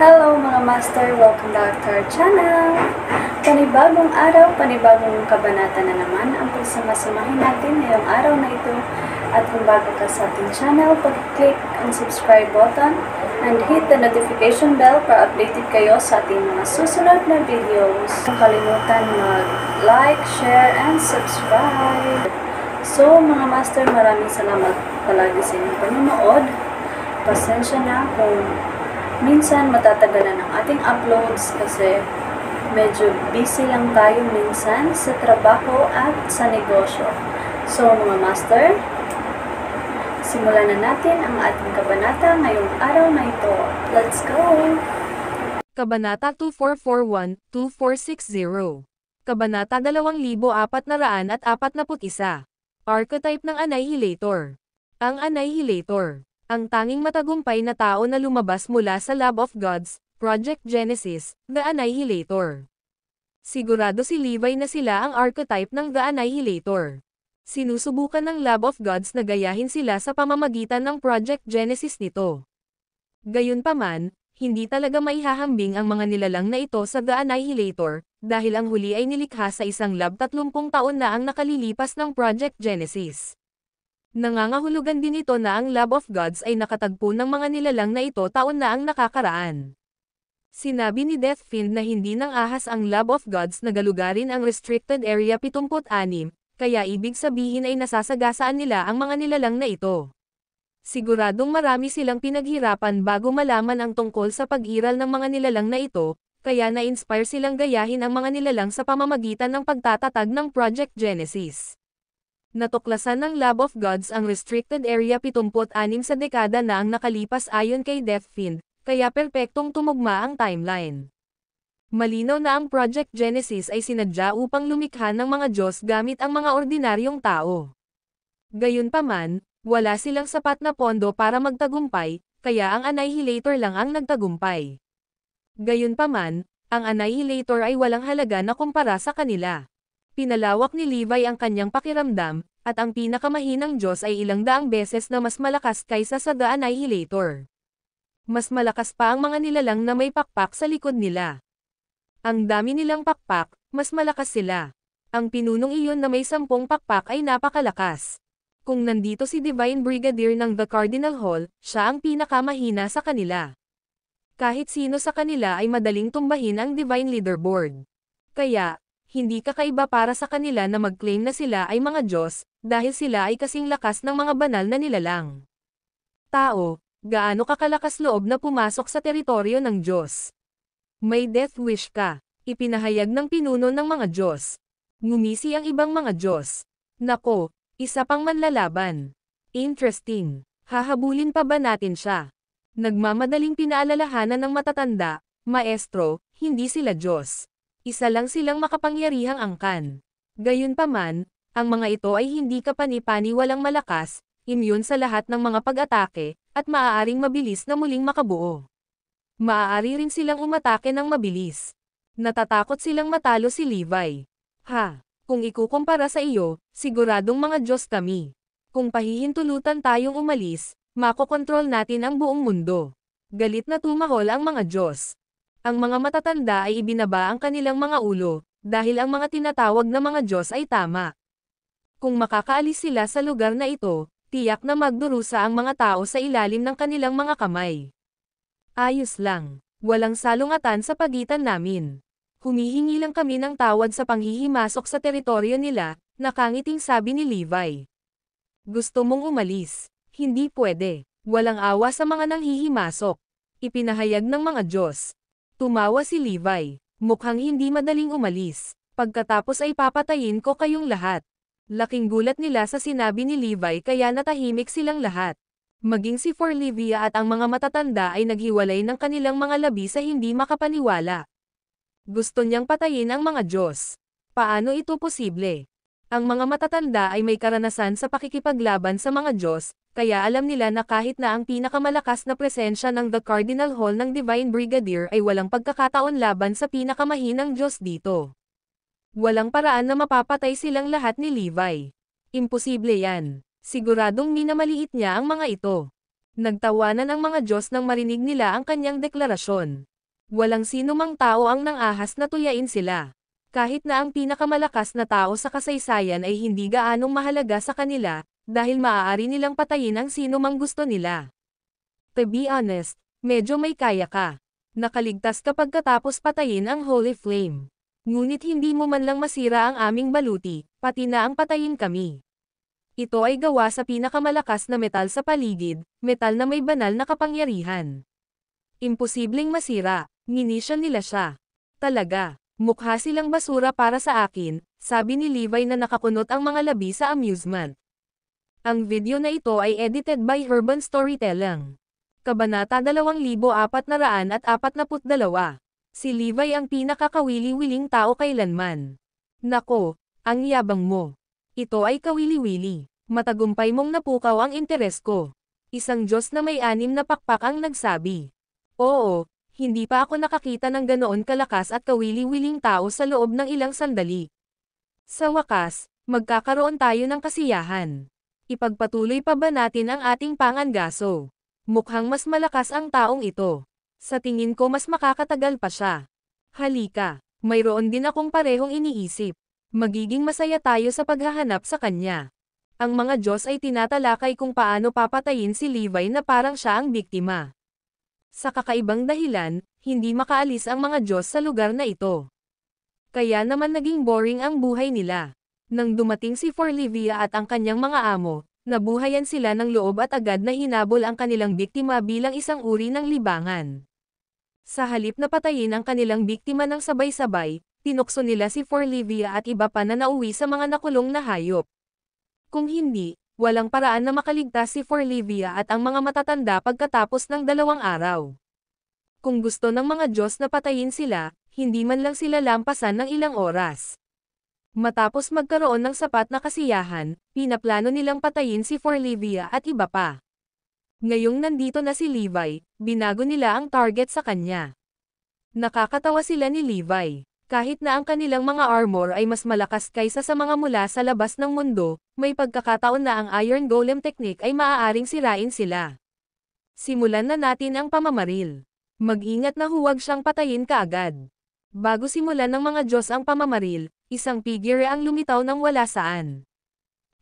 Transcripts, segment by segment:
Hello mga master! Welcome back to our channel! Panibagong araw, panibagong kabanata na naman ang pagsamasamahin natin ngayong araw na ito. At kung bago ka sa ating channel, pag-click ang subscribe button and hit the notification bell para updated kayo sa ating mga susunod na videos. Huwag kalimutan mag-like, share, and subscribe. So, mga master, maraming salamat palagi sa inyong panunood. Pasensya na kung minsan matatagalan ang ating uploads kasi medyo busy lang tayo minsan sa trabaho at sa negosyo. So, mga master, Simulan na natin ang ating kabanata ngayong araw na ito. Let's go! Kabanata 2441, 2460 Kabanata 2441 Archetype ng Annihilator Ang Annihilator Ang tanging matagumpay na tao na lumabas mula sa Lab of Gods, Project Genesis, The Annihilator Sigurado si Levi na sila ang archetype ng The Annihilator. Sinusubukan ng Lab of Gods na gayahin sila sa pamamagitan ng Project Genesis nito. Gayunpaman, hindi talaga maihahambing ang mga nilalang na ito sa The Annihilator, dahil ang huli ay nilikha sa isang lab 30 taon na ang nakalilipas ng Project Genesis. Nangangahulugan din ito na ang Lab of Gods ay nakatagpo ng mga nilalang na ito taon na ang nakakaraan. Sinabi ni Deathfiend na hindi nang ahas ang Lab of Gods na galugarin ang restricted area 76, kaya ibig sabihin ay nasasagasaan nila ang mga nilalang na ito. Siguradong marami silang pinaghirapan bago malaman ang tungkol sa pag-iral ng mga nilalang na ito, kaya na-inspire silang gayahin ang mga nilalang sa pamamagitan ng pagtatatag ng Project Genesis. Natuklasan ng Lab of Gods ang restricted area 76 sa dekada na ang nakalipas ayon kay Deathfiend, kaya perpektong tumugma ang timeline. Malinaw na ang Project Genesis ay sinadya upang lumikha ng mga Diyos gamit ang mga ordinaryong tao. Gayunpaman, wala silang sapat na pondo para magtagumpay, kaya ang Annihilator lang ang nagtagumpay. Gayunpaman, ang Annihilator ay walang halaga na kumpara sa kanila. Pinalawak ni Levi ang kanyang pakiramdam, at ang pinakamahinang Diyos ay ilang daang beses na mas malakas kaysa sa The Annihilator. Mas malakas pa ang mga nilalang na may pakpak sa likod nila. Ang dami nilang pakpak, mas malakas sila. Ang pinunong iyon na may sampung pakpak ay napakalakas. Kung nandito si Divine Brigadier ng The Cardinal Hall, siya ang pinakamahina sa kanila. Kahit sino sa kanila ay madaling tumbahin ang Divine Leaderboard. Kaya, hindi kakaiba para sa kanila na mag-claim na sila ay mga Diyos, dahil sila ay kasing lakas ng mga banal na nilalang. Tao, gaano kakalakas loob na pumasok sa teritoryo ng Diyos. May death wish ka. Ipinahayag ng pinuno ng mga Diyos. Ngumisi ang ibang mga Diyos. Nako, isa pang manlalaban. Interesting. Hahabulin pa ba natin siya? Nagmamadaling pinaalalahanan ng matatanda, maestro, hindi sila Diyos. Isa lang silang makapangyarihang angkan. Gayunpaman, ang mga ito ay hindi kapani walang malakas, immune sa lahat ng mga pag-atake, at maaaring mabilis na muling makabuo. Maaari rin silang umatake ng mabilis. Natatakot silang matalo si Levi. Ha! Kung ikukumpara sa iyo, siguradong mga Diyos kami. Kung pahihintulutan tayong umalis, makokontrol natin ang buong mundo. Galit na tumahol ang mga Diyos. Ang mga matatanda ay ibinaba ang kanilang mga ulo, dahil ang mga tinatawag na mga Diyos ay tama. Kung makakaalis sila sa lugar na ito, tiyak na magdurusa ang mga tao sa ilalim ng kanilang mga kamay. Ayos lang. Walang salungatan sa pagitan namin. Humihingi lang kami ng tawad sa panghihimasok sa teritoryo nila, nakangiting sabi ni Levi. Gusto mong umalis? Hindi pwede. Walang awa sa mga nanghihimasok. Ipinahayag ng mga Diyos. Tumawa si Levi. Mukhang hindi madaling umalis. Pagkatapos ay papatayin ko kayong lahat. Laking gulat nila sa sinabi ni Levi kaya natahimik silang lahat. Maging si Forlivia at ang mga matatanda ay naghiwalay ng kanilang mga labi sa hindi makapaniwala. Gusto niyang patayin ang mga Diyos. Paano ito posible? Ang mga matatanda ay may karanasan sa pakikipaglaban sa mga Diyos, kaya alam nila na kahit na ang pinakamalakas na presensya ng The Cardinal Hall ng Divine Brigadier ay walang pagkakataon laban sa pinakamahinang Diyos dito. Walang paraan na mapapatay silang lahat ni Levi. Imposible yan. Siguradong minamaliit niya ang mga ito. Nagtawanan ang mga Diyos nang marinig nila ang kanyang deklarasyon. Walang sino mang tao ang nangahas na tuyain sila. Kahit na ang pinakamalakas na tao sa kasaysayan ay hindi gaanong mahalaga sa kanila, dahil maaari nilang patayin ang sino mang gusto nila. To be honest, medyo may kaya ka. Nakaligtas ka pagkatapos patayin ang Holy Flame. Ngunit hindi mo man lang masira ang aming baluti, pati na ang patayin kami. Ito ay gawa sa pinakamalakas na metal sa paligid, metal na may banal na kapangyarihan. Imposibleng masira, ninisyan nila siya. Talaga, mukha silang basura para sa akin, sabi ni Levi na nakakunot ang mga labi sa amusement. Ang video na ito ay edited by Urban Storytelling. Kabanata 2442. Si Levi ang pinakakawili-wiling tao kailanman. Nako, ang yabang mo. Ito ay kawili-wili. Matagumpay mong napukaw ang interes ko. Isang Diyos na may anim na pakpak ang nagsabi. Oo, hindi pa ako nakakita ng ganoon kalakas at kawili-wiling tao sa loob ng ilang sandali. Sa wakas, magkakaroon tayo ng kasiyahan. Ipagpatuloy pa ba natin ang ating pangangaso? Mukhang mas malakas ang taong ito. Sa tingin ko mas makakatagal pa siya. Halika, mayroon din akong parehong iniisip. Magiging masaya tayo sa paghahanap sa kanya. Ang mga Diyos ay tinatalakay kung paano papatayin si Levi na parang siya ang biktima. Sa kakaibang dahilan, hindi makaalis ang mga Diyos sa lugar na ito. Kaya naman naging boring ang buhay nila. Nang dumating si Forlivia at ang kanyang mga amo, nabuhayan sila ng loob at agad na hinabol ang kanilang biktima bilang isang uri ng libangan. Sa halip na patayin ang kanilang biktima ng sabay-sabay, tinukso nila si Forlivia at iba pa na nauwi sa mga nakulong na hayop. Kung hindi, walang paraan na makaligtas si Forlivia at ang mga matatanda pagkatapos ng dalawang araw. Kung gusto ng mga Diyos na patayin sila, hindi man lang sila lampasan ng ilang oras. Matapos magkaroon ng sapat na kasiyahan, pinaplano nilang patayin si Forlivia at iba pa. Ngayong nandito na si Levi, binago nila ang target sa kanya. Nakakatawa sila ni Levi. Kahit na ang kanilang mga armor ay mas malakas kaysa sa mga mula sa labas ng mundo, may pagkakataon na ang Iron Golem technique ay maaaring sirain sila. Simulan na natin ang pamamaril. Mag-ingat na huwag siyang patayin kaagad. Bago simulan ng mga Diyos ang pamamaril, isang figure ang lumitaw ng wala saan.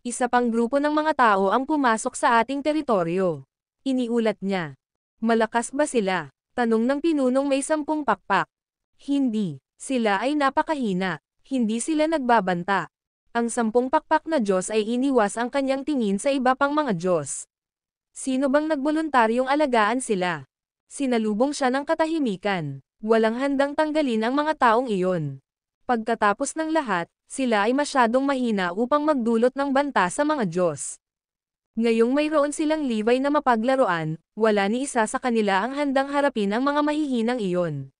Isa pang grupo ng mga tao ang pumasok sa ating teritoryo. Iniulat niya. Malakas ba sila? Tanong ng pinunong may sampung pakpak. Hindi. Sila ay napakahina, hindi sila nagbabanta. Ang sampung pakpak na Diyos ay iniwas ang kanyang tingin sa iba pang mga Diyos. Sino bang nagboluntaryong alagaan sila? Sinalubong siya ng katahimikan. Walang handang tanggalin ang mga taong iyon. Pagkatapos ng lahat, sila ay masyadong mahina upang magdulot ng banta sa mga Diyos. Ngayong mayroon silang libay na mapaglaruan, wala ni isa sa kanila ang handang harapin ang mga mahihinang iyon.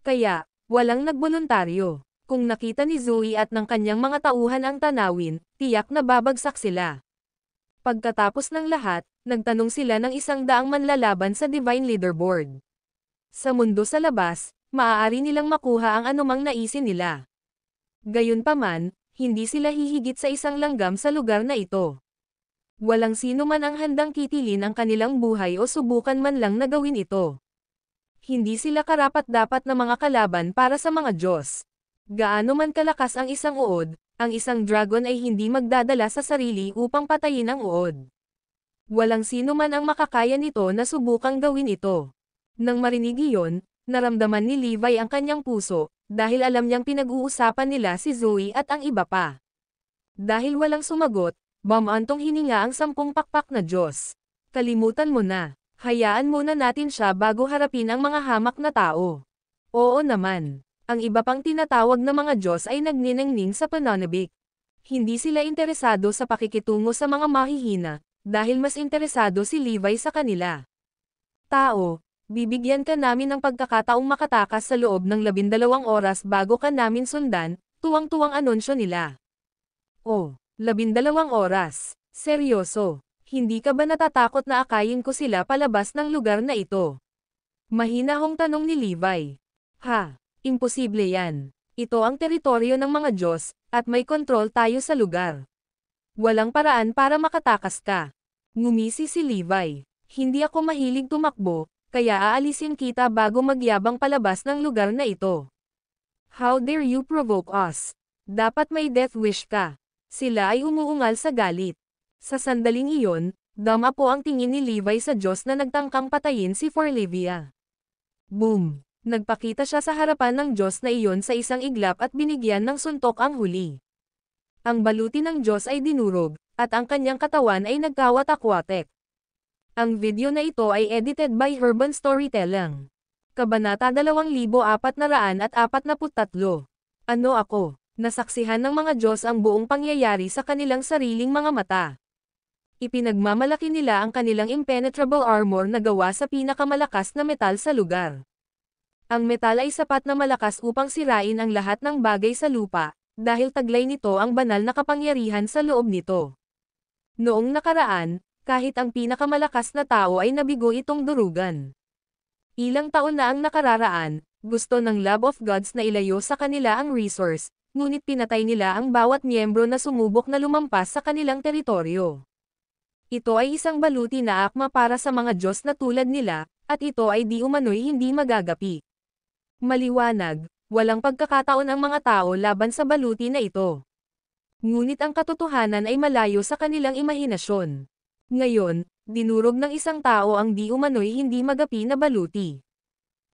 Kaya, Walang nagboluntaryo. Kung nakita ni Zoe at ng kanyang mga tauhan ang tanawin, tiyak na babagsak sila. Pagkatapos ng lahat, nagtanong sila ng isang daang manlalaban sa Divine Leaderboard. Sa mundo sa labas, maaari nilang makuha ang anumang naisin nila. Gayunpaman, hindi sila hihigit sa isang langgam sa lugar na ito. Walang sino man ang handang kitilin ang kanilang buhay o subukan man lang na gawin ito hindi sila karapat-dapat na mga kalaban para sa mga Diyos. Gaano man kalakas ang isang uod, ang isang dragon ay hindi magdadala sa sarili upang patayin ang uod. Walang sino man ang makakaya nito na subukang gawin ito. Nang marinig iyon, naramdaman ni Levi ang kanyang puso, dahil alam niyang pinag-uusapan nila si Zoe at ang iba pa. Dahil walang sumagot, bamantong hininga ang sampung pakpak na Diyos. Kalimutan mo na. Hayaan muna natin siya bago harapin ang mga hamak na tao. Oo naman. Ang iba pang tinatawag na mga Diyos ay nagniningning sa pananabik. Hindi sila interesado sa pakikitungo sa mga mahihina, dahil mas interesado si Levi sa kanila. Tao, bibigyan ka namin ng pagkakataong makatakas sa loob ng labindalawang oras bago ka namin sundan, tuwang-tuwang anunsyo nila. Oh, labindalawang oras. Seryoso. Hindi ka ba natatakot na akayin ko sila palabas ng lugar na ito? Mahina hong tanong ni Levi. Ha, imposible yan. Ito ang teritoryo ng mga Diyos, at may kontrol tayo sa lugar. Walang paraan para makatakas ka. Ngumisi si Levi. Hindi ako mahilig tumakbo, kaya aalisin kita bago magyabang palabas ng lugar na ito. How dare you provoke us? Dapat may death wish ka. Sila ay umuungal sa galit. Sa sandaling iyon, dama po ang tingin ni Levi sa Diyos na nagtangkang patayin si Forlivia. Boom! Nagpakita siya sa harapan ng Diyos na iyon sa isang iglap at binigyan ng suntok ang huli. Ang baluti ng Diyos ay dinurog, at ang kanyang katawan ay nagkawatak-watek. Ang video na ito ay edited by Urban Storytelling. Kabanata 2443 Ano ako? Nasaksihan ng mga Diyos ang buong pangyayari sa kanilang sariling mga mata. Ipinagmamalaki nila ang kanilang impenetrable armor na gawa sa pinakamalakas na metal sa lugar. Ang metal ay sapat na malakas upang sirain ang lahat ng bagay sa lupa, dahil taglay nito ang banal na kapangyarihan sa loob nito. Noong nakaraan, kahit ang pinakamalakas na tao ay nabigo itong durugan. Ilang taon na ang nakararaan, gusto ng Love of Gods na ilayo sa kanila ang resource, ngunit pinatay nila ang bawat miyembro na sumubok na lumampas sa kanilang teritoryo. Ito ay isang baluti na akma para sa mga Diyos na tulad nila, at ito ay di umano'y hindi magagapi. Maliwanag, walang pagkakataon ang mga tao laban sa baluti na ito. Ngunit ang katotohanan ay malayo sa kanilang imahinasyon. Ngayon, dinurog ng isang tao ang di umano'y hindi magapi na baluti.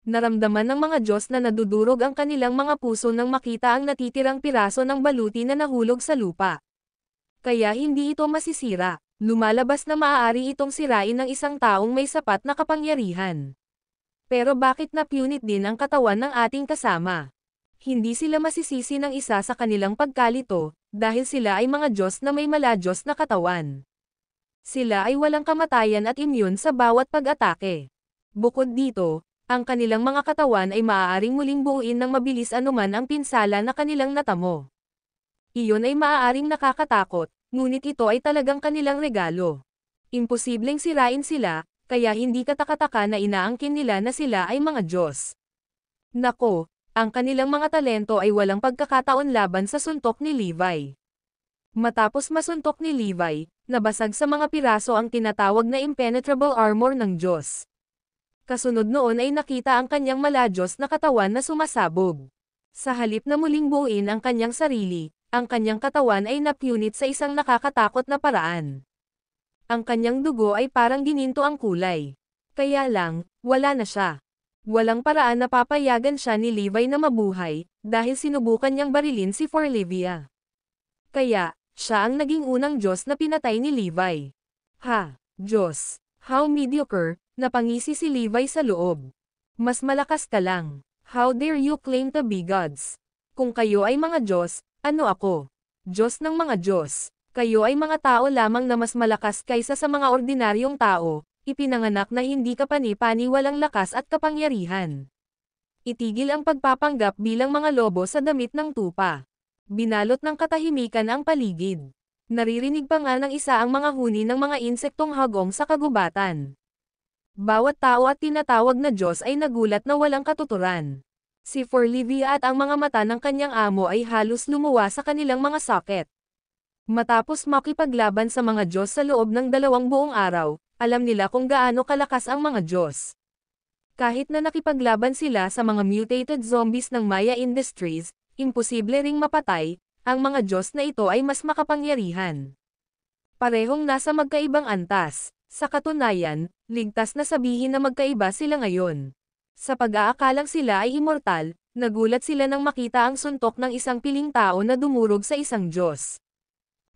Naramdaman ng mga Diyos na nadudurog ang kanilang mga puso nang makita ang natitirang piraso ng baluti na nahulog sa lupa. Kaya hindi ito masisira. Lumalabas na maaari itong sirain ng isang taong may sapat na kapangyarihan. Pero bakit napunit din ang katawan ng ating kasama? Hindi sila masisisi ng isa sa kanilang pagkalito, dahil sila ay mga Diyos na may maladyos na katawan. Sila ay walang kamatayan at immune sa bawat pag-atake. Bukod dito, ang kanilang mga katawan ay maaaring muling buuin ng mabilis anuman ang pinsala na kanilang natamo. Iyon ay maaaring nakakatakot, ngunit ito ay talagang kanilang regalo. Imposibleng sirain sila, kaya hindi katakataka na inaangkin nila na sila ay mga Diyos. Nako, ang kanilang mga talento ay walang pagkakataon laban sa suntok ni Levi. Matapos masuntok ni Levi, nabasag sa mga piraso ang tinatawag na impenetrable armor ng Diyos. Kasunod noon ay nakita ang kanyang maladyos na katawan na sumasabog. Sa halip na muling buuin ang kanyang sarili, ang kanyang katawan ay napunit sa isang nakakatakot na paraan. Ang kanyang dugo ay parang gininto ang kulay. Kaya lang, wala na siya. Walang paraan na papayagan siya ni Levi na mabuhay, dahil sinubukan niyang barilin si Forlivia. Kaya, siya ang naging unang Diyos na pinatay ni Levi. Ha, Diyos, how mediocre, napangisi si Levi sa loob. Mas malakas ka lang. How dare you claim to be gods? Kung kayo ay mga Diyos, ano ako? Diyos ng mga Diyos. Kayo ay mga tao lamang na mas malakas kaysa sa mga ordinaryong tao, ipinanganak na hindi kapani-pani walang lakas at kapangyarihan. Itigil ang pagpapanggap bilang mga lobo sa damit ng tupa. Binalot ng katahimikan ang paligid. Naririnig pa nga ng isa ang mga huni ng mga insektong hagong sa kagubatan. Bawat tao at tinatawag na Diyos ay nagulat na walang katuturan. Si Forlivia at ang mga mata ng kanyang amo ay halos lumuwa sa kanilang mga socket. Matapos makipaglaban sa mga Diyos sa loob ng dalawang buong araw, alam nila kung gaano kalakas ang mga Diyos. Kahit na nakipaglaban sila sa mga mutated zombies ng Maya Industries, imposible ring mapatay, ang mga Diyos na ito ay mas makapangyarihan. Parehong nasa magkaibang antas, sa katunayan, ligtas na sabihin na magkaiba sila ngayon. Sa pag-aakalang sila ay immortal, nagulat sila nang makita ang suntok ng isang piling tao na dumurog sa isang Diyos.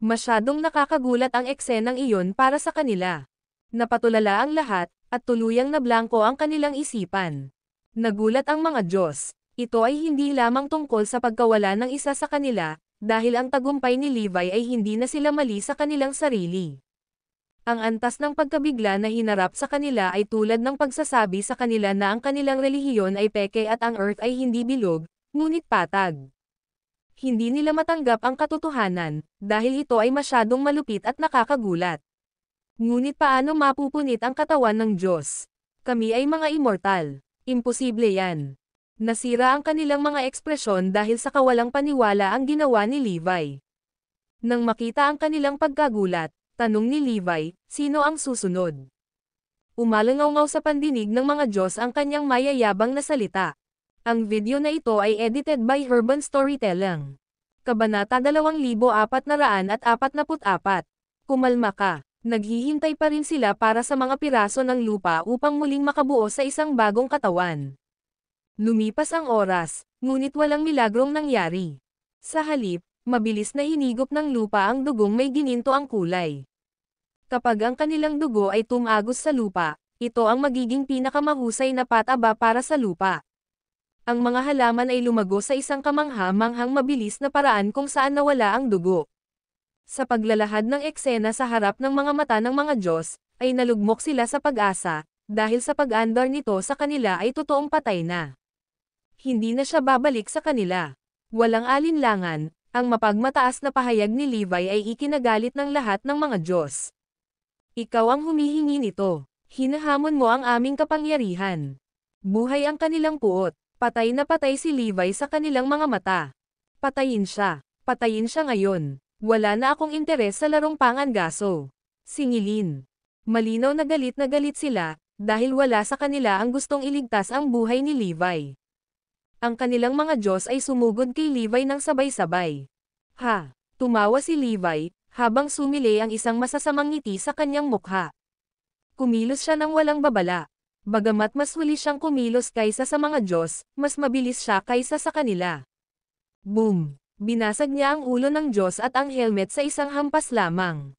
Masyadong nakakagulat ang eksenang iyon para sa kanila. Napatulala ang lahat, at tuluyang nablangko ang kanilang isipan. Nagulat ang mga Diyos. Ito ay hindi lamang tungkol sa pagkawala ng isa sa kanila, dahil ang tagumpay ni Levi ay hindi na sila mali sa kanilang sarili. Ang antas ng pagkabigla na hinarap sa kanila ay tulad ng pagsasabi sa kanila na ang kanilang relihiyon ay peke at ang earth ay hindi bilog, ngunit patag. Hindi nila matanggap ang katotohanan, dahil ito ay masyadong malupit at nakakagulat. Ngunit paano mapupunit ang katawan ng Diyos? Kami ay mga immortal. Imposible yan. Nasira ang kanilang mga ekspresyon dahil sa kawalang paniwala ang ginawa ni Levi. Nang makita ang kanilang pagkagulat, Tanong ni Levi, sino ang susunod? Umalangaw sa pandinig ng mga Diyos ang kanyang mayayabang na salita. Ang video na ito ay edited by Urban Storytelling. Kabanata 2444. Kumalma ka. Naghihintay pa rin sila para sa mga piraso ng lupa upang muling makabuo sa isang bagong katawan. Lumipas ang oras, ngunit walang milagrong nangyari. Sa halip, mabilis na hinigop ng lupa ang dugong may gininto ang kulay. Kapag ang kanilang dugo ay tumagos sa lupa, ito ang magiging pinakamahusay na pataba para sa lupa. Ang mga halaman ay lumago sa isang kamangha-manghang mabilis na paraan kung saan nawala ang dugo. Sa paglalahad ng eksena sa harap ng mga mata ng mga Diyos, ay nalugmok sila sa pag-asa, dahil sa pag-andar nito sa kanila ay totoong patay na. Hindi na siya babalik sa kanila. Walang alinlangan, ang mapagmataas na pahayag ni Levi ay ikinagalit ng lahat ng mga Diyos. Ikaw ang humihingi nito. Hinahamon mo ang aming kapangyarihan. Buhay ang kanilang puot. Patay na patay si Levi sa kanilang mga mata. Patayin siya. Patayin siya ngayon. Wala na akong interes sa larong pangangaso. Singilin. Malinaw na galit na galit sila, dahil wala sa kanila ang gustong iligtas ang buhay ni Levi. Ang kanilang mga Diyos ay sumugod kay Levi ng sabay-sabay. Ha! Tumawa si Levi, habang sumili ang isang masasamang ngiti sa kanyang mukha. Kumilos siya ng walang babala. Bagamat mas huli siyang kumilos kaysa sa mga Diyos, mas mabilis siya kaysa sa kanila. Boom! Binasag niya ang ulo ng Diyos at ang helmet sa isang hampas lamang.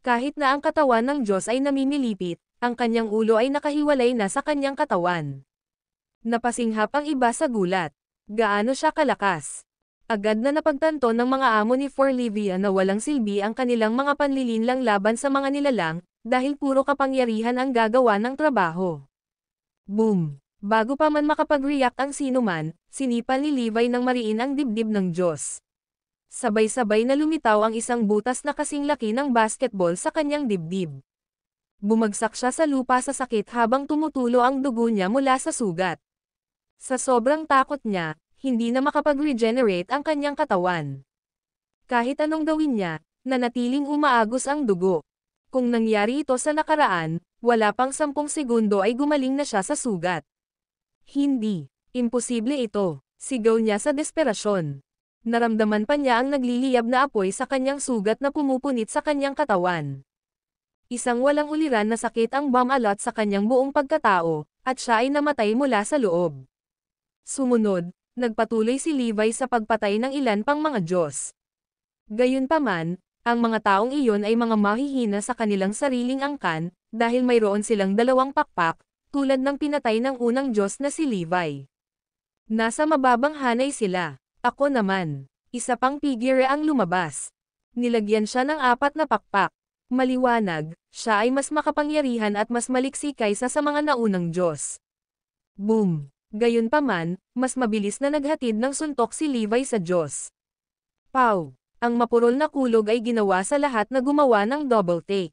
Kahit na ang katawan ng Diyos ay namimilipit, ang kanyang ulo ay nakahiwalay na sa kanyang katawan. Napasinghap ang iba sa gulat. Gaano siya kalakas? Agad na napagtanto ng mga amo ni Forlivia na walang silbi ang kanilang mga panlilinlang laban sa mga nilalang, dahil puro kapangyarihan ang gagawa ng trabaho. Boom! Bago pa man makapag-react ang sinuman, sinipal ni Levi ng mariin ang dibdib ng Diyos. Sabay-sabay na lumitaw ang isang butas na kasing laki ng basketball sa kanyang dibdib. Bumagsak siya sa lupa sa sakit habang tumutulo ang dugo niya mula sa sugat. Sa sobrang takot niya, hindi na makapag-regenerate ang kanyang katawan. Kahit anong gawin niya, nanatiling umaagos ang dugo. Kung nangyari ito sa nakaraan, wala pang sampung segundo ay gumaling na siya sa sugat. Hindi. Imposible ito. Sigaw niya sa desperasyon. Naramdaman pa niya ang nagliliyab na apoy sa kanyang sugat na pumupunit sa kanyang katawan. Isang walang uliran na sakit ang bumalot sa kanyang buong pagkatao, at siya ay namatay mula sa loob. Sumunod, nagpatuloy si Levi sa pagpatay ng ilan pang mga Diyos. Gayunpaman, ang mga taong iyon ay mga mahihina sa kanilang sariling angkan, dahil mayroon silang dalawang pakpak, tulad ng pinatay ng unang Diyos na si Levi. Nasa mababang hanay sila. Ako naman. Isa pang figure ang lumabas. Nilagyan siya ng apat na pakpak. Maliwanag, siya ay mas makapangyarihan at mas maliksi kaysa sa mga naunang Diyos. Boom! Gayunpaman, mas mabilis na naghatid ng suntok si Levi sa Diyos. Pow! Ang mapurol na kulog ay ginawa sa lahat na gumawa ng double take.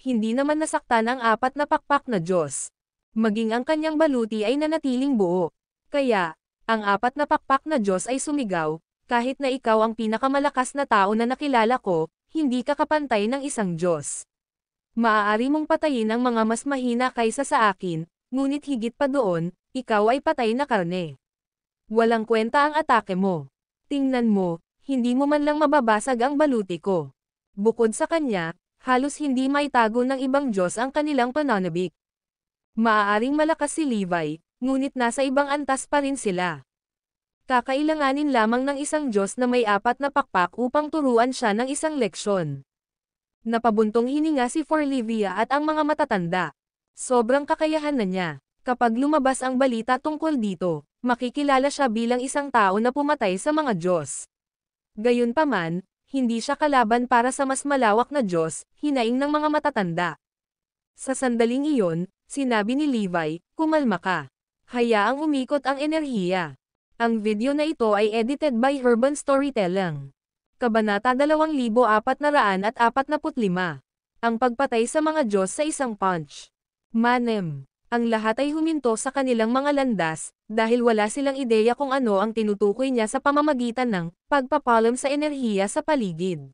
Hindi naman nasaktan ang apat na pakpak na Diyos. Maging ang kanyang baluti ay nanatiling buo. Kaya, ang apat na pakpak na Diyos ay sumigaw, kahit na ikaw ang pinakamalakas na tao na nakilala ko, hindi ka kapantay ng isang Diyos. Maaari mong patayin ang mga mas mahina kaysa sa akin, ngunit higit pa doon, ikaw ay patay na karne. Walang kwenta ang atake mo. Tingnan mo, hindi mo man lang mababasag ang baluti ko. Bukod sa kanya, halos hindi maitago ng ibang Diyos ang kanilang pananabik. Maaaring malakas si Levi, ngunit nasa ibang antas pa rin sila. Kakailanganin lamang ng isang Diyos na may apat na pakpak upang turuan siya ng isang leksyon. Napabuntong hininga si Forlivia at ang mga matatanda. Sobrang kakayahan na niya. Kapag lumabas ang balita tungkol dito, makikilala siya bilang isang tao na pumatay sa mga Diyos. Gayunpaman, hindi siya kalaban para sa mas malawak na Diyos, hinaing ng mga matatanda. Sa sandaling iyon, sinabi ni Levi, kumalma ka. Hayaang umikot ang enerhiya. Ang video na ito ay edited by Urban Storytelling. Kabanata 2445. Ang pagpatay sa mga Diyos sa isang punch. Manem ang lahat ay huminto sa kanilang mga landas, dahil wala silang ideya kung ano ang tinutukoy niya sa pamamagitan ng pagpapalam sa enerhiya sa paligid.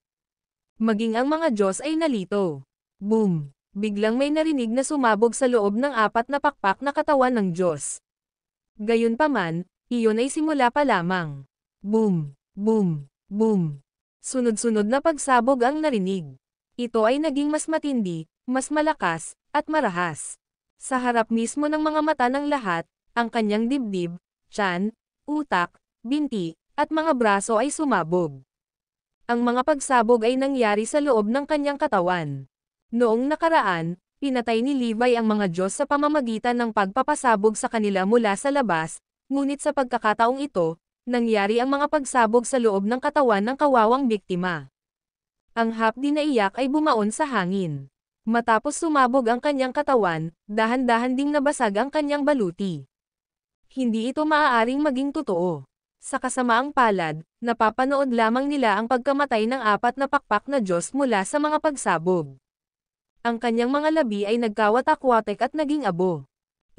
Maging ang mga Diyos ay nalito. Boom! Biglang may narinig na sumabog sa loob ng apat na pakpak na katawan ng Diyos. Gayunpaman, iyon ay simula pa lamang. Boom! Boom! Boom! Sunod-sunod na pagsabog ang narinig. Ito ay naging mas matindi, mas malakas, at marahas. Sa harap mismo ng mga mata ng lahat, ang kanyang dibdib, tiyan, utak, binti, at mga braso ay sumabog. Ang mga pagsabog ay nangyari sa loob ng kanyang katawan. Noong nakaraan, pinatay ni Levi ang mga Diyos sa pamamagitan ng pagpapasabog sa kanila mula sa labas, ngunit sa pagkakataong ito, nangyari ang mga pagsabog sa loob ng katawan ng kawawang biktima. Ang hapdi na iyak ay bumaon sa hangin. Matapos sumabog ang kanyang katawan, dahan-dahan ding nabasag ang kanyang baluti. Hindi ito maaaring maging totoo. Sa kasamaang palad, napapanood lamang nila ang pagkamatay ng apat na pakpak na Diyos mula sa mga pagsabog. Ang kanyang mga labi ay nagkawat-akwatek at naging abo.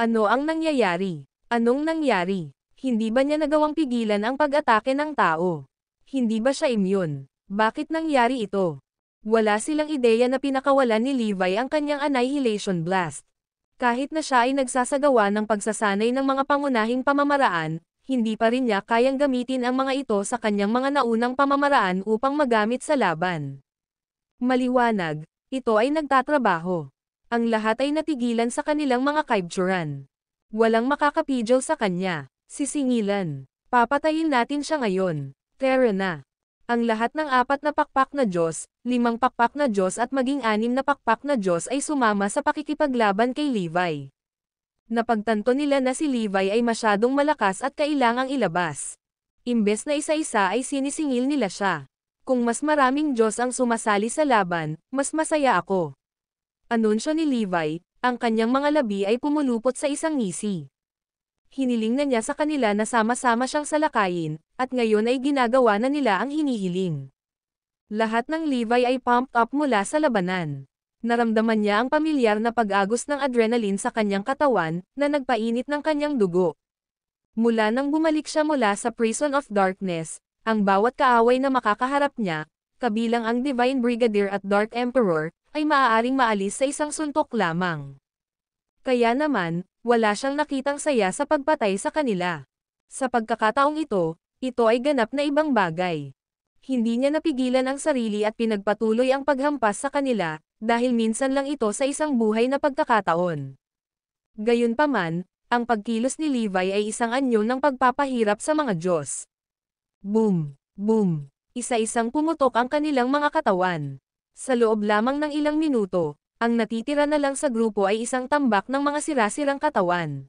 Ano ang nangyayari? Anong nangyari? Hindi ba niya nagawang pigilan ang pag-atake ng tao? Hindi ba siya immune? Bakit nangyari ito? Wala silang ideya na pinakawalan ni Levi ang kanyang Annihilation Blast. Kahit na siya ay nagsasagawa ng pagsasanay ng mga pangunahing pamamaraan, hindi pa rin niya kayang gamitin ang mga ito sa kanyang mga naunang pamamaraan upang magamit sa laban. Maliwanag, ito ay nagtatrabaho. Ang lahat ay natigilan sa kanilang mga kaibjuran. Walang makakapidyo sa kanya. Sisingilan. Papatayin natin siya ngayon. Tera na. Ang lahat ng apat na pakpak na Diyos, limang pakpak na Diyos at maging anim na pakpak na Diyos ay sumama sa pakikipaglaban kay Levi. Napagtanto nila na si Levi ay masyadong malakas at kailangang ilabas. Imbes na isa-isa ay sinisingil nila siya. Kung mas maraming Diyos ang sumasali sa laban, mas masaya ako. Anunsyo ni Levi, ang kanyang mga labi ay pumulupot sa isang ngisi hiniling na niya sa kanila na sama-sama siyang salakayin, at ngayon ay ginagawa na nila ang hinihiling. Lahat ng Levi ay pumped up mula sa labanan. Naramdaman niya ang pamilyar na pag-agos ng adrenaline sa kanyang katawan, na nagpainit ng kanyang dugo. Mula nang bumalik siya mula sa Prison of Darkness, ang bawat kaaway na makakaharap niya, kabilang ang Divine Brigadier at Dark Emperor, ay maaaring maalis sa isang suntok lamang. Kaya naman, wala siyang nakitang saya sa pagpatay sa kanila. Sa pagkakataong ito, ito ay ganap na ibang bagay hindi niya napigilan ang sarili at pinagpatuloy ang paghampas sa kanila, dahil minsan lang ito sa isang buhay na pagkakataon. Gayunpaman, ang pagkilos ni Levi ay isang anyo ng pagpapahirap sa mga Diyos. Boom! Boom! Isa-isang pumutok ang kanilang mga katawan. Sa loob lamang ng ilang minuto, ang natitira na lang sa grupo ay isang tambak ng mga sirasirang katawan.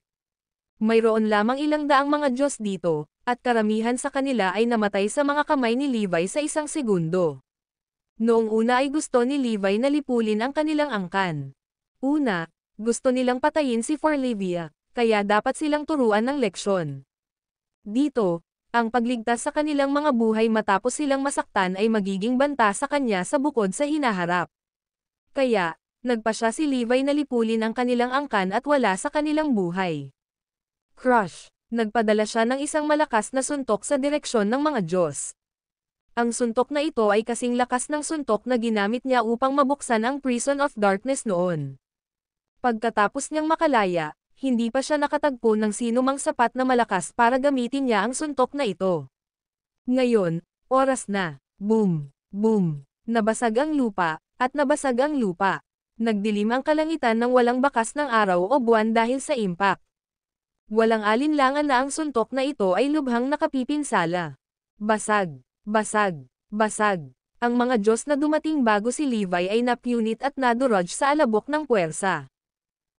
Mayroon lamang ilang daang mga Diyos dito, at karamihan sa kanila ay namatay sa mga kamay ni Levi sa isang segundo. Noong una ay gusto ni Levi na lipulin ang kanilang angkan. Una, gusto nilang patayin si Forlivia, kaya dapat silang turuan ng leksyon. Dito, ang pagligtas sa kanilang mga buhay matapos silang masaktan ay magiging banta sa kanya sa bukod sa hinaharap. Kaya, nagpa siya si Levi na lipulin ang kanilang angkan at wala sa kanilang buhay. Crush Nagpadala siya ng isang malakas na suntok sa direksyon ng mga Diyos. Ang suntok na ito ay kasing lakas ng suntok na ginamit niya upang mabuksan ang Prison of Darkness noon. Pagkatapos niyang makalaya, hindi pa siya nakatagpo ng sinumang sapat na malakas para gamitin niya ang suntok na ito. Ngayon, oras na. Boom! Boom! Nabasag ang lupa, at nabasag ang lupa. Nagdilim ang kalangitan ng walang bakas ng araw o buwan dahil sa impact. Walang alinlangan na ang suntok na ito ay lubhang nakapipinsala. Basag, basag, basag. Ang mga Diyos na dumating bago si Levi ay napunit at naduraj sa alabok ng puwersa.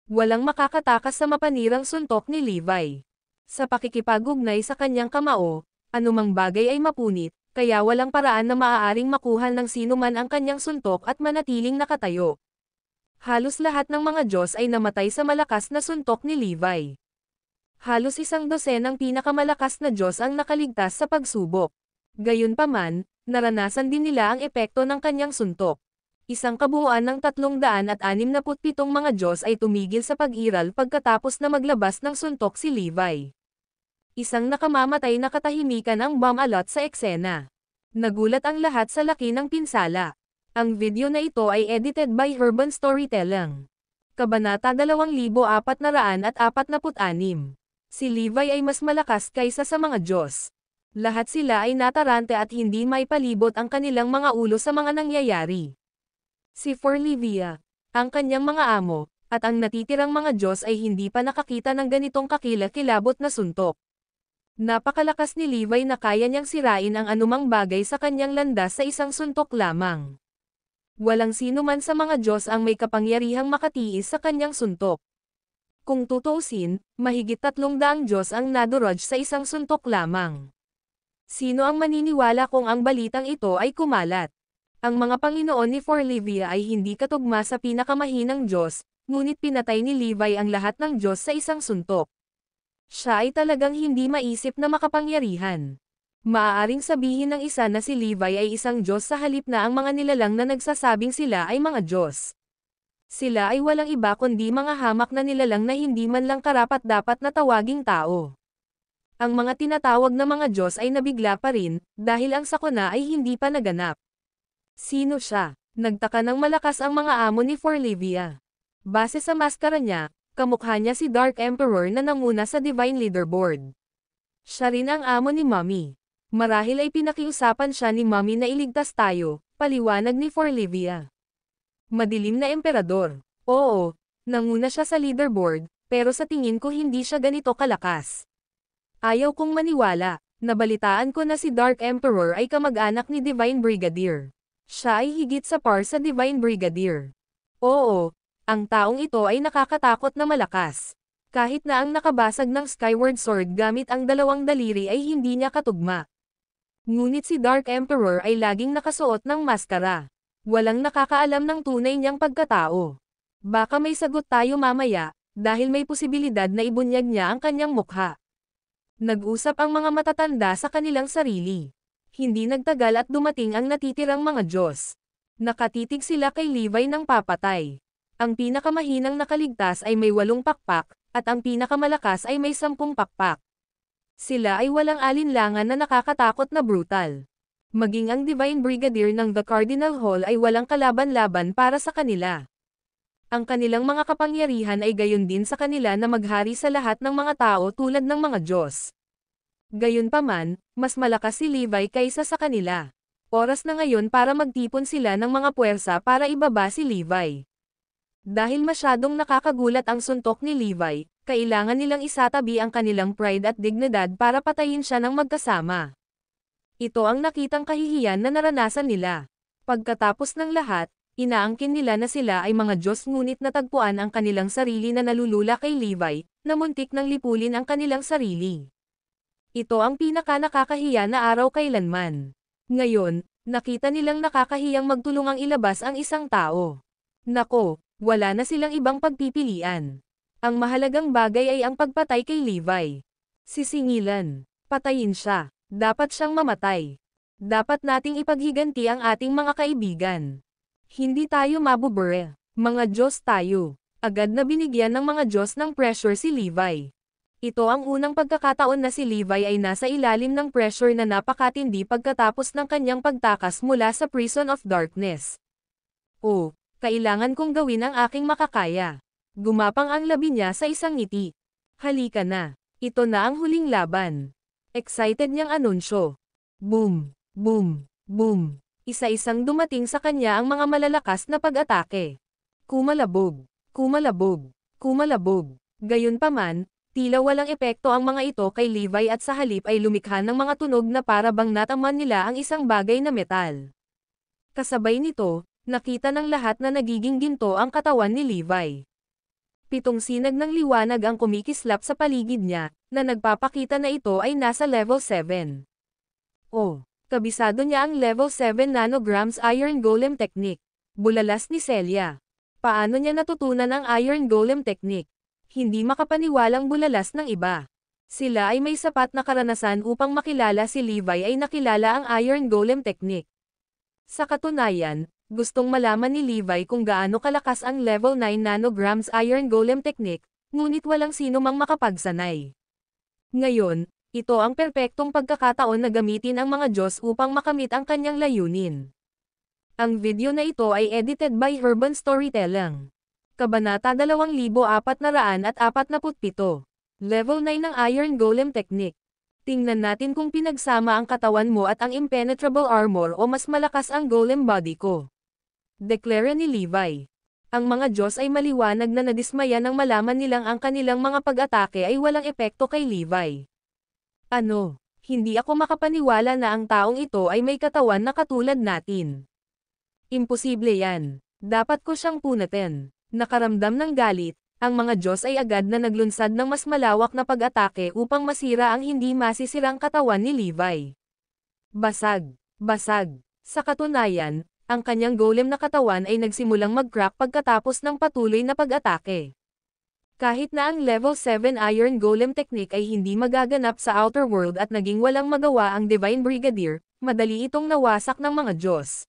Walang makakatakas sa mapanirang suntok ni Levi. Sa pakikipagugnay sa kanyang kamao, anumang bagay ay mapunit, kaya walang paraan na maaaring makuha ng sinuman ang kanyang suntok at manatiling nakatayo. Halos lahat ng mga Diyos ay namatay sa malakas na suntok ni Levi. Halos isang dosenang pinakamalakas na Diyos ang nakaligtas sa pagsubok. Gayunpaman, naranasan din nila ang epekto ng kanyang suntok. Isang kabuuan ng 367 mga Diyos ay tumigil sa pag-iral pagkatapos na maglabas ng suntok si Levi. Isang nakamamatay na katahimikan ang bumalot sa eksena. Nagulat ang lahat sa laki ng pinsala. Ang video na ito ay edited by Urban Storytelling. Kabanata 2446 Si Levi ay mas malakas kaysa sa mga Diyos. Lahat sila ay natarante at hindi may palibot ang kanilang mga ulo sa mga nangyayari. Si Forlivia, ang kanyang mga amo, at ang natitirang mga Diyos ay hindi pa nakakita ng ganitong kakilakilabot na suntok. Napakalakas ni Levi na kaya niyang sirain ang anumang bagay sa kanyang landas sa isang suntok lamang. Walang sino man sa mga Diyos ang may kapangyarihang makatiis sa kanyang suntok. Kung tutusin, mahigit tatlong daang Diyos ang nadurog sa isang suntok lamang. Sino ang maniniwala kung ang balitang ito ay kumalat? Ang mga Panginoon ni Forlivia ay hindi katugma sa pinakamahinang Diyos, ngunit pinatay ni Levi ang lahat ng Diyos sa isang suntok. Siya ay talagang hindi maisip na makapangyarihan. Maaaring sabihin ng isa na si Levi ay isang Diyos sa halip na ang mga nilalang na nagsasabing sila ay mga Diyos. Sila ay walang iba kundi mga hamak na nilalang na hindi man lang karapat dapat na tawaging tao. Ang mga tinatawag na mga Diyos ay nabigla pa rin, dahil ang sakuna ay hindi pa naganap. Sino siya? Nagtaka ng malakas ang mga amo ni Forlivia. Base sa maskara niya, kamukha niya si Dark Emperor na nanguna sa Divine Leaderboard. Siya rin ang amo ni Mommy. Marahil ay pinakiusapan siya ni Mommy na iligtas tayo, paliwanag ni Forlivia. Madilim na emperador. Oo, nanguna siya sa leaderboard, pero sa tingin ko hindi siya ganito kalakas. Ayaw kong maniwala, nabalitaan ko na si Dark Emperor ay kamag-anak ni Divine Brigadier. Siya ay higit sa par sa Divine Brigadier. Oo, ang taong ito ay nakakatakot na malakas. Kahit na ang nakabasag ng Skyward Sword gamit ang dalawang daliri ay hindi niya katugma. Ngunit si Dark Emperor ay laging nakasuot ng maskara. Walang nakakaalam ng tunay niyang pagkatao. Baka may sagot tayo mamaya, dahil may posibilidad na ibunyag niya ang kanyang mukha. Nag-usap ang mga matatanda sa kanilang sarili. Hindi nagtagal at dumating ang natitirang mga Diyos. Nakatitig sila kay Levi ng papatay. Ang pinakamahinang nakaligtas ay may walong pakpak, at ang pinakamalakas ay may sampung pakpak. Sila ay walang alinlangan na nakakatakot na brutal. Maging ang Divine Brigadier ng The Cardinal Hall ay walang kalaban-laban para sa kanila. Ang kanilang mga kapangyarihan ay gayon din sa kanila na maghari sa lahat ng mga tao tulad ng mga Diyos. Gayunpaman, mas malakas si Levi kaysa sa kanila. Oras na ngayon para magtipon sila ng mga puwersa para ibaba si Levi. Dahil masyadong nakakagulat ang suntok ni Levi, kailangan nilang isatabi ang kanilang pride at dignidad para patayin siya ng magkasama. Ito ang nakitang kahihiyan na naranasan nila. Pagkatapos ng lahat, inaangkin nila na sila ay mga Diyos ngunit natagpuan ang kanilang sarili na nalulula kay Levi, na muntik ng lipulin ang kanilang sarili. Ito ang pinaka nakakahiya na araw kailanman. Ngayon, nakita nilang nakakahiyang magtulungang ilabas ang isang tao. Nako, wala na silang ibang pagpipilian. Ang mahalagang bagay ay ang pagpatay kay Levi. Sisingilan. Patayin siya. Dapat siyang mamatay. Dapat nating ipaghiganti ang ating mga kaibigan. Hindi tayo mabubure. Mga Diyos tayo. Agad na binigyan ng mga Diyos ng pressure si Levi. Ito ang unang pagkakataon na si Levi ay nasa ilalim ng pressure na napakatindi pagkatapos ng kanyang pagtakas mula sa Prison of Darkness. O, kailangan kong gawin ang aking makakaya. Gumapang ang labi niya sa isang ngiti. Halika na. Ito na ang huling laban. Excited niyang anunsyo. Boom! Boom! Boom! Isa-isang dumating sa kanya ang mga malalakas na pag-atake. Kumalabog! Kumalabog! Kumalabog! Gayunpaman, tila walang epekto ang mga ito kay Levi at sa halip ay lumikha ng mga tunog na para bang nataman nila ang isang bagay na metal. Kasabay nito, nakita ng lahat na nagiging ginto ang katawan ni Levi. Pitong sinag ng liwanag ang kumikislap sa paligid niya, na nagpapakita na ito ay nasa level 7. O, kabisado niya ang level 7 nanograms Iron Golem Technique. Bulalas ni Celia. Paano niya natutunan ang Iron Golem Technique? Hindi makapaniwalang bulalas ng iba. Sila ay may sapat na karanasan upang makilala si Levi ay nakilala ang Iron Golem Technique. Sa katunayan, gustong malaman ni Levi kung gaano kalakas ang level 9 nanograms Iron Golem Technique, ngunit walang sino mang makapagsanay. Ngayon, ito ang perpektong pagkakataon na gamitin ang mga Diyos upang makamit ang kanyang layunin. Ang video na ito ay edited by Urban Storytelling. Kabanata 2447 Level 9 ng Iron Golem Technique. Tingnan natin kung pinagsama ang katawan mo at ang impenetrable armor o mas malakas ang golem body ko. Deklare ni Levi. Ang mga Diyos ay maliwanag na nadismaya nang malaman nilang ang kanilang mga pag-atake ay walang epekto kay Levi. Ano? Hindi ako makapaniwala na ang taong ito ay may katawan na katulad natin. Imposible yan. Dapat ko siyang punatin. Nakaramdam ng galit, ang mga Diyos ay agad na naglunsad ng mas malawak na pag-atake upang masira ang hindi masisirang katawan ni Levi. Basag. Basag. Sa katunayan, ang kanyang golem na katawan ay nagsimulang mag-crack pagkatapos ng patuloy na pag-atake. Kahit na ang level 7 Iron Golem technique ay hindi magaganap sa Outer World at naging walang magawa ang Divine Brigadier, madali itong nawasak ng mga Diyos.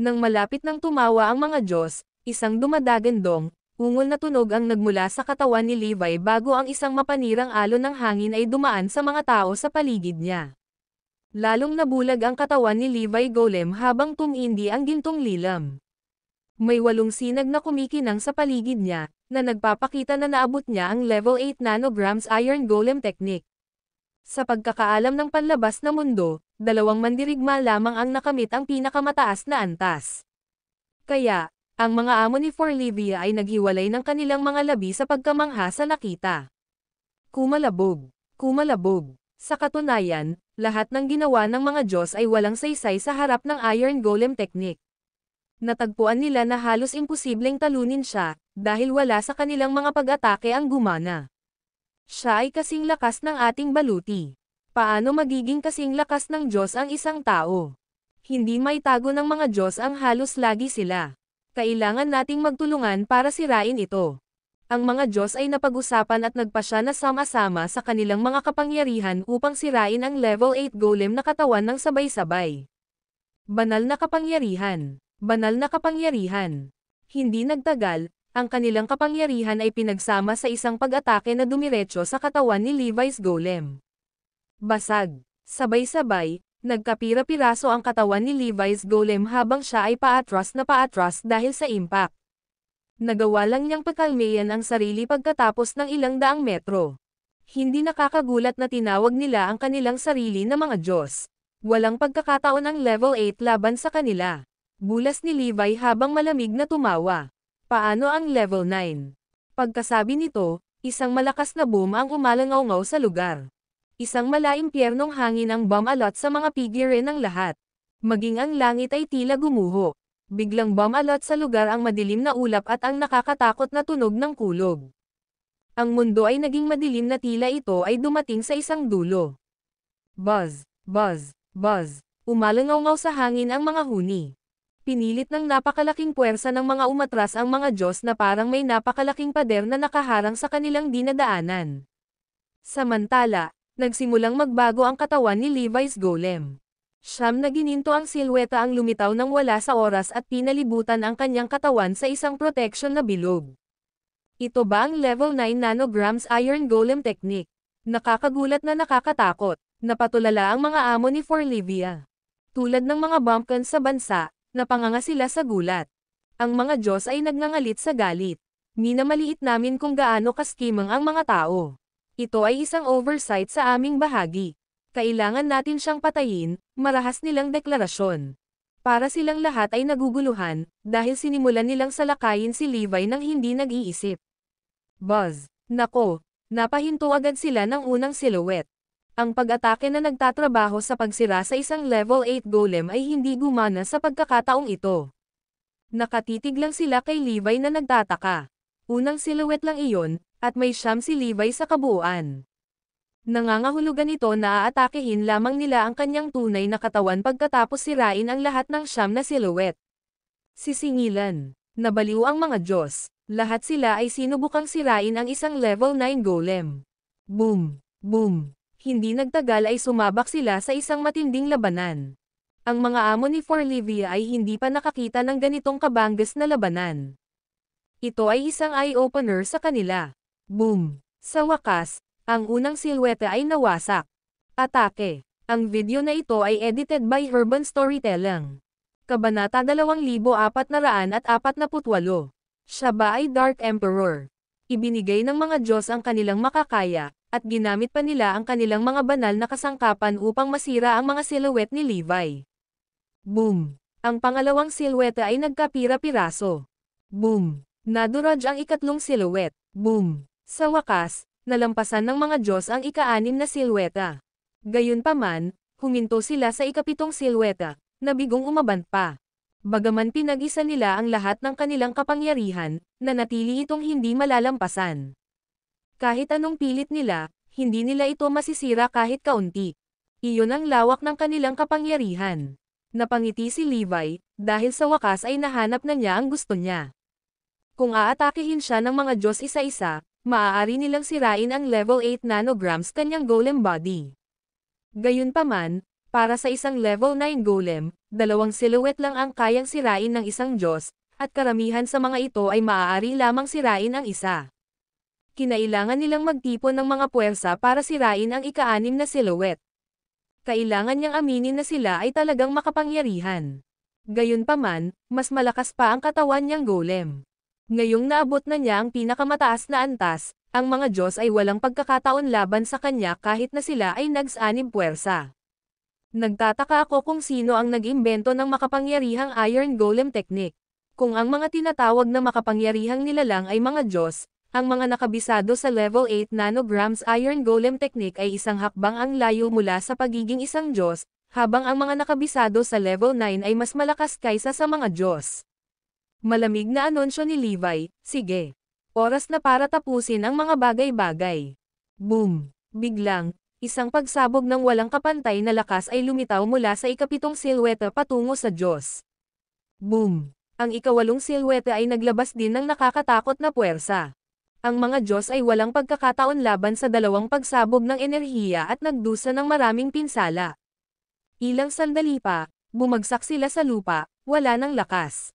Nang malapit nang tumawa ang mga Diyos, isang dumadagandong, ungol na tunog ang nagmula sa katawan ni Levi bago ang isang mapanirang alon ng hangin ay dumaan sa mga tao sa paligid niya. Lalong nabulag ang katawan ni Levi Golem habang tumindi ang gintong lilam. May walong sinag na kumikinang sa paligid niya, na nagpapakita na naabot niya ang level 8 nanograms iron golem technique. Sa pagkakaalam ng panlabas na mundo, dalawang mandirigma lamang ang nakamit ang pinakamataas na antas. Kaya, ang mga amo ni Forlivia ay naghiwalay ng kanilang mga labi sa pagkamangha sa nakita. Kumalabog. Kumalabog. Sa katunayan, lahat ng ginawa ng mga Diyos ay walang saysay sa harap ng Iron Golem Technique. Natagpuan nila na halos imposibleng talunin siya, dahil wala sa kanilang mga pag-atake ang gumana. Siya ay kasing lakas ng ating baluti. Paano magiging kasing lakas ng Diyos ang isang tao? Hindi may tago ng mga Diyos ang halos lagi sila. Kailangan nating magtulungan para sirain ito ang mga Diyos ay napag-usapan at nagpasya na sama-sama sa kanilang mga kapangyarihan upang sirain ang level 8 golem na katawan ng sabay-sabay. Banal na kapangyarihan. Banal na kapangyarihan. Hindi nagtagal, ang kanilang kapangyarihan ay pinagsama sa isang pag-atake na dumiretso sa katawan ni Levi's golem. Basag. Sabay-sabay, nagkapira-piraso ang katawan ni Levi's golem habang siya ay paatras na paatras dahil sa impact. Nagawa lang niyang pagkalmeyan ang sarili pagkatapos ng ilang daang metro. Hindi nakakagulat na tinawag nila ang kanilang sarili na mga Diyos. Walang pagkakataon ang level 8 laban sa kanila. Bulas ni Levi habang malamig na tumawa. Paano ang level 9? Pagkasabi nito, isang malakas na boom ang umalangaw sa lugar. Isang malaimpyernong hangin ang bumalot sa mga pigire ng lahat. Maging ang langit ay tila gumuho biglang bumalot sa lugar ang madilim na ulap at ang nakakatakot na tunog ng kulog. Ang mundo ay naging madilim na tila ito ay dumating sa isang dulo. Buzz, buzz, buzz, umalangaw sa hangin ang mga huni. Pinilit ng napakalaking puwersa ng mga umatras ang mga Diyos na parang may napakalaking pader na nakaharang sa kanilang dinadaanan. Samantala, nagsimulang magbago ang katawan ni Levi's Golem. Siyam na gininto ang silweta ang lumitaw ng wala sa oras at pinalibutan ang kanyang katawan sa isang protection na bilog. Ito ba ang level 9 nanograms iron golem technique? Nakakagulat na nakakatakot, napatulala ang mga amo ni Forlivia. Tulad ng mga bumpkins sa bansa, napanganga sila sa gulat. Ang mga Diyos ay nagngangalit sa galit. Minamaliit namin kung gaano kaskimang ang mga tao. Ito ay isang oversight sa aming bahagi. Kailangan natin siyang patayin, marahas nilang deklarasyon. Para silang lahat ay naguguluhan, dahil sinimulan nilang salakayin si Levi nang hindi nag-iisip. Buzz! Nako! Napahinto agad sila ng unang silhouette. Ang pag-atake na nagtatrabaho sa pagsira sa isang level 8 golem ay hindi gumana sa pagkakataong ito. Nakatitig lang sila kay Levi na nagtataka. Unang silhouette lang iyon, at may siyam si Levi sa kabuuan. Nangangahulugan ito na aatakehin lamang nila ang kanyang tunay na katawan pagkatapos sirain ang lahat ng siyam na silhouette. Sisingilan. Nabaliw ang mga Diyos. Lahat sila ay sinubukang sirain ang isang level 9 golem. Boom! Boom! Hindi nagtagal ay sumabak sila sa isang matinding labanan. Ang mga amo ni Forlivia ay hindi pa nakakita ng ganitong kabanggas na labanan. Ito ay isang eye-opener sa kanila. Boom! Sa wakas, ang unang silwete ay nawasak. Atake. Ang video na ito ay edited by Urban Storytelling. Kabanata 2448. Siya ba ay Dark Emperor? Ibinigay ng mga Diyos ang kanilang makakaya, at ginamit pa nila ang kanilang mga banal na kasangkapan upang masira ang mga silhouette ni Levi. Boom! Ang pangalawang silhouette ay nagkapira-piraso. Boom! Naduraj ang ikatlong silhouette. Boom! Sa wakas, nalampasan ng mga Diyos ang ika-anim na silweta. Gayunpaman, huminto sila sa ikapitong silweta, na bigong umabant pa. Bagaman pinag-isa nila ang lahat ng kanilang kapangyarihan, nanatili itong hindi malalampasan. Kahit anong pilit nila, hindi nila ito masisira kahit kaunti. Iyon ang lawak ng kanilang kapangyarihan. Napangiti si Levi, dahil sa wakas ay nahanap na niya ang gusto niya. Kung aatakehin siya ng mga Diyos isa-isa, maaari nilang sirain ang level 8 nanograms kanyang golem body. Gayunpaman, para sa isang level 9 golem, dalawang siluwet lang ang kayang sirain ng isang Diyos, at karamihan sa mga ito ay maaari lamang sirain ang isa. Kinailangan nilang magtipon ng mga puwersa para sirain ang ikaanim na siluwet. Kailangan niyang aminin na sila ay talagang makapangyarihan. Gayunpaman, mas malakas pa ang katawan niyang golem. Ngayong naabot na niya ang pinakamataas na antas, ang mga Diyos ay walang pagkakataon laban sa kanya kahit na sila ay nagsanib puwersa. Nagtataka ako kung sino ang nag-imbento ng makapangyarihang Iron Golem Technique. Kung ang mga tinatawag na makapangyarihang nilalang ay mga Diyos, ang mga nakabisado sa level 8 nanograms iron golem technique ay isang hakbang ang layo mula sa pagiging isang Diyos, habang ang mga nakabisado sa level 9 ay mas malakas kaysa sa mga Diyos. Malamig na anunsyo ni Levi, sige. Oras na para tapusin ang mga bagay-bagay. Boom! Biglang, isang pagsabog ng walang kapantay na lakas ay lumitaw mula sa ikapitong silweta patungo sa Diyos. Boom! Ang ikawalong silweta ay naglabas din ng nakakatakot na puwersa. Ang mga Diyos ay walang pagkakataon laban sa dalawang pagsabog ng enerhiya at nagdusa ng maraming pinsala. Ilang sandali pa, bumagsak sila sa lupa, wala ng lakas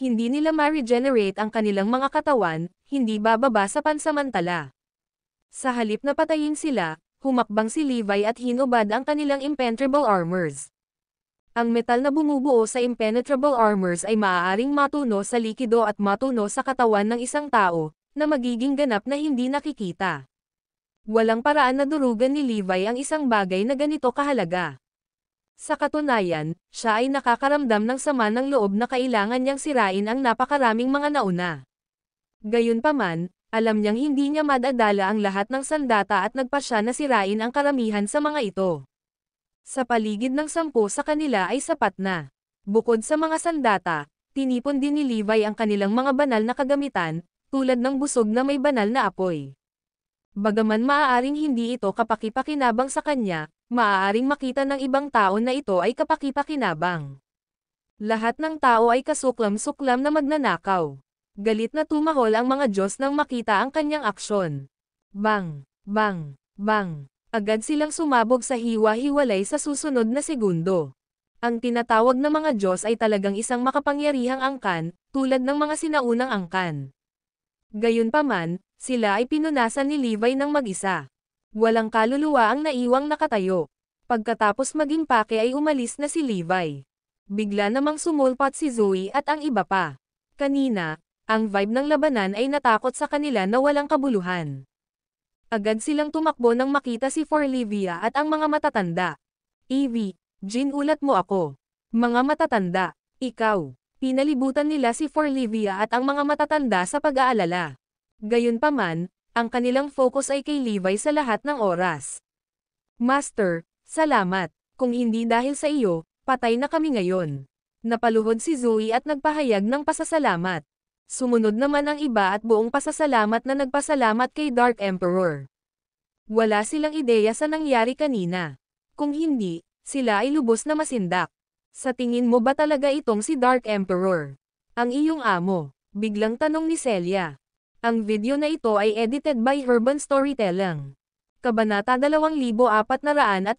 hindi nila ma-regenerate ang kanilang mga katawan, hindi bababa sa pansamantala. Sa halip na patayin sila, humakbang si Levi at hinubad ang kanilang impenetrable armors. Ang metal na bumubuo sa impenetrable armors ay maaaring matuno sa likido at matuno sa katawan ng isang tao, na magiging ganap na hindi nakikita. Walang paraan na durugan ni Levi ang isang bagay na ganito kahalaga. Sa katunayan, siya ay nakakaramdam ng sama ng loob na kailangan niyang sirain ang napakaraming mga nauna. Gayunpaman, alam niyang hindi niya madadala ang lahat ng sandata at nagpa siya na sirain ang karamihan sa mga ito. Sa paligid ng sampu sa kanila ay sapat na. Bukod sa mga sandata, tinipon din ni Levi ang kanilang mga banal na kagamitan, tulad ng busog na may banal na apoy. Bagaman maaaring hindi ito kapaki-pakinabang sa kanya, maaaring makita ng ibang tao na ito ay kapakipakinabang. Lahat ng tao ay kasuklam-suklam na magnanakaw. Galit na tumahol ang mga Diyos nang makita ang kanyang aksyon. Bang! Bang! Bang! Agad silang sumabog sa hiwa-hiwalay sa susunod na segundo. Ang tinatawag na mga Diyos ay talagang isang makapangyarihang angkan, tulad ng mga sinaunang angkan. Gayunpaman, sila ay pinunasan ni Levi ng mag-isa. Walang kaluluwa ang naiwang nakatayo. Pagkatapos maging pake ay umalis na si Levi. Bigla namang sumulpot si Zoe at ang iba pa. Kanina, ang vibe ng labanan ay natakot sa kanila na walang kabuluhan. Agad silang tumakbo nang makita si Forlivia at ang mga matatanda. Evie, Jin ulat mo ako. Mga matatanda, ikaw. Pinalibutan nila si Forlivia at ang mga matatanda sa pag-aalala. Gayunpaman, ang kanilang focus ay kay Levi sa lahat ng oras. Master, salamat. Kung hindi dahil sa iyo, patay na kami ngayon. Napaluhod si Zoe at nagpahayag ng pasasalamat. Sumunod naman ang iba at buong pasasalamat na nagpasalamat kay Dark Emperor. Wala silang ideya sa nangyari kanina. Kung hindi, sila ay lubos na masindak. Sa tingin mo ba talaga itong si Dark Emperor? Ang iyong amo, biglang tanong ni Celia. Ang video na ito ay edited by Urban Storytelling. Kabanata 2449.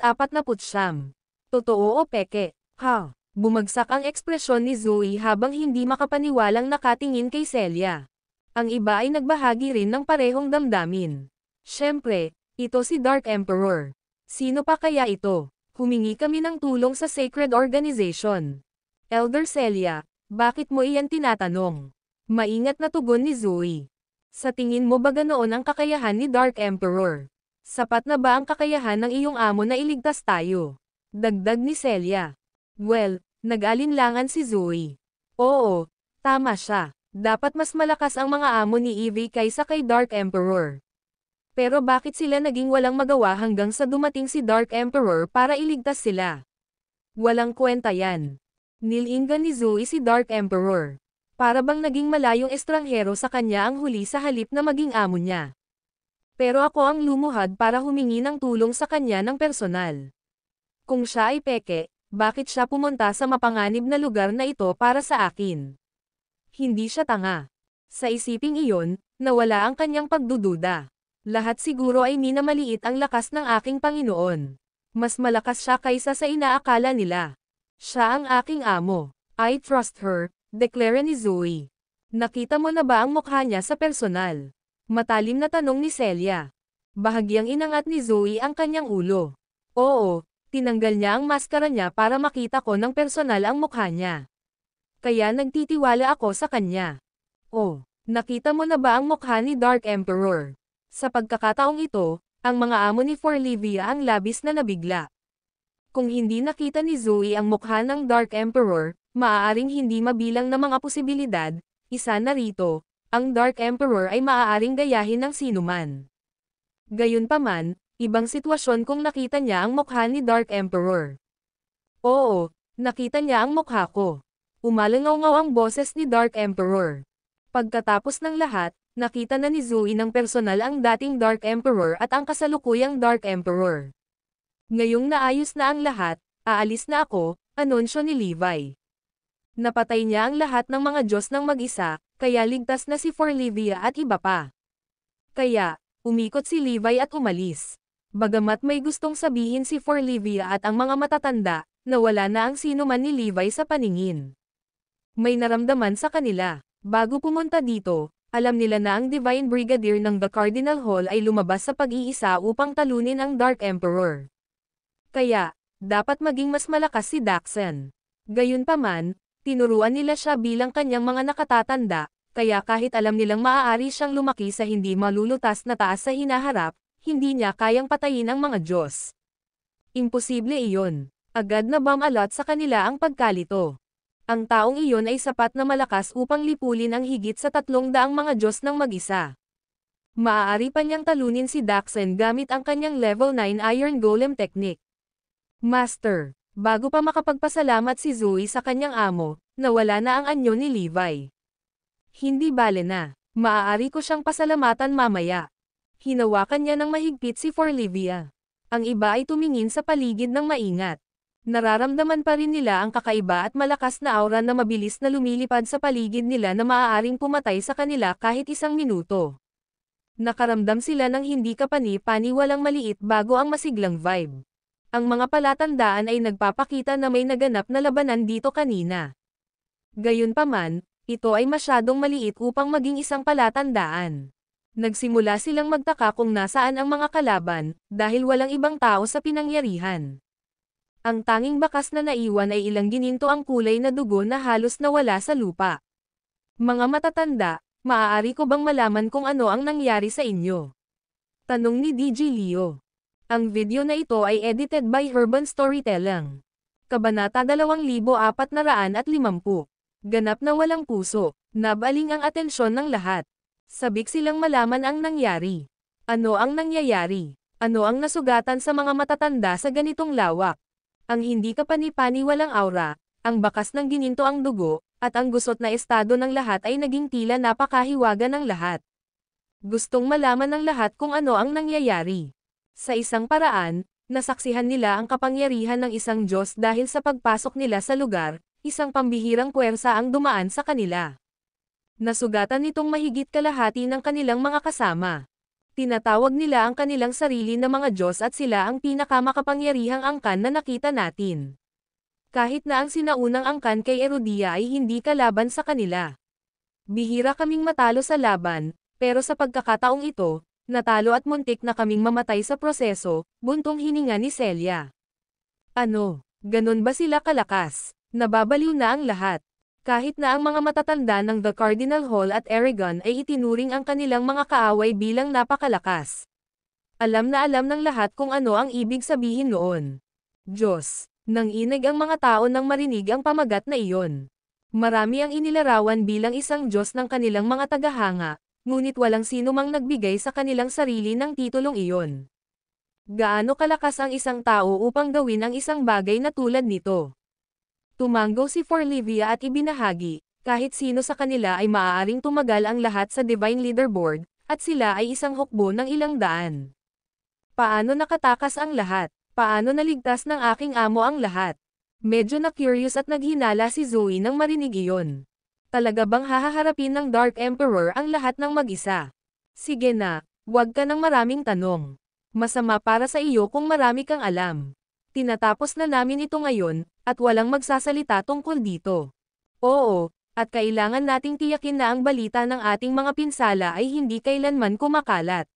Totoo o peke? Ha! Bumagsak ang ekspresyon ni Zoe habang hindi makapaniwalang nakatingin kay Celia. Ang iba ay nagbahagi rin ng parehong damdamin. Siyempre, ito si Dark Emperor. Sino pa kaya ito? Humingi kami ng tulong sa Sacred Organization. Elder Celia, bakit mo iyan tinatanong? Maingat na tugon ni Zoe. Sa tingin mo ba ganoon ang kakayahan ni Dark Emperor? Sapat na ba ang kakayahan ng iyong amo na iligtas tayo? Dagdag ni Celia. Well, nag-alinlangan si Zoe. Oo, tama siya. Dapat mas malakas ang mga amo ni Evie kaysa kay Dark Emperor. Pero bakit sila naging walang magawa hanggang sa dumating si Dark Emperor para iligtas sila? Walang kwenta yan. Nilingan ni Zoe si Dark Emperor para bang naging malayong estranghero sa kanya ang huli sa halip na maging amo niya. Pero ako ang lumuhad para humingi ng tulong sa kanya ng personal. Kung siya ay peke, bakit siya pumunta sa mapanganib na lugar na ito para sa akin? Hindi siya tanga. Sa isiping iyon, nawala ang kanyang pagdududa. Lahat siguro ay minamaliit ang lakas ng aking Panginoon. Mas malakas siya kaysa sa inaakala nila. Siya ang aking amo. I trust her, Deklara ni Zoe. Nakita mo na ba ang mukha niya sa personal? Matalim na tanong ni Celia. Bahagyang inangat ni Zoe ang kanyang ulo. Oo, tinanggal niya ang maskara niya para makita ko ng personal ang mukha niya. Kaya nagtitiwala ako sa kanya. Oh, nakita mo na ba ang mukha ni Dark Emperor? Sa pagkakataong ito, ang mga amo ni Forlivia ang labis na nabigla. Kung hindi nakita ni Zoe ang mukha ng Dark Emperor, maaaring hindi mabilang na mga posibilidad, isa na rito, ang Dark Emperor ay maaaring gayahin ng sinuman. Gayunpaman, ibang sitwasyon kung nakita niya ang mukha ni Dark Emperor. Oo, nakita niya ang mukha ko. Umalangaw-ngaw ang boses ni Dark Emperor. Pagkatapos ng lahat, nakita na ni Zui ng personal ang dating Dark Emperor at ang kasalukuyang Dark Emperor. Ngayong naayos na ang lahat, aalis na ako, anunsyo ni Levi. Napatay niya ang lahat ng mga Diyos ng mag-isa, kaya ligtas na si Forlivia at iba pa. Kaya, umikot si Levi at umalis. Bagamat may gustong sabihin si Forlivia at ang mga matatanda, nawala na ang sino man ni Levi sa paningin. May naramdaman sa kanila. Bago pumunta dito, alam nila na ang Divine Brigadier ng The Cardinal Hall ay lumabas sa pag-iisa upang talunin ang Dark Emperor. Kaya, dapat maging mas malakas si Daxen. Gayunpaman, Tinuruan nila siya bilang kanyang mga nakatatanda, kaya kahit alam nilang maaari siyang lumaki sa hindi malulutas na taas sa hinaharap, hindi niya kayang patayin ang mga Diyos. Imposible iyon. Agad na bamalat sa kanila ang pagkalito. Ang taong iyon ay sapat na malakas upang lipulin ang higit sa tatlong daang mga Diyos ng mag-isa. Maaari pa niyang talunin si Daxen gamit ang kanyang level 9 Iron Golem Technique. Master, Bago pa makapagpasalamat si Zoe sa kanyang amo, nawala na ang anyo ni Levi. Hindi bale na, maaari ko siyang pasalamatan mamaya. Hinawakan niya ng mahigpit si Forlivia. Ang iba ay tumingin sa paligid ng maingat. Nararamdaman pa rin nila ang kakaiba at malakas na aura na mabilis na lumilipad sa paligid nila na maaaring pumatay sa kanila kahit isang minuto. Nakaramdam sila ng hindi kapani-pani walang maliit bago ang masiglang vibe. Ang mga palatandaan ay nagpapakita na may naganap na labanan dito kanina. Gayunpaman, ito ay masyadong maliit upang maging isang palatandaan. Nagsimula silang magtaka kung nasaan ang mga kalaban, dahil walang ibang tao sa pinangyarihan. Ang tanging bakas na naiwan ay ilang gininto ang kulay na dugo na halos nawala sa lupa. Mga matatanda, maaari ko bang malaman kung ano ang nangyari sa inyo? Tanong ni DJ Leo. Ang video na ito ay edited by Urban Storytelling. Kabanata 2450. Ganap na walang puso. Nabaling ang atensyon ng lahat. Sabik silang malaman ang nangyari. Ano ang nangyayari? Ano ang nasugatan sa mga matatanda sa ganitong lawak? Ang hindi kapanipani walang aura, ang bakas ng gininto ang dugo, at ang gusot na estado ng lahat ay naging tila napakahiwaga ng lahat. Gustong malaman ng lahat kung ano ang nangyayari. Sa isang paraan, nasaksihan nila ang kapangyarihan ng isang Diyos dahil sa pagpasok nila sa lugar, isang pambihirang puwersa ang dumaan sa kanila. Nasugatan nitong mahigit kalahati ng kanilang mga kasama. Tinatawag nila ang kanilang sarili na mga Diyos at sila ang pinakamakapangyarihang angkan na nakita natin. Kahit na ang sinaunang angkan kay Erodia ay hindi kalaban sa kanila. Bihira kaming matalo sa laban, pero sa pagkakataong ito, Natalo at muntik na kaming mamatay sa proseso, buntong hininga ni Celia. Ano, ganun ba sila kalakas? Nababaliw na ang lahat. Kahit na ang mga matatanda ng The Cardinal Hall at Aragon ay itinuring ang kanilang mga kaaway bilang napakalakas. Alam na alam ng lahat kung ano ang ibig sabihin noon. Diyos, nang inig ang mga tao nang marinig ang pamagat na iyon. Marami ang inilarawan bilang isang Diyos ng kanilang mga tagahanga, ngunit walang sino mang nagbigay sa kanilang sarili ng titulong iyon. Gaano kalakas ang isang tao upang gawin ang isang bagay na tulad nito? Tumanggo si Forlivia at ibinahagi, kahit sino sa kanila ay maaaring tumagal ang lahat sa Divine Leaderboard, at sila ay isang hukbo ng ilang daan. Paano nakatakas ang lahat? Paano naligtas ng aking amo ang lahat? Medyo na-curious at naghinala si Zoe nang marinig iyon. Talaga bang haharapin ng Dark Emperor ang lahat ng mag-isa? Sige na, huwag ka ng maraming tanong. Masama para sa iyo kung marami kang alam. Tinatapos na namin ito ngayon, at walang magsasalita tungkol dito. Oo, at kailangan nating tiyakin na ang balita ng ating mga pinsala ay hindi kailanman kumakalat.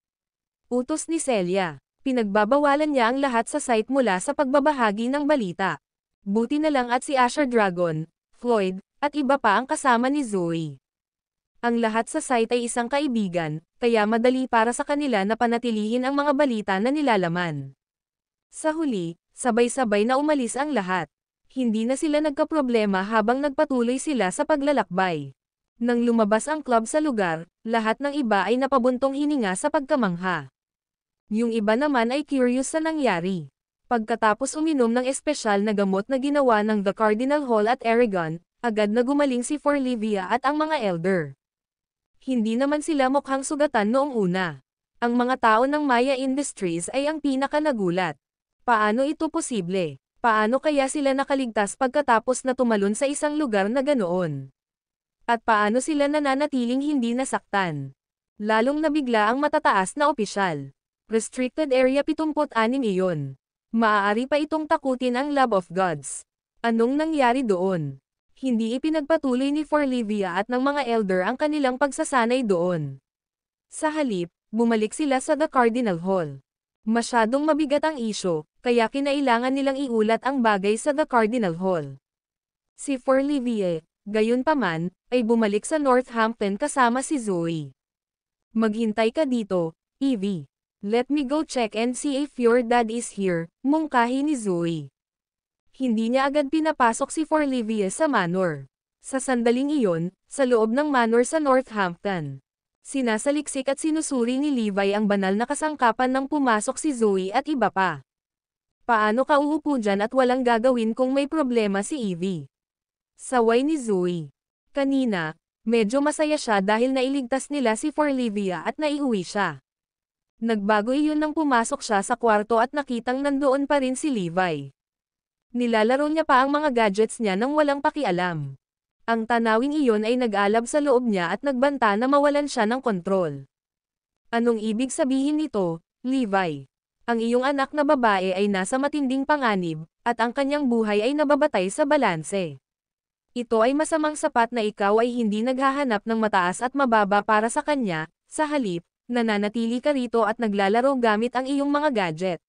Utos ni Celia, pinagbabawalan niya ang lahat sa site mula sa pagbabahagi ng balita. Buti na lang at si Asher Dragon, Floyd, at iba pa ang kasama ni Zoe. Ang lahat sa site ay isang kaibigan, kaya madali para sa kanila na panatilihin ang mga balita na nilalaman. Sa huli, sabay-sabay na umalis ang lahat. Hindi na sila nagkaproblema habang nagpatuloy sila sa paglalakbay. Nang lumabas ang club sa lugar, lahat ng iba ay napabuntong hininga sa pagkamangha. Yung iba naman ay curious sa nangyari. Pagkatapos uminom ng espesyal na gamot na ginawa ng The Cardinal Hall at Aragon, Agad na gumaling si Forlivia at ang mga elder. Hindi naman sila mukhang sugatan noong una. Ang mga tao ng Maya Industries ay ang pinakanagulat. Paano ito posible? Paano kaya sila nakaligtas pagkatapos na tumalon sa isang lugar na ganoon? At paano sila nananatiling hindi nasaktan? Lalong nabigla ang matataas na opisyal. Restricted Area 76 iyon. Maaari pa itong takutin ang Love of Gods. Anong nangyari doon? hindi ipinagpatuloy ni Forlivia at ng mga elder ang kanilang pagsasanay doon. Sa halip, bumalik sila sa The Cardinal Hall. Masyadong mabigat ang isyo, kaya kinailangan nilang iulat ang bagay sa The Cardinal Hall. Si Forlivier, gayunpaman, ay bumalik sa Northampton kasama si Zoe. Maghintay ka dito, Evie. Let me go check and see if your dad is here, mungkahi ni Zoe hindi niya agad pinapasok si Forlivia sa manor. Sa sandaling iyon, sa loob ng manor sa Northampton. Sinasaliksik at sinusuri ni Levi ang banal na kasangkapan ng pumasok si Zoe at iba pa. Paano ka uupo dyan at walang gagawin kung may problema si Evie? Saway ni Zoe. Kanina, medyo masaya siya dahil nailigtas nila si Forlivia at naiuwi siya. Nagbago iyon nang pumasok siya sa kwarto at nakitang nandoon pa rin si Levi. Nilalaro niya pa ang mga gadgets niya nang walang pakialam. Ang tanawin iyon ay nag-alab sa loob niya at nagbanta na mawalan siya ng kontrol. Anong ibig sabihin nito, Levi? Ang iyong anak na babae ay nasa matinding panganib, at ang kanyang buhay ay nababatay sa balanse. Ito ay masamang sapat na ikaw ay hindi naghahanap ng mataas at mababa para sa kanya, sa halip, nananatili ka rito at naglalaro gamit ang iyong mga gadget.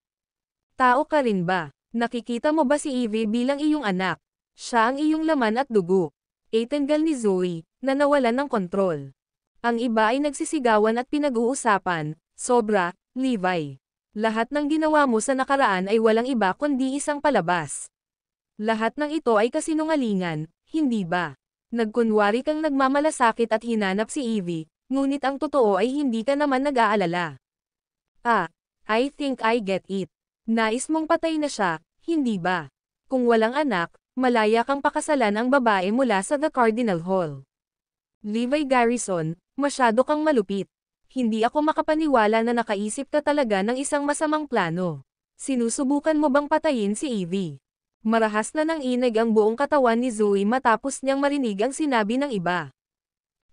Tao ka rin ba? Nakikita mo ba si Evie bilang iyong anak? Siya ang iyong laman at dugo. Itanggal ni Zoe, na nawalan ng kontrol. Ang iba ay nagsisigawan at pinag-uusapan, sobra, Levi. Lahat ng ginawa mo sa nakaraan ay walang iba kundi isang palabas. Lahat ng ito ay kasinungalingan, hindi ba? Nagkunwari kang nagmamalasakit at hinanap si Evie, ngunit ang totoo ay hindi ka naman nag-aalala. Ah, I think I get it. Nais mong patay na siya, hindi ba? Kung walang anak, malaya kang pakasalan ang babae mula sa The Cardinal Hall. Levi Garrison, masyado kang malupit. Hindi ako makapaniwala na nakaisip ka talaga ng isang masamang plano. Sinusubukan mo bang patayin si Evie? Marahas na ng inig ang buong katawan ni Zoe matapos niyang marinig ang sinabi ng iba.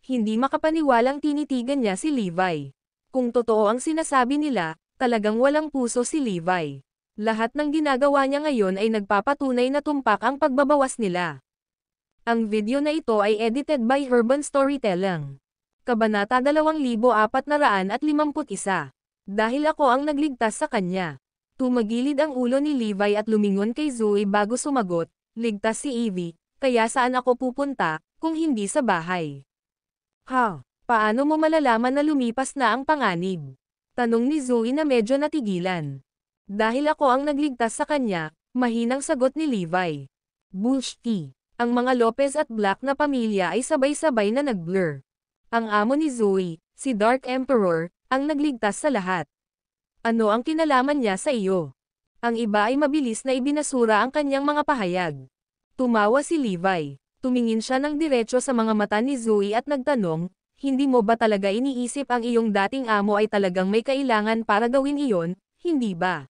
Hindi makapaniwalang tinitigan niya si Levi. Kung totoo ang sinasabi nila, Talagang walang puso si Levi. Lahat ng ginagawa niya ngayon ay nagpapatunay na tumpak ang pagbabawas nila. Ang video na ito ay edited by Urban Storytelling. Kabanata 2451. Dahil ako ang nagligtas sa kanya. Tumagilid ang ulo ni Levi at lumingon kay Zoe bago sumagot, ligtas si Evie, kaya saan ako pupunta, kung hindi sa bahay? Ha, paano mo malalaman na lumipas na ang panganib? Tanong ni Zoe na medyo natigilan. Dahil ako ang nagligtas sa kanya, mahinang sagot ni Levi. Bullshit. Ang mga Lopez at Black na pamilya ay sabay-sabay na nagblur. Ang amo ni Zoe, si Dark Emperor, ang nagligtas sa lahat. Ano ang kinalaman niya sa iyo? Ang iba ay mabilis na ibinasura ang kanyang mga pahayag. Tumawa si Levi. Tumingin siya ng diretso sa mga mata ni Zoe at nagtanong, hindi mo ba talaga iniisip ang iyong dating amo ay talagang may kailangan para gawin iyon, hindi ba?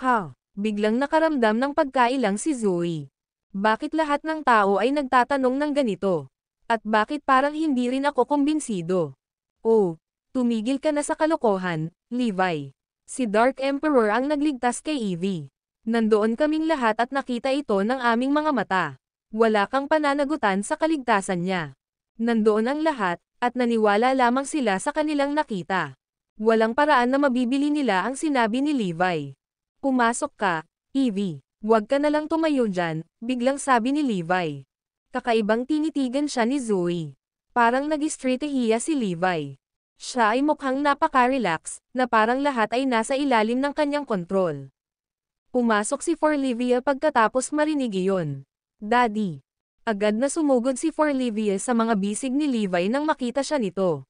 Ha! Biglang nakaramdam ng pagkailang si Zoe. Bakit lahat ng tao ay nagtatanong ng ganito? At bakit parang hindi rin ako kumbinsido? Oh, tumigil ka na sa kalokohan, Levi. Si Dark Emperor ang nagligtas kay Evie. Nandoon kaming lahat at nakita ito ng aming mga mata. Wala kang pananagutan sa kaligtasan niya. Nandoon ang lahat, at naniwala lamang sila sa kanilang nakita. Walang paraan na mabibili nila ang sinabi ni Levi. Pumasok ka, Evie. Huwag ka nalang tumayo dyan, biglang sabi ni Levi. Kakaibang tinitigan siya ni Zoe. Parang nag-strategiya si Levi. Siya ay mukhang napaka-relax, na parang lahat ay nasa ilalim ng kanyang kontrol. Pumasok si Forlivia pagkatapos marinig iyon. Daddy, Agad na sumugod si Forlivier sa mga bisig ni Levi nang makita siya nito.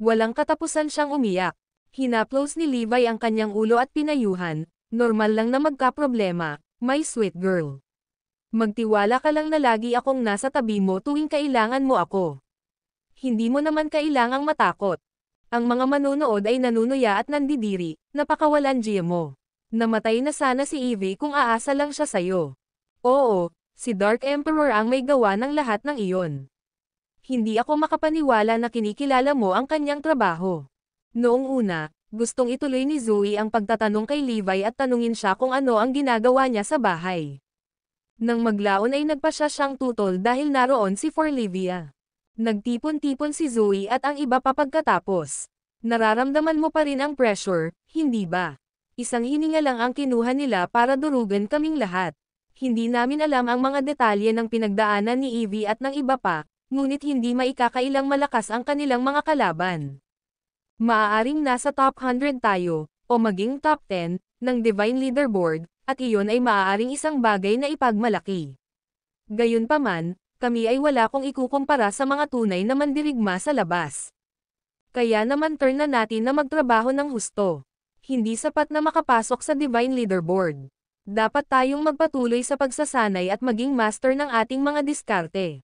Walang katapusan siyang umiyak. Hinaplos ni Levi ang kanyang ulo at pinayuhan, normal lang na magka-problema, my sweet girl. Magtiwala ka lang na lagi akong nasa tabi mo tuwing kailangan mo ako. Hindi mo naman kailangang matakot. Ang mga manonood ay nanunuya at nandidiri, napakawalan Gia mo. Namatay na sana si Evie kung aasa lang siya sayo. Oo, Si Dark Emperor ang may gawa ng lahat ng iyon. Hindi ako makapaniwala na kinikilala mo ang kanyang trabaho. Noong una, gustong ituloy ni Zoe ang pagtatanong kay Levi at tanungin siya kung ano ang ginagawa niya sa bahay. Nang maglaon ay nagpa siya siyang tutol dahil naroon si Forlivia. Nagtipon-tipon si Zoe at ang iba pa pagkatapos. Nararamdaman mo pa rin ang pressure, hindi ba? Isang hininga lang ang kinuha nila para durugan kaming lahat. Hindi namin alam ang mga detalye ng pinagdaanan ni Evie at ng iba pa, ngunit hindi maikakailang malakas ang kanilang mga kalaban. Maaaring nasa top 100 tayo, o maging top 10, ng Divine Leaderboard, at iyon ay maaaring isang bagay na ipagmalaki. Gayunpaman, kami ay wala kong ikukumpara sa mga tunay na mandirigma sa labas. Kaya naman turn na natin na magtrabaho ng husto. Hindi sapat na makapasok sa Divine Leaderboard. Dapat tayong magpatuloy sa pagsasanay at maging master ng ating mga diskarte.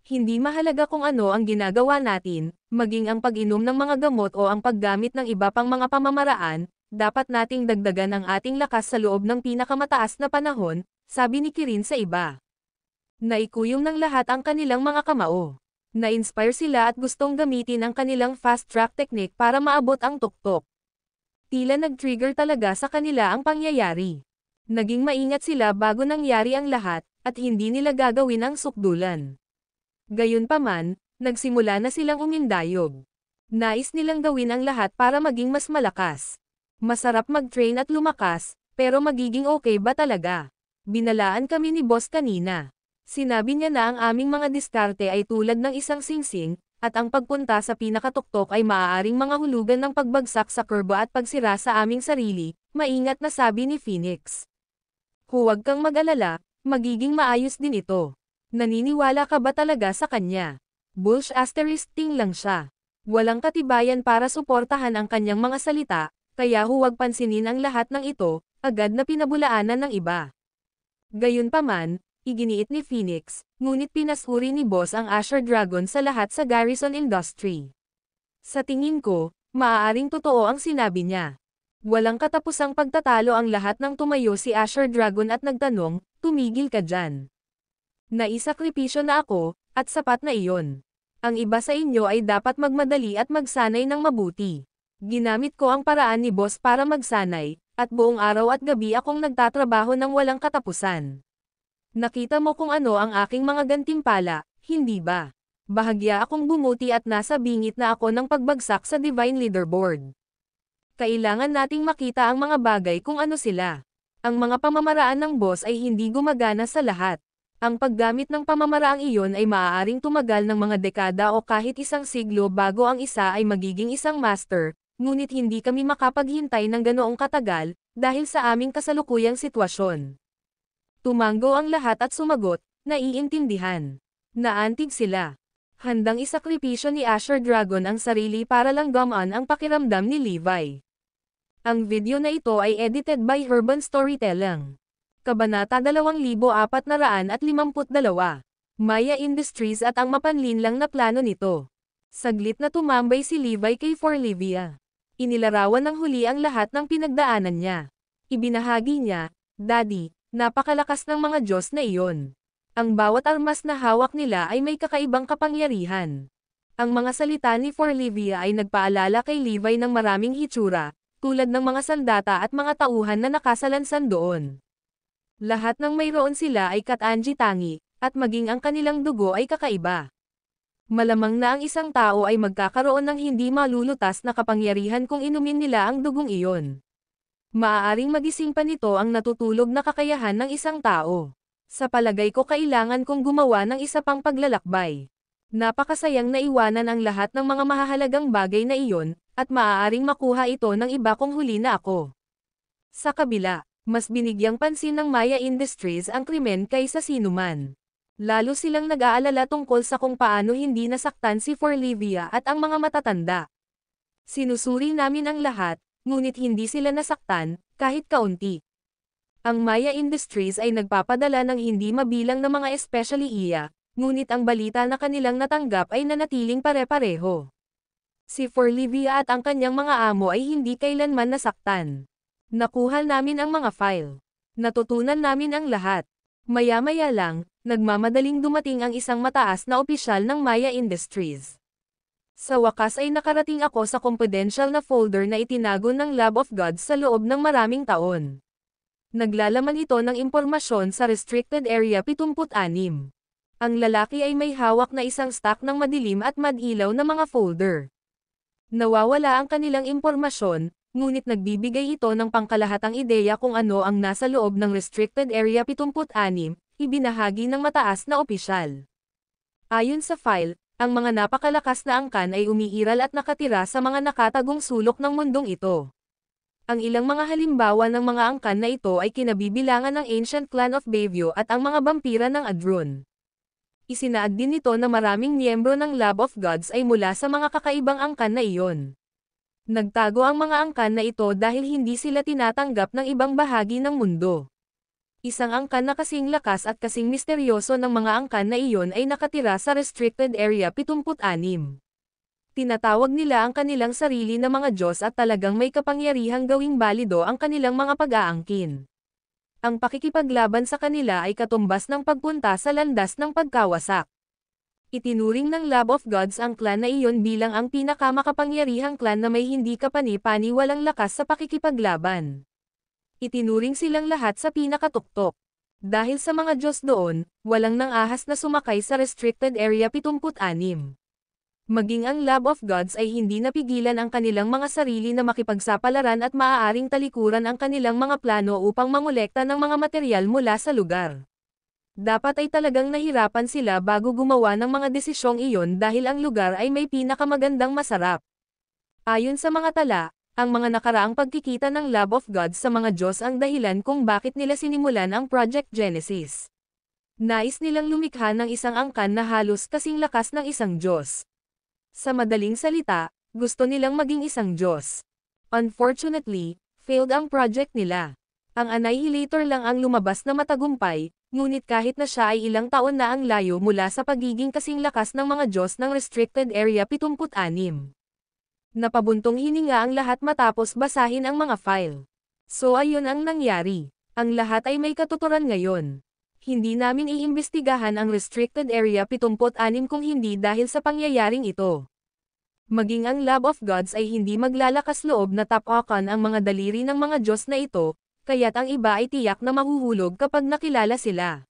Hindi mahalaga kung ano ang ginagawa natin, maging ang pag-inom ng mga gamot o ang paggamit ng iba pang mga pamamaraan, dapat nating dagdagan ang ating lakas sa loob ng pinakamataas na panahon, sabi ni Kirin sa iba. Naikuyong ng lahat ang kanilang mga kamao. Na-inspire sila at gustong gamitin ang kanilang fast track technique para maabot ang tuktok. Tila nag-trigger talaga sa kanila ang pangyayari. Naging maingat sila bago nangyari ang lahat, at hindi nila gagawin ang sukdulan. Gayunpaman, nagsimula na silang umindayog. Nais nilang gawin ang lahat para maging mas malakas. Masarap mag-train at lumakas, pero magiging okay ba talaga? Binalaan kami ni boss kanina. Sinabi niya na ang aming mga diskarte ay tulad ng isang singsing, at ang pagpunta sa pinakatuktok ay maaaring mga hulugan ng pagbagsak sa kurbo at pagsira sa aming sarili, maingat na sabi ni Phoenix. Huwag kang mag-alala, magiging maayos din ito. Naniniwala ka ba talaga sa kanya? Bulls asterisk ting lang siya. Walang katibayan para suportahan ang kanyang mga salita, kaya huwag pansinin ang lahat ng ito, agad na pinabulaanan ng iba. Gayunpaman, iginiit ni Phoenix, ngunit pinasuri ni Boss ang Asher Dragon sa lahat sa Garrison Industry. Sa tingin ko, maaaring totoo ang sinabi niya. Walang katapusang pagtatalo ang lahat ng tumayo si Asher Dragon at nagtanong, tumigil ka dyan. Naisakripisyo na ako, at sapat na iyon. Ang iba sa inyo ay dapat magmadali at magsanay ng mabuti. Ginamit ko ang paraan ni boss para magsanay, at buong araw at gabi akong nagtatrabaho ng walang katapusan. Nakita mo kung ano ang aking mga gantimpala, hindi ba? Bahagya akong bumuti at nasa bingit na ako ng pagbagsak sa Divine Leaderboard kailangan nating makita ang mga bagay kung ano sila. Ang mga pamamaraan ng boss ay hindi gumagana sa lahat. Ang paggamit ng pamamaraang iyon ay maaaring tumagal ng mga dekada o kahit isang siglo bago ang isa ay magiging isang master, ngunit hindi kami makapaghintay ng ganoong katagal, dahil sa aming kasalukuyang sitwasyon. Tumango ang lahat at sumagot, naiintindihan. Naantig sila. Handang isakripisyo ni Asher Dragon ang sarili para lang gamaan ang pakiramdam ni Levi. Ang video na ito ay edited by Urban Storytelling. Kabanata 2452. Maya Industries at ang mapanlinlang na plano nito. Saglit na tumambay si Levi kay Forlivia. Inilarawan ng huli ang lahat ng pinagdaanan niya. Ibinahagi niya, Daddy, napakalakas ng mga Diyos na iyon. Ang bawat armas na hawak nila ay may kakaibang kapangyarihan. Ang mga salita ni Forlivia ay nagpaalala kay Levi ng maraming hitsura, tulad ng mga sandata at mga tauhan na nakasalansan doon. Lahat ng mayroon sila ay katanji tangi, at maging ang kanilang dugo ay kakaiba. Malamang na ang isang tao ay magkakaroon ng hindi malulutas na kapangyarihan kung inumin nila ang dugong iyon. Maaaring magising pa nito ang natutulog na kakayahan ng isang tao. Sa palagay ko kailangan kong gumawa ng isa pang paglalakbay. Napakasayang na iwanan ang lahat ng mga mahahalagang bagay na iyon, at maaaring makuha ito ng iba kung huli na ako. Sa kabila, mas binigyang pansin ng Maya Industries ang krimen kaysa sinuman. Lalo silang nag-aalala tungkol sa kung paano hindi nasaktan si Forlivia at ang mga matatanda. Sinusuri namin ang lahat, ngunit hindi sila nasaktan, kahit kaunti. Ang Maya Industries ay nagpapadala ng hindi mabilang na mga especially iya, ngunit ang balita na kanilang natanggap ay nanatiling pare-pareho. Si Forlivia at ang kanyang mga amo ay hindi kailanman nasaktan. Nakuha namin ang mga file. Natutunan namin ang lahat. Maya-maya lang, nagmamadaling dumating ang isang mataas na opisyal ng Maya Industries. Sa wakas ay nakarating ako sa confidential na folder na itinago ng Lab of God sa loob ng maraming taon. Naglalaman ito ng impormasyon sa Restricted Area 76. Ang lalaki ay may hawak na isang stack ng madilim at madilaw na mga folder. Nawawala ang kanilang impormasyon, ngunit nagbibigay ito ng pangkalahatang ideya kung ano ang nasa loob ng Restricted Area 76, ibinahagi ng mataas na opisyal. Ayon sa file, ang mga napakalakas na angkan ay umiiral at nakatira sa mga nakatagong sulok ng mundong ito. Ang ilang mga halimbawa ng mga angkan na ito ay kinabibilangan ng Ancient Clan of Bayview at ang mga bampira ng Adrun. Isinaad din nito na maraming miyembro ng Love of Gods ay mula sa mga kakaibang angkan na iyon. Nagtago ang mga angkan na ito dahil hindi sila tinatanggap ng ibang bahagi ng mundo. Isang angkan na kasing lakas at kasing misteryoso ng mga angkan na iyon ay nakatira sa Restricted Area 76. Tinatawag nila ang kanilang sarili na mga Diyos at talagang may kapangyarihang gawing balido ang kanilang mga pag-aangkin ang pakikipaglaban sa kanila ay katumbas ng pagpunta sa landas ng pagkawasak. Itinuring ng Love of Gods ang clan na iyon bilang ang pinakamakapangyarihang clan na may hindi kapani-pani walang lakas sa pakikipaglaban. Itinuring silang lahat sa pinakatuktok. Dahil sa mga Diyos doon, walang nang ahas na sumakay sa restricted area 76. Maging ang love of Gods ay hindi napigilan ang kanilang mga sarili na makipagsapalaran at maaaring talikuran ang kanilang mga plano upang mangolekta ng mga material mula sa lugar. Dapat ay talagang nahirapan sila bago gumawa ng mga desisyong iyon dahil ang lugar ay may pinakamagandang masarap. Ayon sa mga tala, ang mga nakaraang pagkikita ng love of God sa mga Diyos ang dahilan kung bakit nila sinimulan ang Project Genesis. Nais nilang lumikha ng isang angkan na halos kasing lakas ng isang Diyos. Sa madaling salita, gusto nilang maging isang Diyos. Unfortunately, failed ang project nila. Ang Annihilator lang ang lumabas na matagumpay, ngunit kahit na siya ay ilang taon na ang layo mula sa pagiging kasing lakas ng mga Diyos ng Restricted Area 76. Napabuntong hininga ang lahat matapos basahin ang mga file. So ayun ang nangyari. Ang lahat ay may katuturan ngayon hindi namin iimbestigahan ang restricted area 76 kung hindi dahil sa pangyayaring ito. Maging ang Love of Gods ay hindi maglalakas loob na tapakan ang mga daliri ng mga Diyos na ito, kaya't ang iba ay tiyak na mahuhulog kapag nakilala sila.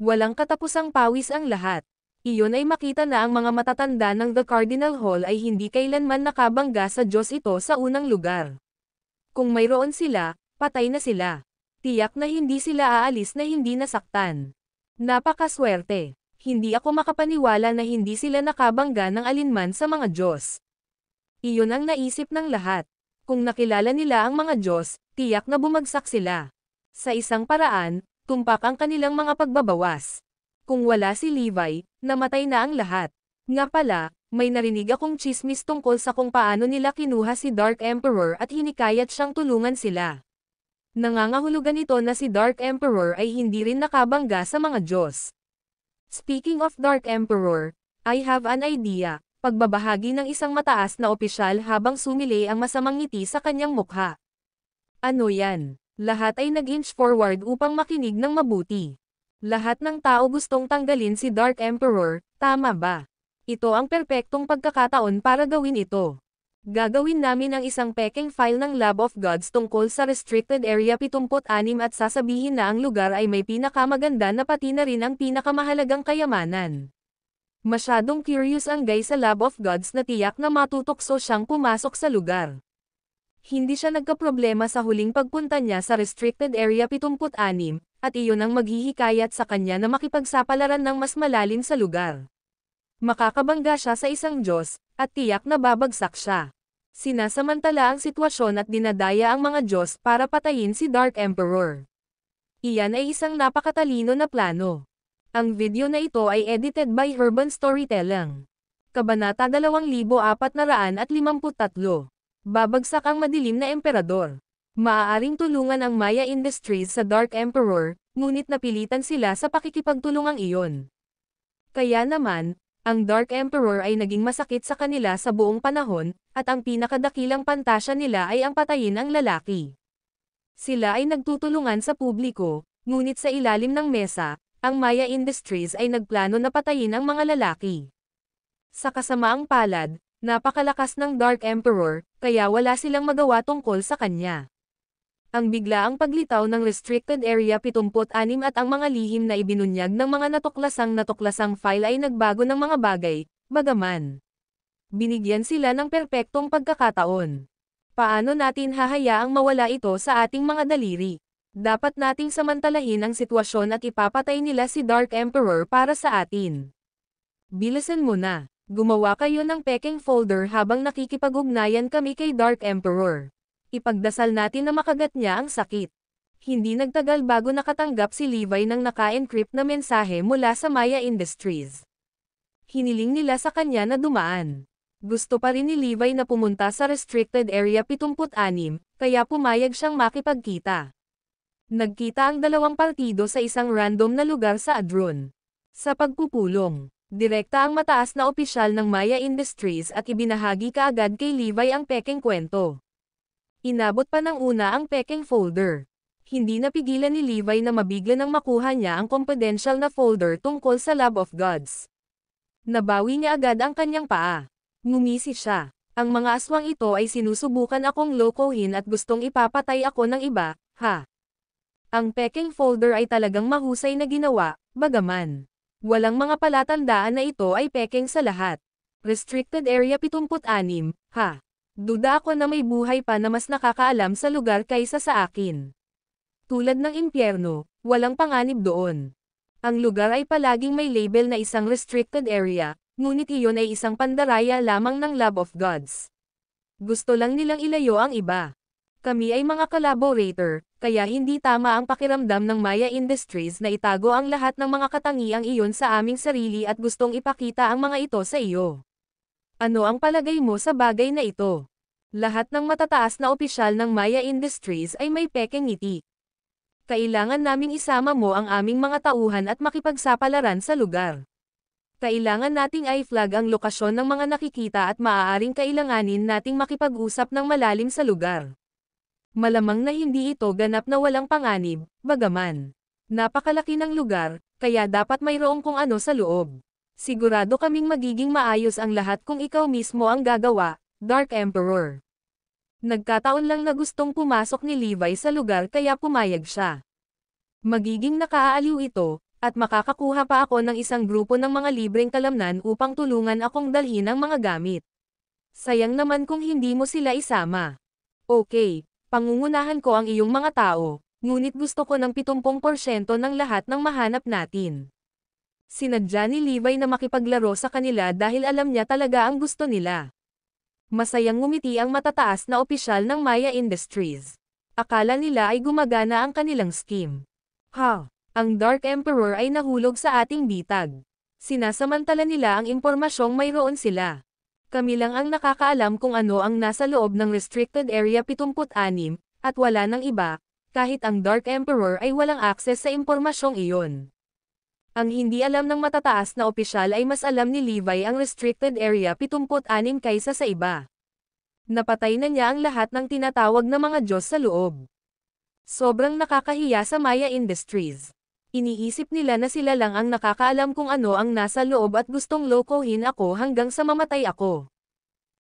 Walang katapusang pawis ang lahat. Iyon ay makita na ang mga matatanda ng The Cardinal Hall ay hindi kailanman nakabangga sa Diyos ito sa unang lugar. Kung mayroon sila, patay na sila. Tiyak na hindi sila aalis na hindi nasaktan. Napakaswerte. Hindi ako makapaniwala na hindi sila nakabangga ng alinman sa mga Diyos. Iyon ang naisip ng lahat. Kung nakilala nila ang mga Diyos, tiyak na bumagsak sila. Sa isang paraan, tumpak ang kanilang mga pagbabawas. Kung wala si Levi, namatay na ang lahat. Nga pala, may narinig akong chismis tungkol sa kung paano nila kinuha si Dark Emperor at hinikayat siyang tulungan sila. Nangangahulugan ito na si Dark Emperor ay hindi rin nakabangga sa mga Diyos. Speaking of Dark Emperor, I have an idea, pagbabahagi ng isang mataas na opisyal habang sumili ang masamang ngiti sa kanyang mukha. Ano yan? Lahat ay nag-inch forward upang makinig ng mabuti. Lahat ng tao gustong tanggalin si Dark Emperor, tama ba? Ito ang perpektong pagkakataon para gawin ito. Gagawin namin ang isang peking file ng Lab of Gods tungkol sa Restricted Area 76 at sasabihin na ang lugar ay may pinakamaganda na pati na rin ang pinakamahalagang kayamanan. Masyadong curious ang guy sa Lab of Gods na tiyak na matutokso siyang pumasok sa lugar. Hindi siya nagkaproblema sa huling pagpunta niya sa Restricted Area 76 at iyon ang maghihikayat sa kanya na makipagsapalaran ng mas malalim sa lugar. Makakabangga siya sa isang Diyos, at tiyak na babagsak siya. Sinasamantala ang sitwasyon at dinadaya ang mga Diyos para patayin si Dark Emperor. Iyan ay isang napakatalino na plano. Ang video na ito ay edited by Urban Storytelling. Kabanata 2453. Babagsak ang madilim na emperador. Maaaring tulungan ang Maya Industries sa Dark Emperor, ngunit napilitan sila sa pakikipagtulungang iyon. Kaya naman, ang Dark Emperor ay naging masakit sa kanila sa buong panahon, at ang pinakadakilang pantasya nila ay ang patayin ang lalaki. Sila ay nagtutulungan sa publiko, ngunit sa ilalim ng mesa, ang Maya Industries ay nagplano na patayin ang mga lalaki. Sa kasamaang palad, napakalakas ng Dark Emperor, kaya wala silang magawa tungkol sa kanya. Ang biglaang paglitaw ng Restricted Area 76 at ang mga lihim na ibinunyag ng mga natuklasang natuklasang file ay nagbago ng mga bagay, bagaman. Binigyan sila ng perpektong pagkakataon. Paano natin hahayaang mawala ito sa ating mga daliri? Dapat nating samantalahin ang sitwasyon at ipapatay nila si Dark Emperor para sa atin. Bilisan mo na. Gumawa kayo ng peking folder habang nakikipag-ugnayan kami kay Dark Emperor. Ipagdasal natin na makagat niya ang sakit. Hindi nagtagal bago nakatanggap si Levi ng naka-encrypt na mensahe mula sa Maya Industries. Hiniling nila sa kanya na dumaan. Gusto pa rin ni Levi na pumunta sa Restricted Area 76, kaya pumayag siyang makipagkita. Nagkita ang dalawang partido sa isang random na lugar sa Adron. Sa pagpupulong, direkta ang mataas na opisyal ng Maya Industries at ibinahagi kaagad kay Levi ang peking kwento. Inabot pa ng una ang peking folder. Hindi napigilan ni Levi na mabigla nang makuha niya ang confidential na folder tungkol sa Love of Gods. Nabawi niya agad ang kanyang paa. Ngumisi siya. Ang mga aswang ito ay sinusubukan akong lokohin at gustong ipapatay ako ng iba, ha? Ang peking folder ay talagang mahusay na ginawa, bagaman. Walang mga palatandaan na ito ay peking sa lahat. Restricted Area 76, ha? Duda ako na may buhay pa na mas nakakaalam sa lugar kaysa sa akin. Tulad ng impyerno, walang panganib doon. Ang lugar ay palaging may label na isang restricted area, Ngunit iyon ay isang pandaraya lamang ng love of gods. Gusto lang nilang ilayo ang iba. Kami ay mga collaborator, kaya hindi tama ang pakiramdam ng Maya Industries na itago ang lahat ng mga katangiang iyon sa aming sarili at gustong ipakita ang mga ito sa iyo. Ano ang palagay mo sa bagay na ito? Lahat ng matataas na opisyal ng Maya Industries ay may pekeng ngiti. Kailangan naming isama mo ang aming mga tauhan at makipagsapalaran sa lugar. Kailangan nating i-flag ang lokasyon ng mga nakikita at maaaring kailanganin nating makipag-usap ng malalim sa lugar. Malamang na hindi ito ganap na walang panganib, bagaman. Napakalaki ng lugar, kaya dapat mayroong kung ano sa loob. Sigurado kaming magiging maayos ang lahat kung ikaw mismo ang gagawa, Dark Emperor. Nagkataon lang na gustong pumasok ni Levi sa lugar kaya pumayag siya. Magiging nakaaaliw ito, at makakakuha pa ako ng isang grupo ng mga libreng kalamnan upang tulungan akong dalhin ang mga gamit. Sayang naman kung hindi mo sila isama. Okay, pangungunahan ko ang iyong mga tao, ngunit gusto ko ng 70% ng lahat ng mahanap natin. Sinadya ni Levi na makipaglaro sa kanila dahil alam niya talaga ang gusto nila. Masayang ngumiti ang matataas na opisyal ng Maya Industries. Akala nila ay gumagana ang kanilang scheme. Ha! Ang Dark Emperor ay nahulog sa ating bitag. Sinasamantala nila ang impormasyong mayroon sila. Kami lang ang nakakaalam kung ano ang nasa loob ng Restricted Area 76, at wala ng iba, kahit ang Dark Emperor ay walang akses sa impormasyong iyon. Ang hindi alam ng matataas na opisyal ay mas alam ni Levi ang Restricted Area 76 kaysa sa iba. Napatay na niya ang lahat ng tinatawag na mga Diyos sa loob. Sobrang nakakahiya sa Maya Industries. Iniisip nila na sila lang ang nakakaalam kung ano ang nasa loob at gustong lokohin ako hanggang sa mamatay ako.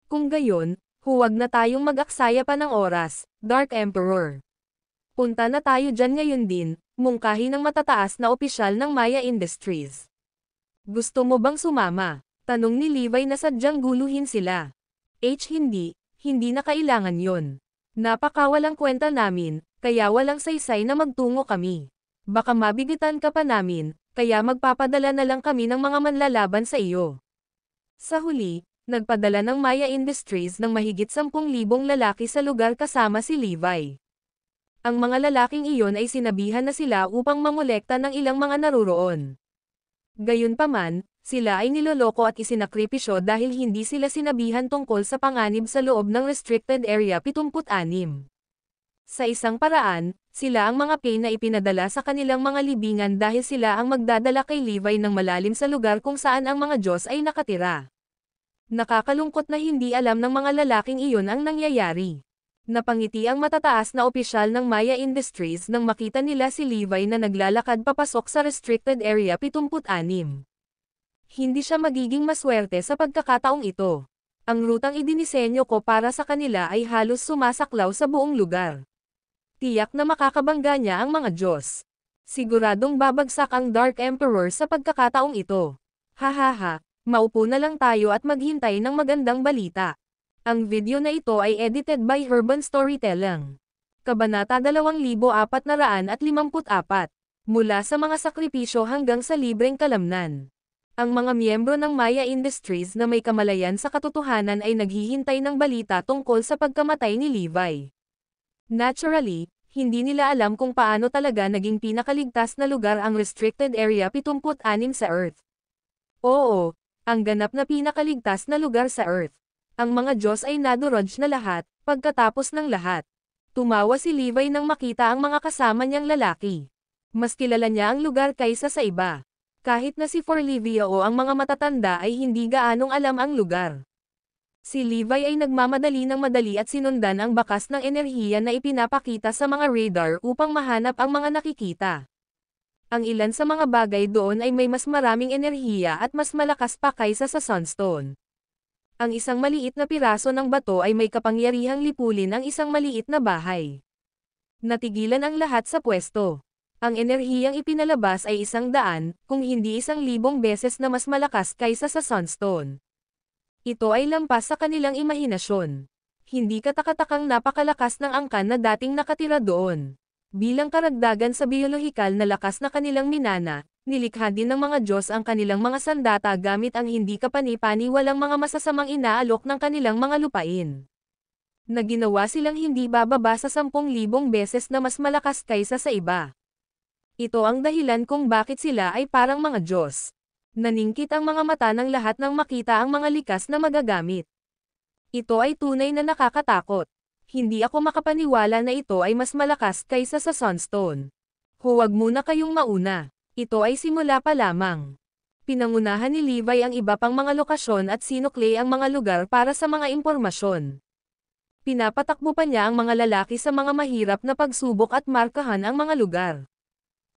Kung gayon, huwag na tayong mag-aksaya pa ng oras, Dark Emperor. Punta na tayo dyan ngayon din, mungkahi ng matataas na opisyal ng Maya Industries. Gusto mo bang sumama? Tanong ni Levi na sadyang guluhin sila. H hindi, hindi na kailangan yon. Napakawalang kwenta namin, kaya walang saysay na magtungo kami. Baka mabigitan ka pa namin, kaya magpapadala na lang kami ng mga manlalaban sa iyo. Sa huli, nagpadala ng Maya Industries ng mahigit 10,000 lalaki sa lugar kasama si Levi. Ang mga lalaking iyon ay sinabihan na sila upang mamolekta ng ilang mga naruroon. Gayunpaman, sila ay niloloko at isinakripisyo dahil hindi sila sinabihan tungkol sa panganib sa loob ng restricted area 76. Sa isang paraan, sila ang mga pain na ipinadala sa kanilang mga libingan dahil sila ang magdadala kay Levi ng malalim sa lugar kung saan ang mga Diyos ay nakatira. Nakakalungkot na hindi alam ng mga lalaking iyon ang nangyayari. Napangiti ang matataas na opisyal ng Maya Industries nang makita nila si Levi na naglalakad papasok sa restricted area 76. Hindi siya magiging maswerte sa pagkakataong ito. Ang rutang idinisenyo ko para sa kanila ay halos sumasaklaw sa buong lugar. Tiyak na makakabangga niya ang mga Diyos. Siguradong babagsak ang Dark Emperor sa pagkakataong ito. Hahaha, maupo na lang tayo at maghintay ng magandang balita. Ang video na ito ay edited by Urban Storytelling. Kabanata 2454 Mula sa mga sakripisyo hanggang sa libreng kalamnan. Ang mga miyembro ng Maya Industries na may kamalayan sa katotohanan ay naghihintay ng balita tungkol sa pagkamatay ni Levi. Naturally, hindi nila alam kung paano talaga naging pinakaligtas na lugar ang Restricted Area 76 sa Earth. Oo, ang ganap na pinakaligtas na lugar sa Earth. Ang mga Diyos ay naduroj na lahat, pagkatapos ng lahat. Tumawa si Levi nang makita ang mga kasama niyang lalaki. Mas kilala niya ang lugar kaysa sa iba. Kahit na si Forlivio o ang mga matatanda ay hindi gaanong alam ang lugar. Si Levi ay nagmamadali ng madali at sinundan ang bakas ng enerhiya na ipinapakita sa mga radar upang mahanap ang mga nakikita. Ang ilan sa mga bagay doon ay may mas maraming enerhiya at mas malakas pa kaysa sa sunstone. Ang isang maliit na piraso ng bato ay may kapangyarihang lipulin ang isang maliit na bahay. Natigilan ang lahat sa pwesto. Ang enerhiyang ipinalabas ay isang daan, kung hindi isang libong beses na mas malakas kaysa sa sunstone. Ito ay lampas sa kanilang imahinasyon. Hindi katakatakang napakalakas ng angkan na dating nakatira doon. Bilang karagdagan sa biyolohikal na lakas na kanilang minana, nilikha din ng mga Diyos ang kanilang mga sandata gamit ang hindi kapanipani walang mga masasamang inaalok ng kanilang mga lupain. Na ginawa silang hindi bababa sa 10,000 beses na mas malakas kaysa sa iba. Ito ang dahilan kung bakit sila ay parang mga Diyos. Naningkit ang mga mata ng lahat nang makita ang mga likas na magagamit. Ito ay tunay na nakakatakot. Hindi ako makapaniwala na ito ay mas malakas kaysa sa sunstone. Huwag muna kayong mauna. Ito ay simula pa lamang. Pinangunahan ni Levi ang iba pang mga lokasyon at sinuklay ang mga lugar para sa mga impormasyon. Pinapatakbo pa niya ang mga lalaki sa mga mahirap na pagsubok at markahan ang mga lugar.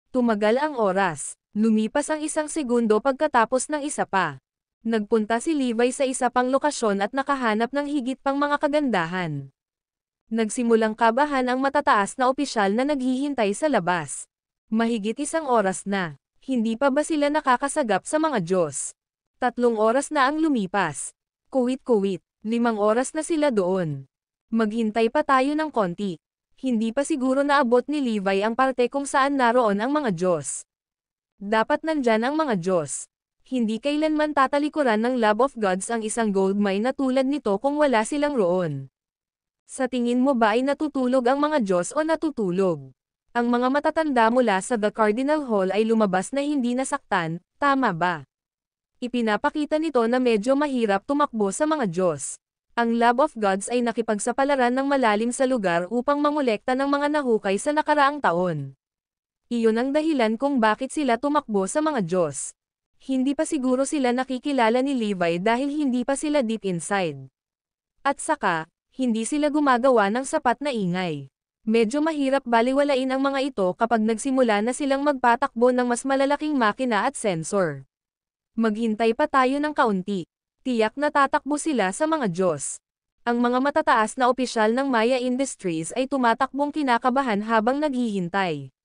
Tumagal ang oras. Lumipas ang isang segundo pagkatapos ng isa pa. Nagpunta si Levi sa isa pang lokasyon at nakahanap ng higit pang mga kagandahan. Nagsimulang kabahan ang matataas na opisyal na naghihintay sa labas. Mahigit isang oras na. Hindi pa ba sila nakakasagap sa mga Diyos? Tatlong oras na ang lumipas. Kuwit-kuwit, limang oras na sila doon. Maghintay pa tayo ng konti. Hindi pa siguro naabot ni Levi ang parte kung saan naroon ang mga Diyos. Dapat nandyan ang mga Diyos. Hindi kailanman tatalikuran ng love of gods ang isang gold mine na tulad nito kung wala silang roon. Sa tingin mo ba ay natutulog ang mga Diyos o natutulog? Ang mga matatanda mula sa The Cardinal Hall ay lumabas na hindi nasaktan, tama ba? Ipinapakita nito na medyo mahirap tumakbo sa mga Diyos. Ang Love of Gods ay nakipagsapalaran ng malalim sa lugar upang mangolekta ng mga nahukay sa nakaraang taon. Iyon ang dahilan kung bakit sila tumakbo sa mga Diyos. Hindi pa siguro sila nakikilala ni Levi dahil hindi pa sila deep inside. At saka, hindi sila gumagawa ng sapat na ingay. Medyo mahirap baliwalain ang mga ito kapag nagsimula na silang magpatakbo ng mas malalaking makina at sensor. Maghintay pa tayo ng kaunti. Tiyak na tatakbo sila sa mga Diyos. Ang mga matataas na opisyal ng Maya Industries ay tumatakbong kinakabahan habang naghihintay.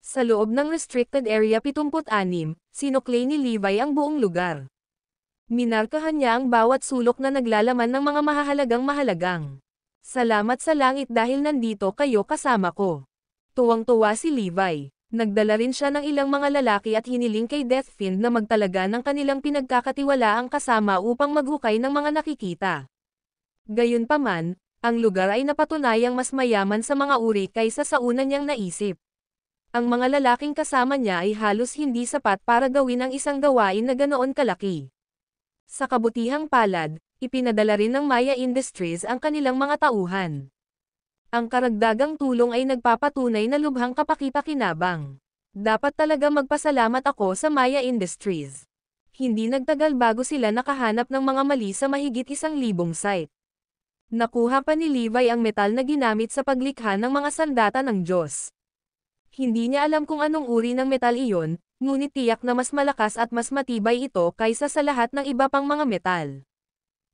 Sa loob ng Restricted Area 76, sinuklay ni Levi ang buong lugar. Minarkahan niya ang bawat sulok na naglalaman ng mga mahahalagang mahalagang. Salamat sa langit dahil nandito kayo kasama ko. Tuwang-tuwa si Levi. Nagdala rin siya ng ilang mga lalaki at hiniling kay Deathfiend na magtalaga ng kanilang pinagkakatiwalaang kasama upang maghukay ng mga nakikita. Gayunpaman, ang lugar ay napatunayang mas mayaman sa mga uri kaysa sa una niyang naisip ang mga lalaking kasama niya ay halos hindi sapat para gawin ang isang gawain na ganoon kalaki. Sa kabutihang palad, ipinadala rin ng Maya Industries ang kanilang mga tauhan. Ang karagdagang tulong ay nagpapatunay na lubhang kapaki-pakinabang. Dapat talaga magpasalamat ako sa Maya Industries. Hindi nagtagal bago sila nakahanap ng mga mali sa mahigit isang libong site. Nakuha pa ni Levi ang metal na ginamit sa paglikha ng mga sandata ng Diyos. Hindi niya alam kung anong uri ng metal iyon, ngunit tiyak na mas malakas at mas matibay ito kaysa sa lahat ng iba pang mga metal.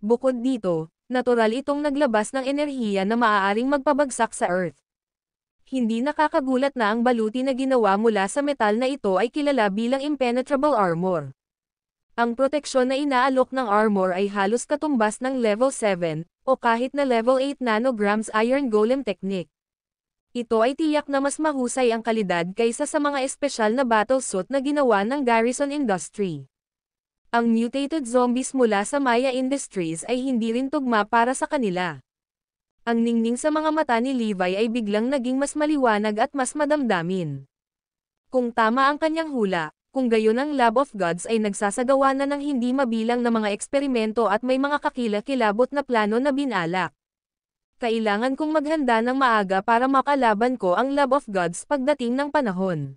Bukod dito, natural itong naglabas ng enerhiya na maaaring magpabagsak sa Earth. Hindi nakakagulat na ang baluti na ginawa mula sa metal na ito ay kilala bilang impenetrable armor. Ang proteksyon na inaalok ng armor ay halos katumbas ng level 7 o kahit na level 8 nanograms iron golem technique. Ito ay tiyak na mas mahusay ang kalidad kaysa sa mga espesyal na battlesuit na ginawa ng Garrison Industry. Ang mutated zombies mula sa Maya Industries ay hindi rin tugma para sa kanila. Ang ningning sa mga mata ni Levi ay biglang naging mas maliwanag at mas madamdamin. Kung tama ang kanyang hula, kung gayon ang Lab of Gods ay nagsasagawa na ng hindi mabilang na mga eksperimento at may mga kakila-kilabot na plano na binalak. Kailangan kong maghanda ng maaga para makalaban ko ang love of gods pagdating ng panahon.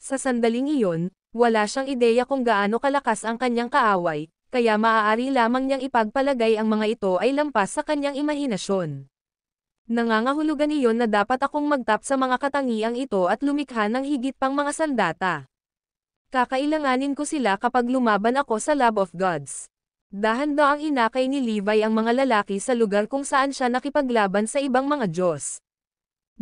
Sa sandaling iyon, wala siyang ideya kung gaano kalakas ang kanyang kaaway, kaya maaari lamang niyang ipagpalagay ang mga ito ay lampas sa kanyang imahinasyon. Nangangahulugan iyon na dapat akong magtap sa mga katangiang ito at lumikha ng higit pang mga sandata. Kakailanganin ko sila kapag lumaban ako sa love of Gods. Dahan-daang hinakay ni Levi ang mga lalaki sa lugar kung saan siya nakipaglaban sa ibang mga Diyos.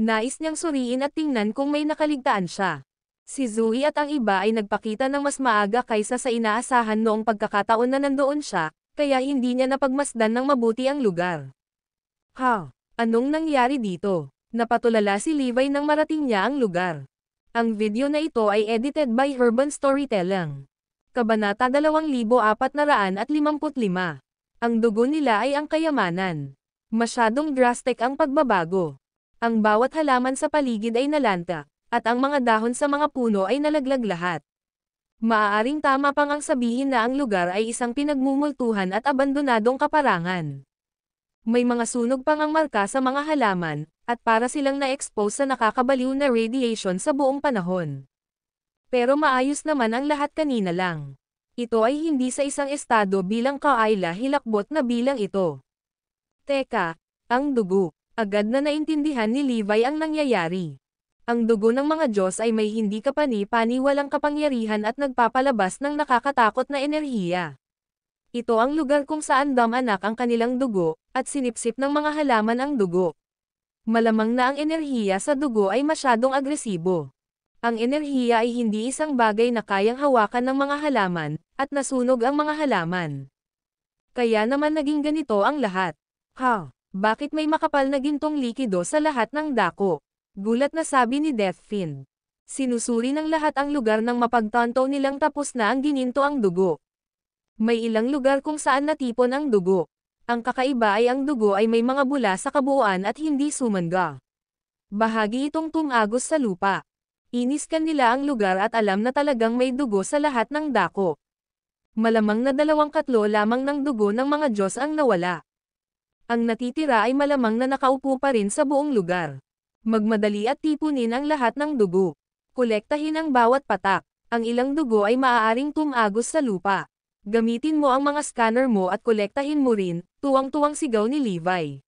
Nais niyang suriin at tingnan kung may nakaligtaan siya. Si Zui at ang iba ay nagpakita ng mas maaga kaysa sa inaasahan noong pagkakataon na nandoon siya, kaya hindi niya napagmasdan ng mabuti ang lugar. Ha! Anong nangyari dito? Napatulala si Levi nang marating niya ang lugar. Ang video na ito ay edited by Urban Storytelling. Kabanata 2455. Ang dugo nila ay ang kayamanan. Masyadong drastic ang pagbabago. Ang bawat halaman sa paligid ay nalanta, at ang mga dahon sa mga puno ay nalaglag lahat. Maaaring tama pang ang sabihin na ang lugar ay isang pinagmumultuhan at abandonadong kaparangan. May mga sunog pang ang marka sa mga halaman, at para silang na-expose sa nakakabaliw na radiation sa buong panahon. Pero maayos naman ang lahat kanina lang. Ito ay hindi sa isang estado bilang kaayla hilakbot na bilang ito. Teka, ang dugo. Agad na naintindihan ni Levi ang nangyayari. Ang dugo ng mga Diyos ay may hindi kapani-pani walang kapangyarihan at nagpapalabas ng nakakatakot na enerhiya. Ito ang lugar kung saan damanak ang kanilang dugo, at sinipsip ng mga halaman ang dugo. Malamang na ang enerhiya sa dugo ay masyadong agresibo. Ang enerhiya ay hindi isang bagay na kayang hawakan ng mga halaman, at nasunog ang mga halaman. Kaya naman naging ganito ang lahat. Ha! Bakit may makapal na gintong likido sa lahat ng dako? Gulat na sabi ni Deathfiend. Sinusuri ng lahat ang lugar ng mapagtanto nilang tapos na ang gininto ang dugo. May ilang lugar kung saan natipon ang dugo. Ang kakaiba ay ang dugo ay may mga bula sa kabuuan at hindi sumanga. Bahagi itong tumagos sa lupa. Iniskan nila ang lugar at alam na talagang may dugo sa lahat ng dako. Malamang na dalawang katlo lamang ng dugo ng mga Diyos ang nawala. Ang natitira ay malamang na nakaupo pa rin sa buong lugar. Magmadali at tipunin ang lahat ng dugo. Kolektahin ang bawat patak. Ang ilang dugo ay maaaring tumagos sa lupa. Gamitin mo ang mga scanner mo at kolektahin mo rin, tuwang-tuwang sigaw ni Levi.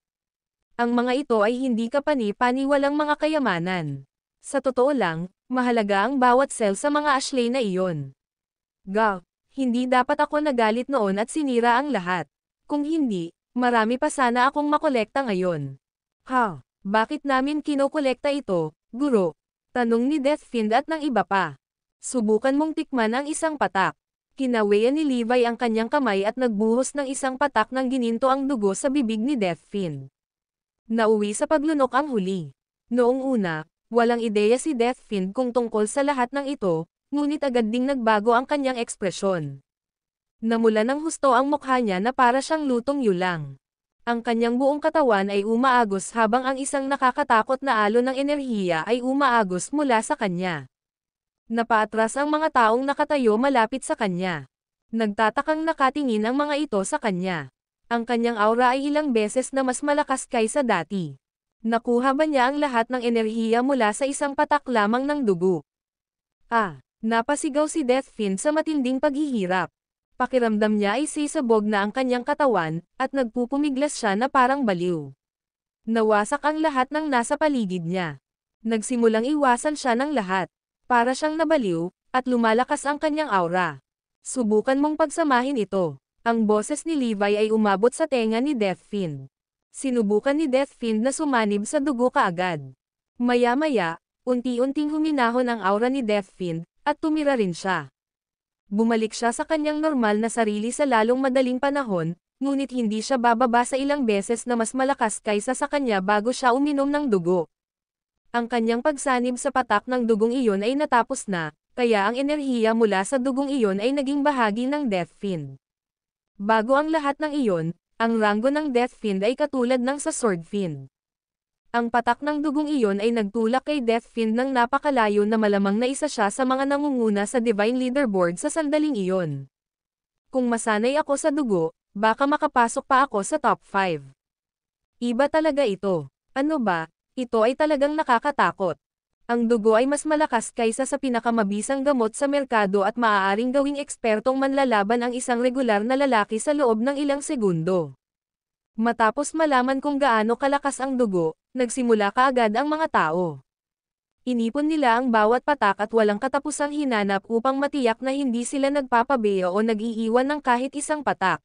Ang mga ito ay hindi kapani-paniwalang mga kayamanan. Sa totoo lang, mahalaga ang bawat cell sa mga Ashley na iyon. Gaw, hindi dapat ako nagalit noon at sinira ang lahat. Kung hindi, marami pa sana akong makolekta ngayon. Ha, bakit namin kinokolekta ito, guro? Tanong ni Deathfiend at ng iba pa. Subukan mong tikman ang isang patak. Kinawayan ni Levi ang kanyang kamay at nagbuhos ng isang patak ng gininto ang dugo sa bibig ni Deathfin. Nauwi sa paglunok ang huli. Noong una, Walang ideya si Deathfin kung tungkol sa lahat ng ito, ngunit agad ding nagbago ang kanyang ekspresyon. Namula ng husto ang mukha niya na para siyang lutong yulang. Ang kanyang buong katawan ay umaagos habang ang isang nakakatakot na alo ng enerhiya ay umaagos mula sa kanya. Napaatras ang mga taong nakatayo malapit sa kanya. Nagtatakang nakatingin ang mga ito sa kanya. Ang kanyang aura ay ilang beses na mas malakas kaysa dati. Nakuha ba niya ang lahat ng enerhiya mula sa isang patak lamang ng dugo? Ah, napasigaw si Deathfin sa matinding paghihirap. Pakiramdam niya ay sisabog na ang kanyang katawan, at nagpupumiglas siya na parang baliw. Nawasak ang lahat ng nasa paligid niya. Nagsimulang iwasan siya ng lahat. Para siyang nabaliw, at lumalakas ang kanyang aura. Subukan mong pagsamahin ito. Ang boses ni Levi ay umabot sa tenga ni Deathfin. Sinubukan ni Deathfiend na sumanib sa dugo kaagad. Maya-maya, unti-unting huminahon ang aura ni Deathfiend, at tumira rin siya. Bumalik siya sa kanyang normal na sarili sa lalong madaling panahon, ngunit hindi siya bababa sa ilang beses na mas malakas kaysa sa kanya bago siya uminom ng dugo. Ang kanyang pagsanib sa patak ng dugong iyon ay natapos na, kaya ang enerhiya mula sa dugong iyon ay naging bahagi ng Deathfiend. Bago ang lahat ng iyon, ang ranggo ng Death Fiend ay katulad ng sa Sword Fiend. Ang patak ng dugong iyon ay nagtulak kay Death Fiend ng napakalayo na malamang na isa siya sa mga nangunguna sa Divine Leaderboard sa sandaling iyon. Kung masanay ako sa dugo, baka makapasok pa ako sa top 5. Iba talaga ito. Ano ba, ito ay talagang nakakatakot ang dugo ay mas malakas kaysa sa pinakamabisang gamot sa merkado at maaaring gawing ekspertong manlalaban ang isang regular na lalaki sa loob ng ilang segundo. Matapos malaman kung gaano kalakas ang dugo, nagsimula kaagad ang mga tao. Inipon nila ang bawat patak at walang katapusang hinanap upang matiyak na hindi sila nagpapabeyo o nag-iiwan ng kahit isang patak.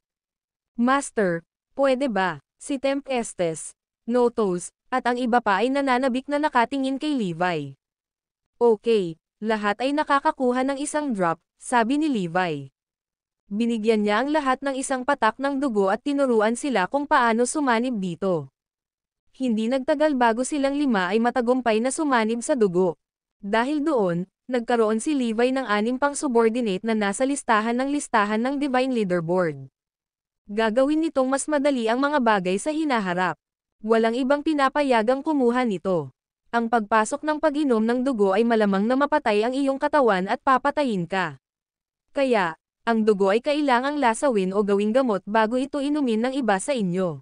Master, pwede ba? Si Tempestes, Notos, at ang iba pa ay nananabik na nakatingin kay Levi. Okay, lahat ay nakakakuha ng isang drop, sabi ni Levi. Binigyan niya ang lahat ng isang patak ng dugo at tinuruan sila kung paano sumanib dito. Hindi nagtagal bago silang lima ay matagumpay na sumanib sa dugo. Dahil doon, nagkaroon si Levi ng anim pang subordinate na nasa listahan ng listahan ng Divine Leaderboard. Gagawin nitong mas madali ang mga bagay sa hinaharap. Walang ibang pinapayagang kumuha nito. Ang pagpasok ng pag-inom ng dugo ay malamang na mapatay ang iyong katawan at papatayin ka. Kaya, ang dugo ay kailangang lasawin o gawing gamot bago ito inumin ng iba sa inyo.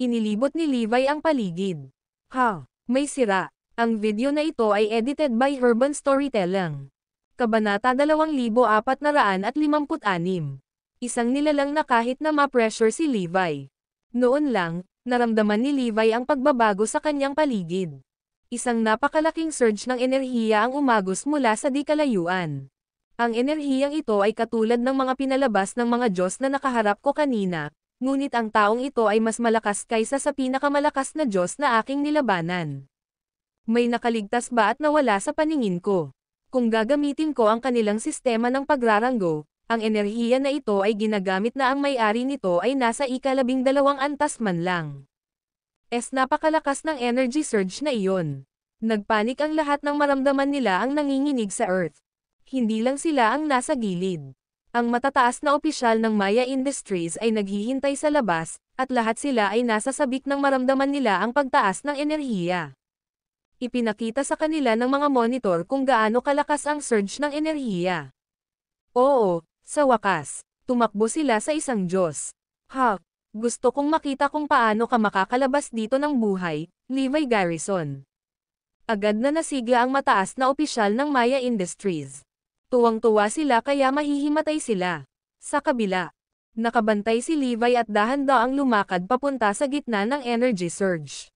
Inilibot ni Levi ang paligid. Ha! May sira. Ang video na ito ay edited by Urban Storytelling. Kabanata 2456. Isang nilalang na kahit na ma-pressure si Levi. Noon lang, naramdaman ni Levi ang pagbabago sa kanyang paligid. Isang napakalaking surge ng enerhiya ang umagos mula sa di kalayuan. Ang enerhiyang ito ay katulad ng mga pinalabas ng mga Diyos na nakaharap ko kanina, ngunit ang taong ito ay mas malakas kaysa sa pinakamalakas na Diyos na aking nilabanan. May nakaligtas ba at nawala sa paningin ko? Kung gagamitin ko ang kanilang sistema ng pagraranggo, ang enerhiya na ito ay ginagamit na ang may-ari nito ay nasa ikalabing dalawang antas man lang. Es napakalakas ng energy surge na iyon. Nagpanik ang lahat ng maramdaman nila ang nanginginig sa Earth. Hindi lang sila ang nasa gilid. Ang matataas na opisyal ng Maya Industries ay naghihintay sa labas, at lahat sila ay nasa sabik ng maramdaman nila ang pagtaas ng enerhiya. Ipinakita sa kanila ng mga monitor kung gaano kalakas ang surge ng enerhiya. Oo, sa wakas, tumakbo sila sa isang Diyos. Ha! Gusto kong makita kung paano ka makakalabas dito ng buhay, Levi Garrison. Agad na nasiga ang mataas na opisyal ng Maya Industries. Tuwang-tuwa sila kaya mahihimatay sila. Sa kabila, nakabantay si Levi at dahan-daang lumakad papunta sa gitna ng energy surge.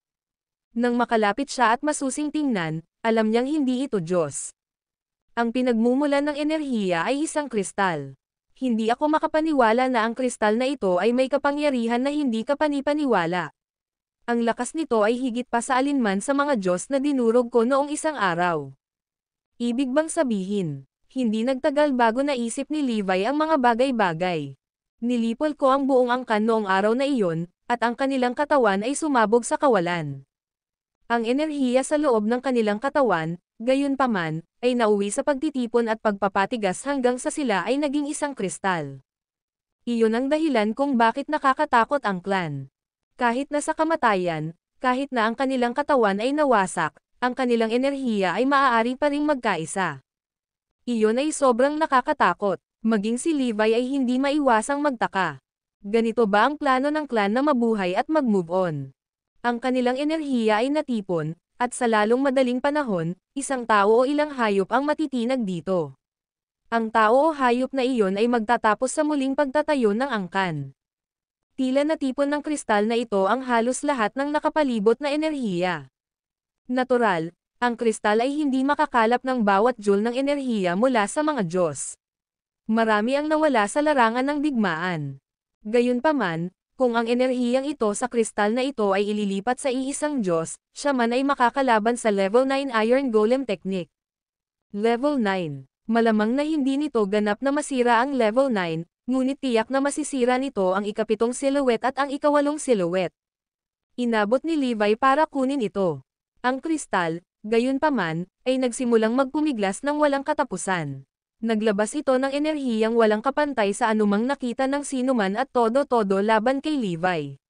Nang makalapit siya at masusing tingnan, alam niyang hindi ito Diyos. Ang pinagmumulan ng enerhiya ay isang kristal hindi ako makapaniwala na ang kristal na ito ay may kapangyarihan na hindi kapanipaniwala. Ang lakas nito ay higit pa sa alinman sa mga Diyos na dinurog ko noong isang araw. Ibig bang sabihin, hindi nagtagal bago naisip ni Levi ang mga bagay-bagay. Nilipol ko ang buong angkan noong araw na iyon, at ang kanilang katawan ay sumabog sa kawalan. Ang enerhiya sa loob ng kanilang katawan, Gayunpaman, ay nauwi sa pagtitipon at pagpapatigas hanggang sa sila ay naging isang kristal. Iyon ang dahilan kung bakit nakakatakot ang clan. Kahit na sa kamatayan, kahit na ang kanilang katawan ay nawasak, ang kanilang enerhiya ay maaari pa ring magkaisa. Iyon ay sobrang nakakatakot, maging si Levi ay hindi maiwasang magtaka. Ganito ba ang plano ng clan na mabuhay at mag-move on? Ang kanilang enerhiya ay natipon, at sa lalong madaling panahon, isang tao o ilang hayop ang matitinag dito. Ang tao o hayop na iyon ay magtatapos sa muling pagtatayo ng angkan. Tila natipon ng kristal na ito ang halos lahat ng nakapalibot na enerhiya. Natural, ang kristal ay hindi makakalap ng bawat joule ng enerhiya mula sa mga Diyos. Marami ang nawala sa larangan ng digmaan. Gayunpaman, kung ang enerhiyang ito sa kristal na ito ay ililipat sa iisang Diyos, siya man ay makakalaban sa Level 9 Iron Golem Technique. Level 9. Malamang na hindi nito ganap na masira ang Level 9, ngunit tiyak na masisira nito ang ikapitong silhouette at ang ikawalong silhouette. Inabot ni Levi para kunin ito. Ang kristal, gayon gayunpaman, ay nagsimulang magpumiglas ng walang katapusan. Naglabas ito ng enerhiyang walang kapantay sa anumang nakita ng sinuman at todo-todo laban kay Levi.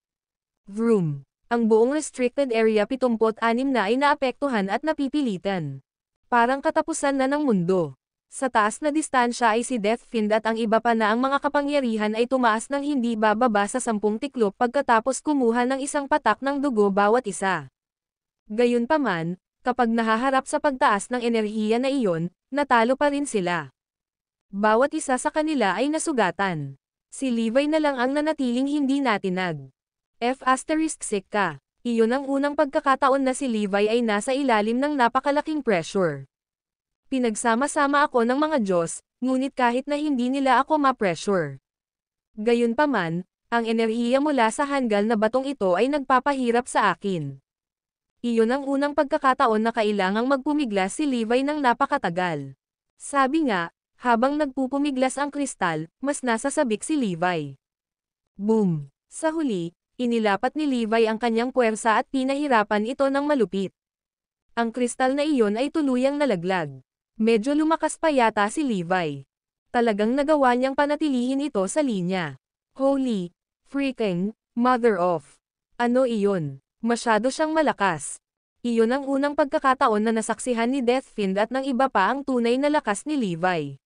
Vroom! Ang buong restricted area 76 na ay naapektuhan at napipilitan. Parang katapusan na ng mundo. Sa taas na distansya ay si Death Deathfiend at ang iba pa na ang mga kapangyarihan ay tumaas ng hindi bababa sa sampung tiklop pagkatapos kumuha ng isang patak ng dugo bawat isa. Gayunpaman, kapag nahaharap sa pagtaas ng enerhiya na iyon, natalo pa rin sila. Bawat isa sa kanila ay nasugatan. Si Levi na lang ang nanatiling hindi natinag. F asterisk sick ka. Iyon ang unang pagkakataon na si Levi ay nasa ilalim ng napakalaking pressure. Pinagsama-sama ako ng mga Diyos, ngunit kahit na hindi nila ako ma-pressure. Gayunpaman, ang enerhiya mula sa hanggal na batong ito ay nagpapahirap sa akin. Iyon ang unang pagkakataon na kailangang magpumiglas si Levi ng napakatagal. Sabi nga, habang nagpupumiglas ang kristal, mas nasa sabik si Levi. Boom! Sa huli, inilapat ni Levi ang kanyang puwersa at pinahirapan ito ng malupit. Ang kristal na iyon ay tuluyang nalaglag. Medyo lumakas pa yata si Levi. Talagang nagawa niyang panatilihin ito sa linya. Holy, freaking, mother of. Ano iyon? Masyado siyang malakas. Iyon ang unang pagkakataon na nasaksihan ni Deathfind at ng iba pa ang tunay na lakas ni Levi.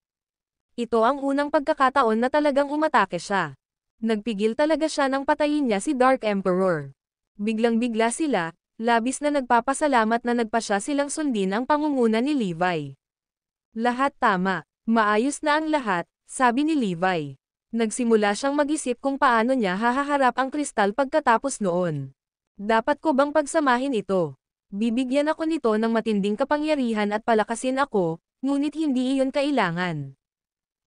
Ito ang unang pagkakataon na talagang umatake siya. Nagpigil talaga siya nang patayin niya si Dark Emperor. Biglang-bigla sila, labis na nagpapasalamat na nagpa siya silang sundin ang pangunguna ni Levi. Lahat tama, maayos na ang lahat, sabi ni Levi. Nagsimula siyang mag-isip kung paano niya hahaharap ang kristal pagkatapos noon. Dapat ko bang pagsamahin ito? Bibigyan ako nito ng matinding kapangyarihan at palakasin ako, ngunit hindi iyon kailangan.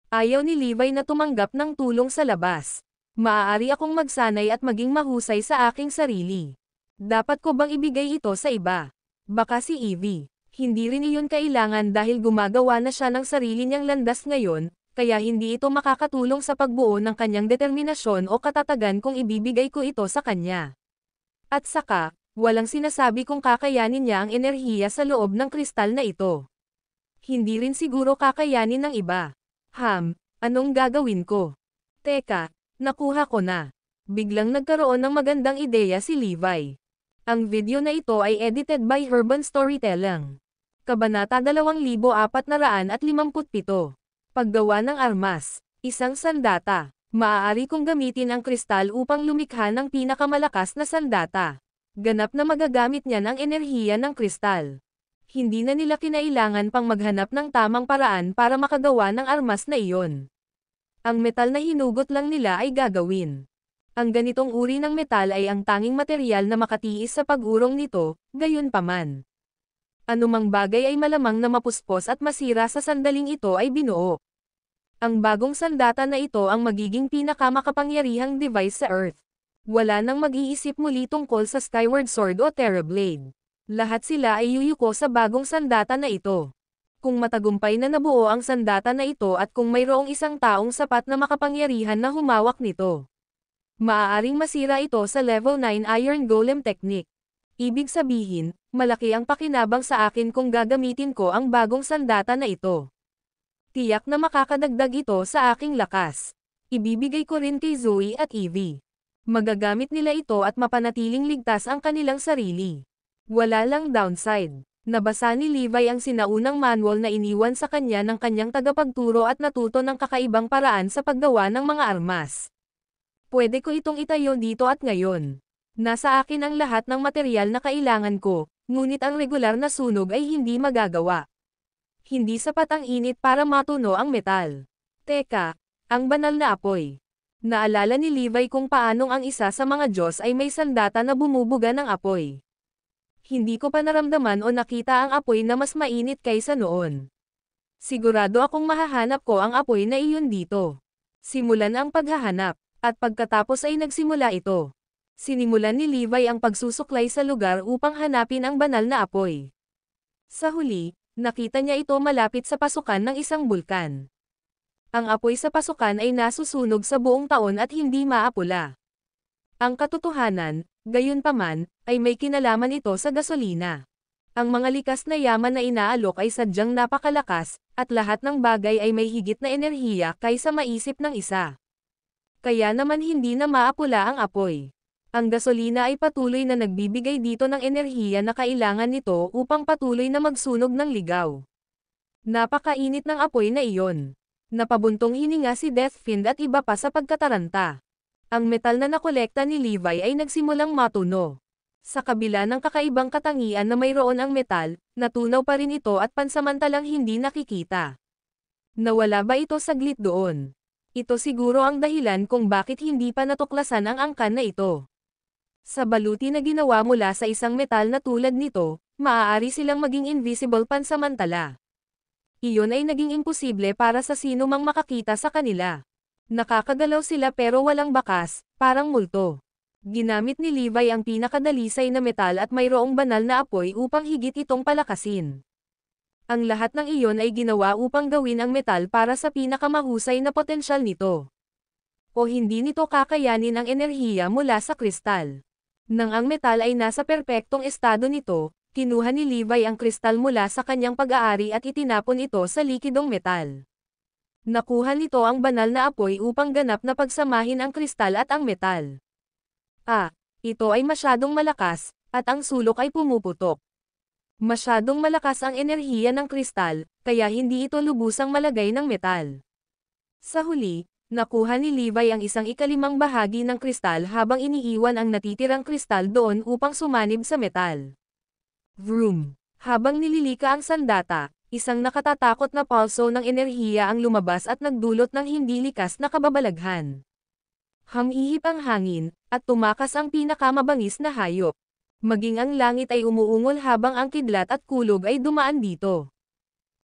Ayaw ni Levi na tumanggap ng tulong sa labas. Maaari akong magsanay at maging mahusay sa aking sarili. Dapat ko bang ibigay ito sa iba? Baka si Evie. Hindi rin iyon kailangan dahil gumagawa na siya ng sarili niyang landas ngayon, kaya hindi ito makakatulong sa pagbuo ng kanyang determinasyon o katatagan kung ibibigay ko ito sa kanya. At saka, walang sinasabi kung kakayanin niya ang enerhiya sa loob ng kristal na ito. Hindi rin siguro kakayanin ng iba. Ham, anong gagawin ko? Teka, nakuha ko na. Biglang nagkaroon ng magandang ideya si Levi. Ang video na ito ay edited by Urban Storytelling. Kabanata 2457. Paggawa ng armas. Isang sandata. Maaari kong gamitin ang kristal upang lumikha ng pinakamalakas na sandata. Ganap na magagamit niya ng enerhiya ng kristal hindi na nila kinailangan pang maghanap ng tamang paraan para makagawa ng armas na iyon. Ang metal na hinugot lang nila ay gagawin. Ang ganitong uri ng metal ay ang tanging material na makatiis sa pag nito, gayon paman. Anumang bagay ay malamang na mapuspos at masira sa sandaling ito ay binuo. Ang bagong sandata na ito ang magiging pinakamakapangyarihang device sa Earth. Wala nang mag-iisip muli tungkol sa Skyward Sword o Terrorblade. Lahat sila ay yuyuko sa bagong sandata na ito. Kung matagumpay na nabuo ang sandata na ito at kung mayroong isang taong sapat na makapangyarihan na humawak nito, maaaring masira ito sa level 9 Iron Golem Technique. Ibig sabihin, malaki ang pakinabang sa akin kung gagamitin ko ang bagong sandata na ito. Tiyak na makakadagdag ito sa aking lakas. Ibibigay ko rin kay Zoe at Evie. Magagamit nila ito at mapanatiling ligtas ang kanilang sarili. Wala lang downside. Nabasa ni Levi ang sinaunang manual na iniwan sa kanya ng kanyang tagapagturo at natuto ng kakaibang paraan sa paggawa ng mga armas. Pwede ko itong itayo dito at ngayon. Nasa akin ang lahat ng material na kailangan ko, ngunit ang regular na sunog ay hindi magagawa. Hindi sapat ang init para matuno ang metal. Teka, ang banal na apoy. Naalala ni Levi kung paanong ang isa sa mga Diyos ay may sandata na bumubuga ng apoy hindi ko pa naramdaman o nakita ang apoy na mas mainit kaysa noon. Sigurado akong mahahanap ko ang apoy na iyon dito. Simulan ang paghahanap, at pagkatapos ay nagsimula ito. Sinimulan ni Levi ang pagsusuklay sa lugar upang hanapin ang banal na apoy. Sa huli, nakita niya ito malapit sa pasukan ng isang bulkan. Ang apoy sa pasukan ay nasusunog sa buong taon at hindi maapula. Ang katotohanan, Gayunpaman, ay may kinalaman ito sa gasolina. Ang mga likas na yaman na inaalok ay sadyang napakalakas, at lahat ng bagay ay may higit na enerhiya kaysa maisip ng isa. Kaya naman hindi na maapula ang apoy. Ang gasolina ay patuloy na nagbibigay dito ng enerhiya na kailangan nito upang patuloy na magsunog ng ligaw. Napakainit ng apoy na iyon. Napabuntong hininga si Deathfiend at iba pa sa pagkataranta. Ang metal na nakolekta ni Levi ay nagsimulang matuno. Sa kabila ng kakaibang katangian na mayroon ang metal, natunaw pa rin ito at pansamantalang hindi nakikita. Nawala ba ito saglit doon? Ito siguro ang dahilan kung bakit hindi pa natuklasan ang angkan na ito. Sa baluti na ginawa mula sa isang metal na tulad nito, maaari silang maging invisible pansamantala. Iyon ay naging imposible para sa sino mang makakita sa kanila. Nakakadalaw sila pero walang bakas, parang multo. Ginamit ni Levi ang pinakadalisay na metal at mayroong banal na apoy upang higit itong palakasin. Ang lahat ng iyon ay ginawa upang gawin ang metal para sa pinakamahusay na potensyal nito. O hindi nito kakayanin ang enerhiya mula sa kristal. Nang ang metal ay nasa perpektong estado nito, kinuha ni Levi ang kristal mula sa kanyang pag-aari at itinapon ito sa likidong metal. Nakuha nito ang banal na apoy upang ganap na pagsamahin ang kristal at ang metal. Ah, ito ay masyadong malakas, at ang sulok ay pumuputok. Masyadong malakas ang enerhiya ng kristal, kaya hindi ito lubusang malagay ng metal. Sa huli, nakuha ni Levi ang isang ikalimang bahagi ng kristal habang iniiwan ang natitirang kristal doon upang sumanib sa metal. Vroom! Habang nililika ang sandata, isang nakatatakot na pulso ng enerhiya ang lumabas at nagdulot ng hindi likas na kababalaghan. Hamihip ang hangin, at tumakas ang pinakamabangis na hayop. Maging ang langit ay umuungol habang ang kidlat at kulog ay dumaan dito.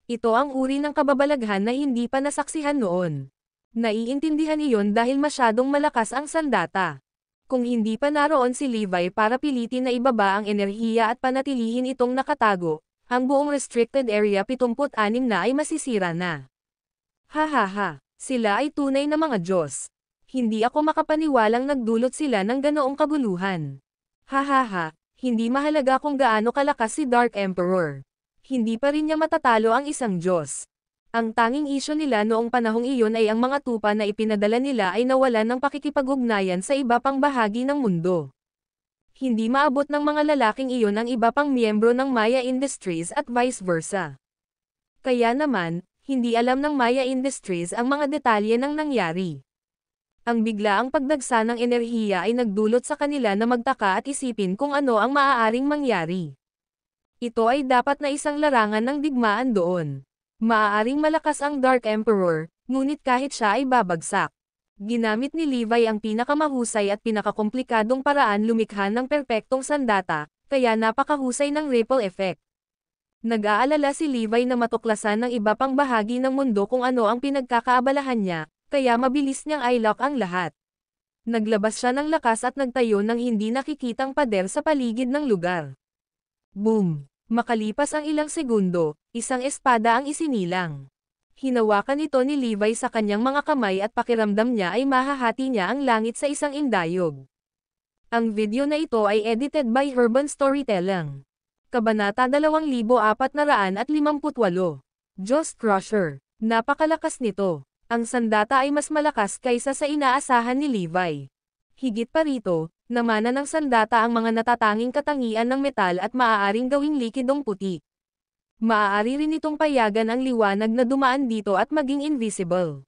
Ito ang uri ng kababalaghan na hindi pa nasaksihan noon. Naiintindihan iyon dahil masyadong malakas ang sandata. Kung hindi pa naroon si Levi para pilitin na ibaba ang enerhiya at panatilihin itong nakatago, ang buong restricted area 76 na ay masisira na. Hahaha, sila ay tunay na mga Diyos. Hindi ako makapaniwalang nagdulot sila ng ganoong kaguluhan. Hahaha, hindi mahalaga kung gaano kalakas si Dark Emperor. Hindi pa rin niya matatalo ang isang Diyos. Ang tanging isyo nila noong panahong iyon ay ang mga tupa na ipinadala nila ay nawalan ng pakikipagugnayan sa iba pang bahagi ng mundo hindi maabot ng mga lalaking iyon ang iba pang miyembro ng Maya Industries at vice versa. Kaya naman, hindi alam ng Maya Industries ang mga detalye ng nangyari. Ang biglaang pagdagsa ng enerhiya ay nagdulot sa kanila na magtaka at isipin kung ano ang maaaring mangyari. Ito ay dapat na isang larangan ng digmaan doon. Maaaring malakas ang Dark Emperor, ngunit kahit siya ay babagsak Ginamit ni Levi ang pinakamahusay at pinakakomplikadong paraan lumikha ng perpektong sandata, kaya napakahusay ng ripple effect. Nag-aalala si Levi na matuklasan ng iba pang bahagi ng mundo kung ano ang pinagkakaabalahan niya, kaya mabilis niyang i-lock ang lahat. Naglabas siya ng lakas at nagtayo ng hindi nakikitang pader sa paligid ng lugar. Boom! Makalipas ang ilang segundo, isang espada ang isinilang hinawakan ito ni Levi sa kanyang mga kamay at pakiramdam niya ay mahahati niya ang langit sa isang indayog. Ang video na ito ay edited by Urban Storytelling. Kabanata 2458 Just Crusher Napakalakas nito. Ang sandata ay mas malakas kaysa sa inaasahan ni Levi. Higit pa rito, namana ng sandata ang mga natatanging katangian ng metal at maaaring gawing likidong putik. Maaari rin itong payagan ang liwanag na dumaan dito at maging invisible.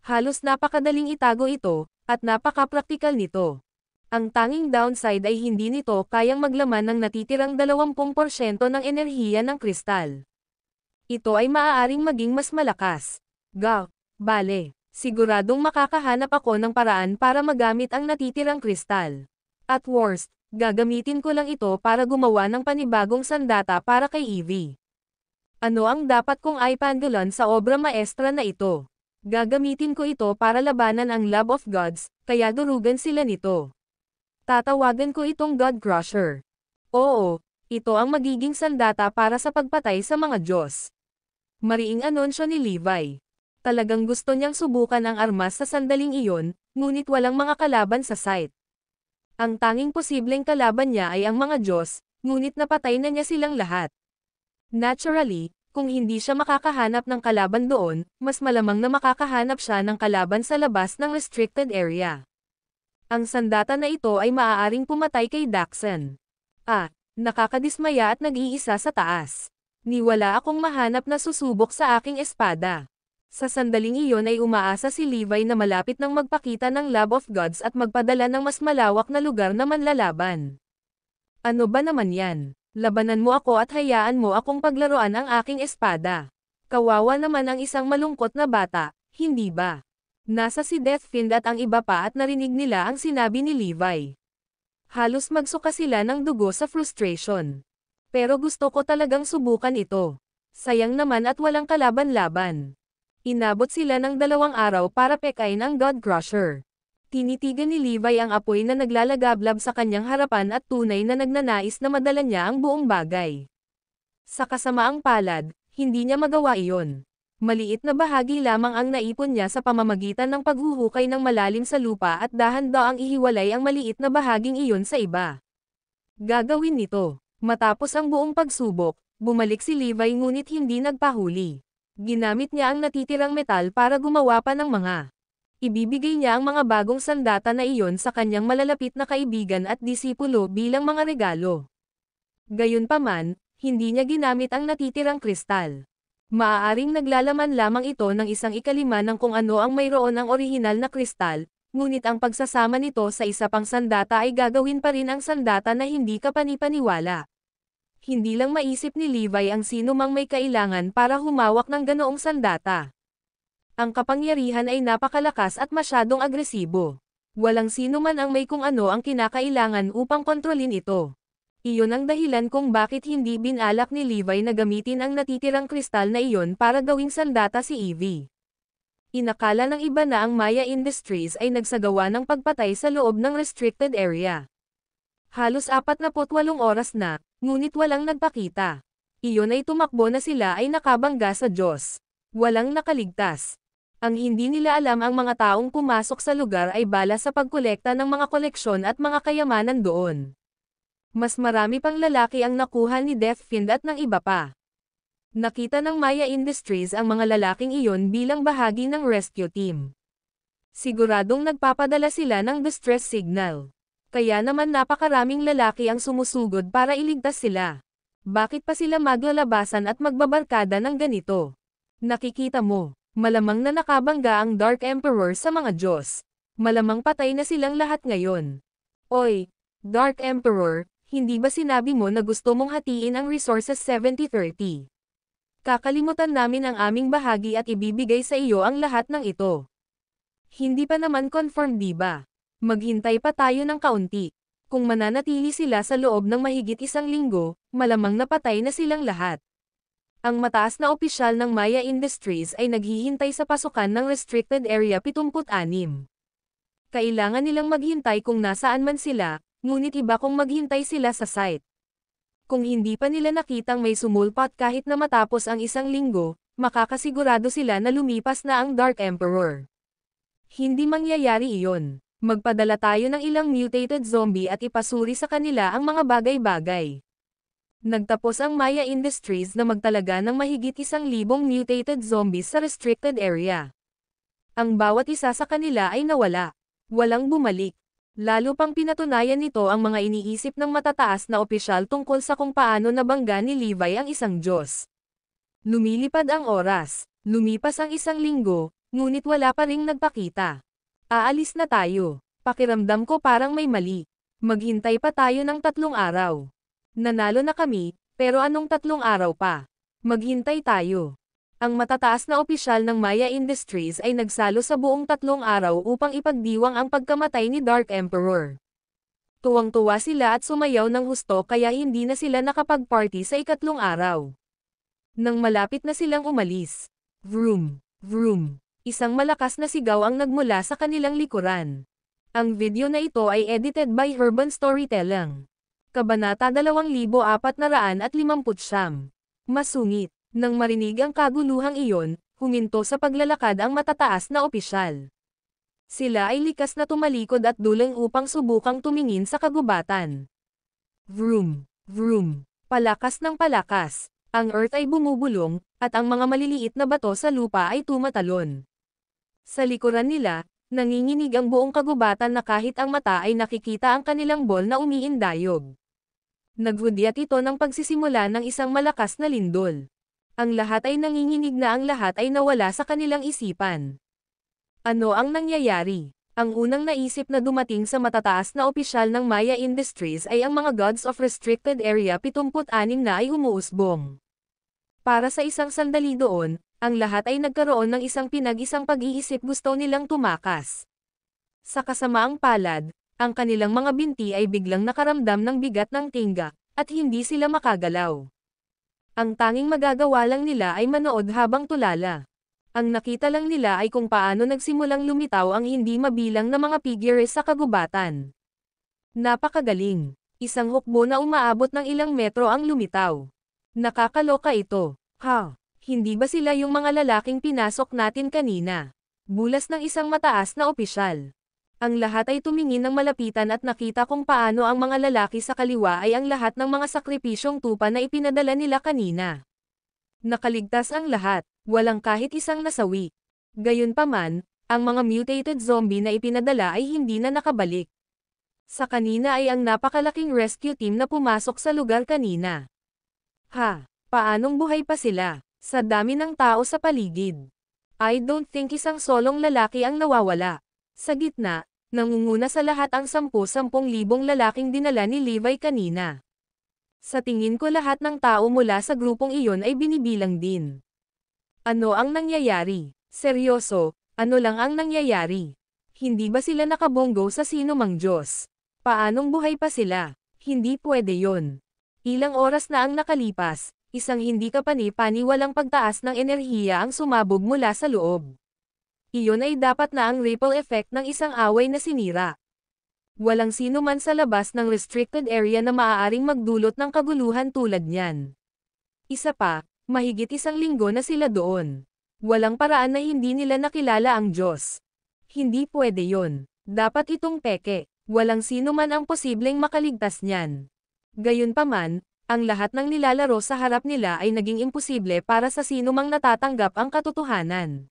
Halos napakadaling itago ito, at napaka-practical nito. Ang tanging downside ay hindi nito kayang maglaman ng natitirang 20% ng enerhiya ng kristal. Ito ay maaaring maging mas malakas. Gaw, bale, siguradong makakahanap ako ng paraan para magamit ang natitirang kristal. At worst, gagamitin ko lang ito para gumawa ng panibagong sandata para kay Evie. Ano ang dapat kong ipanggalan sa obra maestra na ito? Gagamitin ko ito para labanan ang love of gods, kaya durugan sila nito. Tatawagan ko itong God Crusher. Oo, ito ang magiging sandata para sa pagpatay sa mga Diyos. Mariing anunsyo ni Levi. Talagang gusto niyang subukan ang armas sa sandaling iyon, ngunit walang mga kalaban sa site. Ang tanging posibleng kalaban niya ay ang mga Diyos, ngunit napatay na niya silang lahat. Naturally, kung hindi siya makakahanap ng kalaban doon, mas malamang na makakahanap siya ng kalaban sa labas ng restricted area. Ang sandata na ito ay maaaring pumatay kay Daxon. Ah, nakakadismaya at nag-iisa sa taas. Niwala akong mahanap na susubok sa aking espada. Sa sandaling iyon ay umaasa si Levi na malapit ng magpakita ng Love of Gods at magpadala ng mas malawak na lugar na manlalaban. Ano ba naman yan? Labanan mo ako at hayaan mo akong paglaruan ang aking espada. Kawawa naman ang isang malungkot na bata, hindi ba? Nasa si Deathfind at ang iba pa at narinig nila ang sinabi ni Levi. Halos magsuka sila ng dugo sa frustration. Pero gusto ko talagang subukan ito. Sayang naman at walang kalaban-laban. Inabot sila ng dalawang araw para pekain ang God Crusher tinitigan ni Levi ang apoy na naglalagablab sa kanyang harapan at tunay na nagnanais na madala niya ang buong bagay. Sa kasamaang palad, hindi niya magawa iyon. Maliit na bahagi lamang ang naipon niya sa pamamagitan ng paghuhukay ng malalim sa lupa at dahan-daw ang ihiwalay ang maliit na bahaging iyon sa iba. Gagawin nito. Matapos ang buong pagsubok, bumalik si Levi ngunit hindi nagpahuli. Ginamit niya ang natitirang metal para gumawa pa ng mga ibibigay niya ang mga bagong sandata na iyon sa kanyang malalapit na kaibigan at disipulo bilang mga regalo. Gayunpaman, hindi niya ginamit ang natitirang kristal. Maaaring naglalaman lamang ito ng isang ikalima ng kung ano ang mayroon ang orihinal na kristal, ngunit ang pagsasama nito sa isa pang sandata ay gagawin pa rin ang sandata na hindi ka panipaniwala. Hindi lang maisip ni Levi ang sino mang may kailangan para humawak ng ganoong sandata. Ang kapangyarihan ay napakalakas at masyadong agresibo. Walang sino man ang may kung ano ang kinakailangan upang kontrolin ito. Iyon ang dahilan kung bakit hindi binalak ni Levi na gamitin ang natitirang kristal na iyon para gawing sandata si Evie. Inakala ng iba na ang Maya Industries ay nagsagawa ng pagpatay sa loob ng restricted area. Halos 48 oras na, ngunit walang nagpakita. Iyon ay tumakbo na sila ay nakabangga sa Diyos. Walang nakaligtas. Ang hindi nila alam ang mga taong pumasok sa lugar ay bala sa pagkolekta ng mga koleksyon at mga kayamanan doon. Mas marami pang lalaki ang nakuha ni Deathfiend at ng iba pa. Nakita ng Maya Industries ang mga lalaking iyon bilang bahagi ng rescue team. Siguradong nagpapadala sila ng distress signal. Kaya naman napakaraming lalaki ang sumusugod para iligtas sila. Bakit pa sila maglalabasan at magbabarkada ng ganito? Nakikita mo, Malamang na nakabangga ang Dark Emperor sa mga Diyos. Malamang patay na silang lahat ngayon. Oy, Dark Emperor, hindi ba sinabi mo na gusto mong hatiin ang resources 70-30? Kakalimutan namin ang aming bahagi at ibibigay sa iyo ang lahat ng ito. Hindi pa naman confirm di ba? Maghintay pa tayo ng kaunti. Kung mananatili sila sa loob ng mahigit isang linggo, malamang napatay na silang lahat ang mataas na opisyal ng Maya Industries ay naghihintay sa pasukan ng Restricted Area 76. Kailangan nilang maghintay kung nasaan man sila, ngunit iba kung maghintay sila sa site. Kung hindi pa nila nakitang may sumulpot kahit na matapos ang isang linggo, makakasigurado sila na lumipas na ang Dark Emperor. Hindi mangyayari iyon. Magpadala tayo ng ilang mutated zombie at ipasuri sa kanila ang mga bagay-bagay. Nagtapos ang Maya Industries na magtalaga ng mahigit isang libong mutated zombies sa restricted area. Ang bawat isa sa kanila ay nawala. Walang bumalik. Lalo pang pinatunayan nito ang mga iniisip ng matataas na opisyal tungkol sa kung paano nabangga ni Levi ang isang Diyos. Lumilipad ang oras, lumipas ang isang linggo, ngunit wala pa ring nagpakita. Aalis na tayo, pakiramdam ko parang may mali. Maghintay pa tayo ng tatlong araw. Nanalo na kami, pero anong tatlong araw pa? Maghintay tayo. Ang matataas na opisyal ng Maya Industries ay nagsalo sa buong tatlong araw upang ipagdiwang ang pagkamatay ni Dark Emperor. Tuwang-tuwa sila at sumayaw ng husto kaya hindi na sila nakapag-party sa ikatlong araw. Nang malapit na silang umalis. Vroom! Vroom! Isang malakas na sigaw ang nagmula sa kanilang likuran. Ang video na ito ay edited by Urban Storytelling. Kabanata 2459. Masungit. Nang marinig ang kaguluhang iyon, huminto sa paglalakad ang matataas na opisyal. Sila ay likas na tumalikod at duling upang subukang tumingin sa kagubatan. Vroom, vroom, palakas ng palakas, ang earth ay bumubulong, at ang mga maliliit na bato sa lupa ay tumatalon. Sa likuran nila, nanginginig ang buong kagubatan na kahit ang mata ay nakikita ang kanilang bol na umiindayog. Naghudyat ito ng pagsisimula ng isang malakas na lindol. Ang lahat ay nanginginig na ang lahat ay nawala sa kanilang isipan. Ano ang nangyayari? Ang unang naisip na dumating sa matataas na opisyal ng Maya Industries ay ang mga Gods of Restricted Area 76 na ay umuusbong. Para sa isang sandali doon, ang lahat ay nagkaroon ng isang pinag-isang pag-iisip gusto nilang tumakas. Sa kasamaang palad, ang kanilang mga binti ay biglang nakaramdam ng bigat ng tinga, at hindi sila makagalaw. Ang tanging magagawa lang nila ay manood habang tulala. Ang nakita lang nila ay kung paano nagsimulang lumitaw ang hindi mabilang na mga figures sa kagubatan. Napakagaling. Isang hukbo na umaabot ng ilang metro ang lumitaw. Nakakaloka ito. Ha? Hindi ba sila yung mga lalaking pinasok natin kanina? Bulas ng isang mataas na opisyal. Ang lahat ay tumingin ng malapitan at nakita kung paano ang mga lalaki sa kaliwa ay ang lahat ng mga sakripisyong tupa na ipinadala nila kanina. Nakaligtas ang lahat, walang kahit isang nasawi. Gayunpaman, ang mga mutated zombie na ipinadala ay hindi na nakabalik. Sa kanina ay ang napakalaking rescue team na pumasok sa lugar kanina. Ha, paanong buhay pa sila, sa dami ng tao sa paligid? I don't think isang solong lalaki ang nawawala. Sa gitna, nangunguna sa lahat ang 10-10,000 lalaking dinala ni Levi kanina. Sa tingin ko lahat ng tao mula sa grupong iyon ay binibilang din. Ano ang nangyayari? Seryoso, ano lang ang nangyayari? Hindi ba sila nakabonggo sa sino mang Diyos? Paanong buhay pa sila? Hindi pwede yon. Ilang oras na ang nakalipas, isang hindi kapani-paniwalang pagtaas ng enerhiya ang sumabog mula sa loob iyon ay dapat na ang ripple effect ng isang away na sinira. Walang sino man sa labas ng restricted area na maaaring magdulot ng kaguluhan tulad niyan. Isa pa, mahigit isang linggo na sila doon. Walang paraan na hindi nila nakilala ang Diyos. Hindi pwede yon. Dapat itong peke. Walang sino man ang posibleng makaligtas niyan. Gayunpaman, ang lahat ng nilalaro sa harap nila ay naging imposible para sa sino mang natatanggap ang katotohanan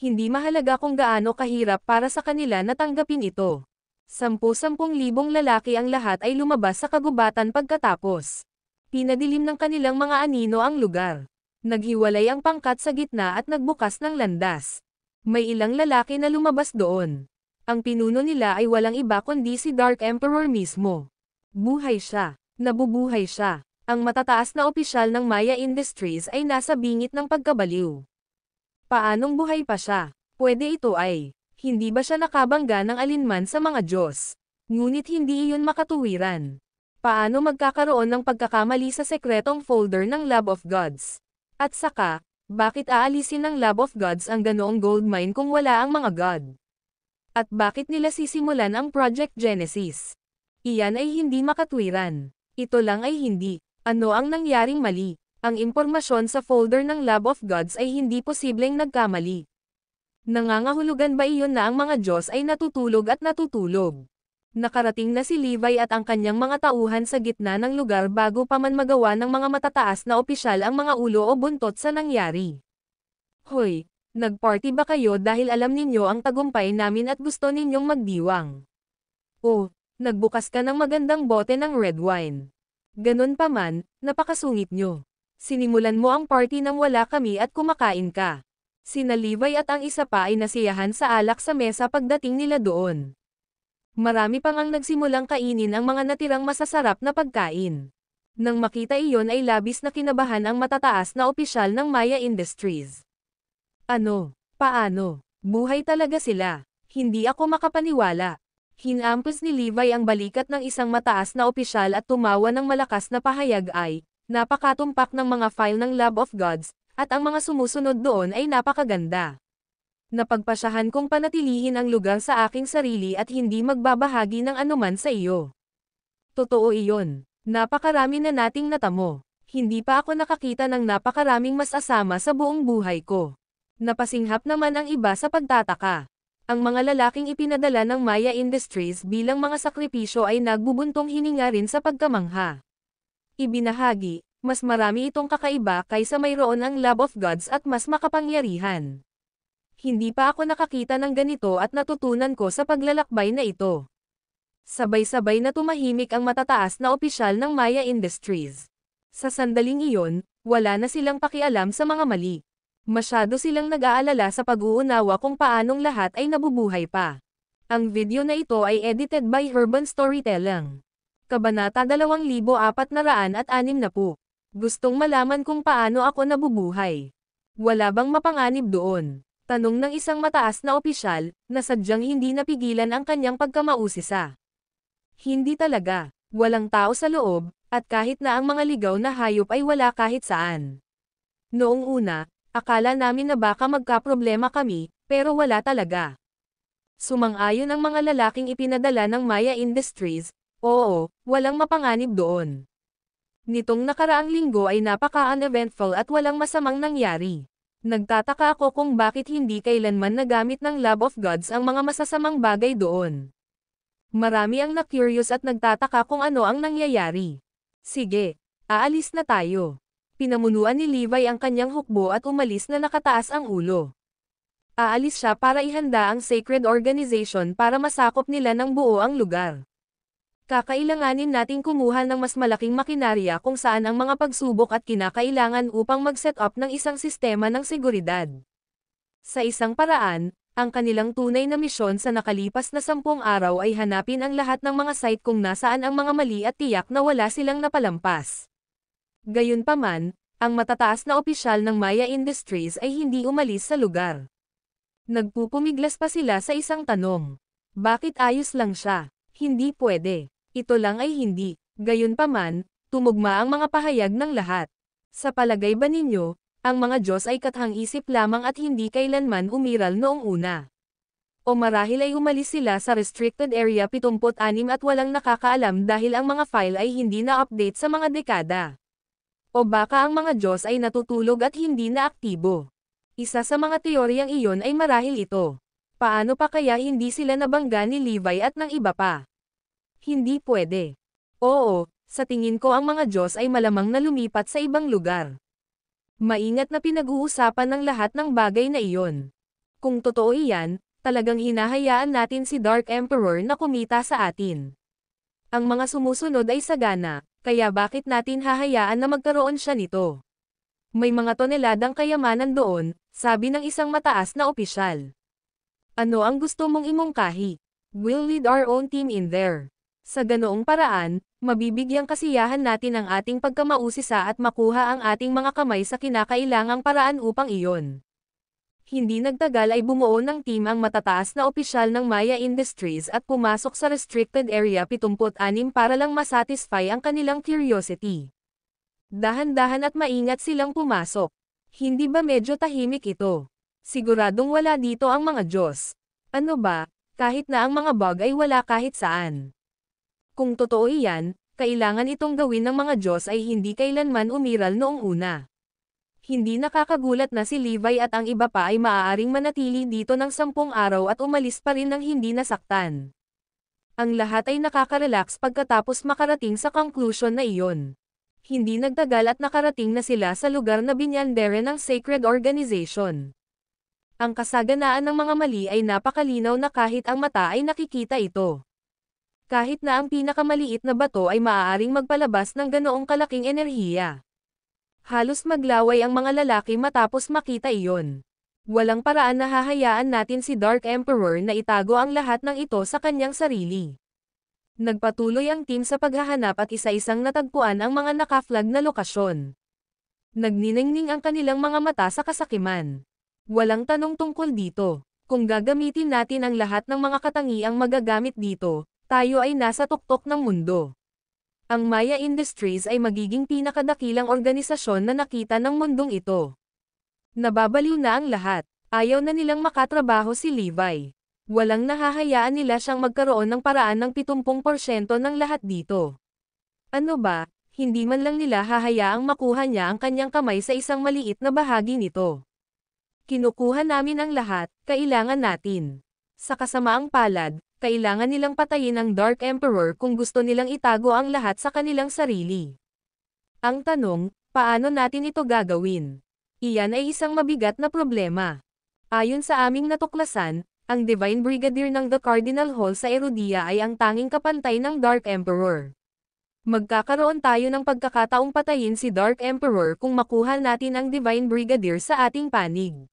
hindi mahalaga kung gaano kahirap para sa kanila na tanggapin ito. Sampu-sampung libong lalaki ang lahat ay lumabas sa kagubatan pagkatapos. Pinadilim ng kanilang mga anino ang lugar. Naghiwalay ang pangkat sa gitna at nagbukas ng landas. May ilang lalaki na lumabas doon. Ang pinuno nila ay walang iba kundi si Dark Emperor mismo. Buhay siya. Nabubuhay siya. Ang matataas na opisyal ng Maya Industries ay nasa bingit ng pagkabaliw. Paanong buhay pa siya? Pwede ito ay, hindi ba siya nakabangga ng alinman sa mga Diyos? Ngunit hindi iyon makatuwiran. Paano magkakaroon ng pagkakamali sa sekretong folder ng Love of Gods? At saka, bakit aalisin ng Love of Gods ang ganoong gold mine kung wala ang mga God? At bakit nila sisimulan ang Project Genesis? Iyan ay hindi makatwiran. Ito lang ay hindi. Ano ang nangyaring mali? ang impormasyon sa folder ng Lab of Gods ay hindi posibleng nagkamali. Nangangahulugan ba iyon na ang mga Diyos ay natutulog at natutulog? Nakarating na si Levi at ang kanyang mga tauhan sa gitna ng lugar bago pa man magawa ng mga matataas na opisyal ang mga ulo o buntot sa nangyari. Hoy, nagparty ba kayo dahil alam ninyo ang tagumpay namin at gusto ninyong magdiwang? Oh, nagbukas ka ng magandang bote ng red wine. Ganun pa man, napakasungit nyo. Sinimulan mo ang party nang wala kami at kumakain ka. Sinalibay at ang isa pa ay nasiyahan sa alak sa mesa pagdating nila doon. Marami pang ang nagsimulang kainin ang mga natirang masasarap na pagkain. Nang makita iyon ay labis na kinabahan ang matataas na opisyal ng Maya Industries. Ano? Paano? Buhay talaga sila. Hindi ako makapaniwala. Hinampos ni Levi ang balikat ng isang mataas na opisyal at tumawa ng malakas na pahayag ay, Napakatumpak ng mga file ng Love of Gods, at ang mga sumusunod doon ay napakaganda. Napagpasyahan kong panatilihin ang lugar sa aking sarili at hindi magbabahagi ng anuman sa iyo. Totoo iyon. Napakarami na nating natamo. Hindi pa ako nakakita ng napakaraming mas asama sa buong buhay ko. Napasinghap naman ang iba sa pagtataka. Ang mga lalaking ipinadala ng Maya Industries bilang mga sakripisyo ay nagbubuntong hininga rin sa pagkamangha ibinahagi, mas marami itong kakaiba kaysa mayroon ang Love of Gods at mas makapangyarihan. Hindi pa ako nakakita ng ganito at natutunan ko sa paglalakbay na ito. Sabay-sabay na tumahimik ang matataas na opisyal ng Maya Industries. Sa sandaling iyon, wala na silang pakialam sa mga mali. Masyado silang nag-aalala sa pag-uunawa kung paanong lahat ay nabubuhay pa. Ang video na ito ay edited by Urban Storytelling. Kabanata 2460. Gustong malaman kung paano ako nabubuhay. Wala bang mapanganib doon? Tanong ng isang mataas na opisyal, na sadyang hindi napigilan ang kanyang pagkamausisa. Hindi talaga. Walang tao sa loob, at kahit na ang mga ligaw na hayop ay wala kahit saan. Noong una, akala namin na baka magkaproblema kami, pero wala talaga. Sumang-ayon ang mga lalaking ipinadala ng Maya Industries, Oo, walang mapanganib doon. Nitong nakaraang linggo ay napaka-uneventful at walang masamang nangyari. Nagtataka ako kung bakit hindi kailanman nagamit ng love of Gods ang mga masasamang bagay doon. Marami ang na-curious at nagtataka kung ano ang nangyayari. Sige, aalis na tayo. Pinamunuan ni Levi ang kanyang hukbo at umalis na nakataas ang ulo. Aalis siya para ihanda ang sacred organization para masakop nila ng buo ang lugar. Kakailanganin nating kumuha ng mas malaking makinarya kung saan ang mga pagsubok at kinakailangan upang mag-set up ng isang sistema ng seguridad. Sa isang paraan, ang kanilang tunay na misyon sa nakalipas na sampung araw ay hanapin ang lahat ng mga site kung nasaan ang mga mali at tiyak na wala silang napalampas. Gayunpaman, ang matataas na opisyal ng Maya Industries ay hindi umalis sa lugar. Nagpupumiglas pa sila sa isang tanong. Bakit ayos lang siya? Hindi pwede. Ito lang ay hindi. Gayunpaman, tumugma ang mga pahayag ng lahat. Sa palagay ba ninyo, ang mga Diyos ay kathang-isip lamang at hindi kailanman umiral noong una? O marahil ay umalis sila sa restricted area 76 at walang nakakaalam dahil ang mga file ay hindi na-update sa mga dekada. O baka ang mga Diyos ay natutulog at hindi na aktibo. Isa sa mga teoryang iyon ay marahil ito. Paano pa kaya hindi sila nabangga ni Levi at ng iba pa? Hindi pwede. Oo, sa tingin ko ang mga Diyos ay malamang na lumipat sa ibang lugar. Maingat na pinag-uusapan ng lahat ng bagay na iyon. Kung totoo iyan, talagang hinahayaan natin si Dark Emperor na kumita sa atin. Ang mga sumusunod ay sagana, kaya bakit natin hahayaan na magkaroon siya nito? May mga toneladang kayamanan doon, sabi ng isang mataas na opisyal. Ano ang gusto mong imungkahi? We'll lead our own team in there. Sa ganoong paraan, mabibigyang kasiyahan natin ang ating pagkamausisa at makuha ang ating mga kamay sa kinakailangang paraan upang iyon. Hindi nagtagal ay bumuo ng team ang matataas na opisyal ng Maya Industries at pumasok sa Restricted Area 76 para lang masatisfy ang kanilang curiosity. Dahan-dahan at maingat silang pumasok. Hindi ba medyo tahimik ito? Siguradong wala dito ang mga Diyos. Ano ba, kahit na ang mga bug ay wala kahit saan. Kung totoo iyan, kailangan itong gawin ng mga Diyos ay hindi kailanman umiral noong una. Hindi nakakagulat na si Levi at ang iba pa ay maaaring manatili dito ng sampung araw at umalis pa rin ng hindi nasaktan. Ang lahat ay nakakarelax pagkatapos makarating sa conclusion na iyon. Hindi nagtagal at nakarating na sila sa lugar na binyandere ng sacred organization. Ang kasaganaan ng mga mali ay napakalinaw na kahit ang mata ay nakikita ito kahit na ang pinakamaliit na bato ay maaaring magpalabas ng ganoong kalaking enerhiya. Halos maglaway ang mga lalaki matapos makita iyon. Walang paraan na hahayaan natin si Dark Emperor na itago ang lahat ng ito sa kanyang sarili. Nagpatuloy ang team sa paghahanap at isa-isang natagpuan ang mga nakaflag na lokasyon. Nagniningning ang kanilang mga mata sa kasakiman. Walang tanong tungkol dito. Kung gagamitin natin ang lahat ng mga katangiang magagamit dito, tayo ay nasa tuktok ng mundo. Ang Maya Industries ay magiging pinakadakilang organisasyon na nakita ng mundong ito. Nababaliw na ang lahat. Ayaw na nilang makatrabaho si Levi. Walang nahahayaan nila siyang magkaroon ng paraan ng 70% ng lahat dito. Ano ba, hindi man lang nila hahayaang makuha niya ang kanyang kamay sa isang maliit na bahagi nito. Kinukuha namin ang lahat, kailangan natin. Sa kasamaang palad, kailangan nilang patayin ang Dark Emperor kung gusto nilang itago ang lahat sa kanilang sarili. Ang tanong, paano natin ito gagawin? Iyan ay isang mabigat na problema. Ayon sa aming natuklasan, ang Divine Brigadier ng The Cardinal Hall sa Erodia ay ang tanging kapantay ng Dark Emperor. Magkakaroon tayo ng pagkakataong patayin si Dark Emperor kung makuha natin ang Divine Brigadier sa ating panig.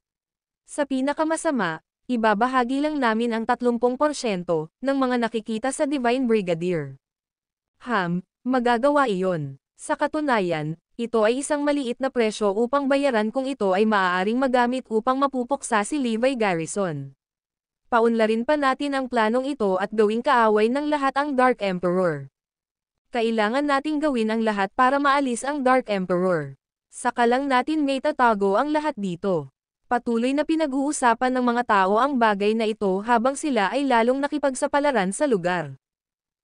Sa pinakamasama, ibabahagi lang namin ang 30% ng mga nakikita sa Divine Brigadier. Ham, magagawa iyon. Sa katunayan, ito ay isang maliit na presyo upang bayaran kung ito ay maaaring magamit upang mapupuksa si Levi Garrison. Paunlarin pa natin ang planong ito at gawing kaaway ng lahat ang Dark Emperor. Kailangan nating gawin ang lahat para maalis ang Dark Emperor. Saka lang natin may tatago ang lahat dito. Patuloy na pinag-uusapan ng mga tao ang bagay na ito habang sila ay lalong nakipagsapalaran sa lugar.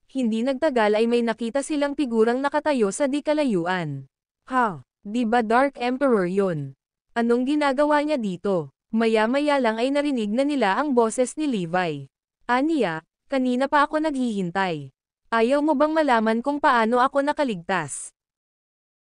Hindi nagtagal ay may nakita silang pigurang nakatayo sa dikalayuan. Ha! Di ba Dark Emperor yon? Anong ginagawa niya dito? Maya-maya lang ay narinig na nila ang boses ni Levi. Aniya, kanina pa ako naghihintay. Ayaw mo bang malaman kung paano ako nakaligtas?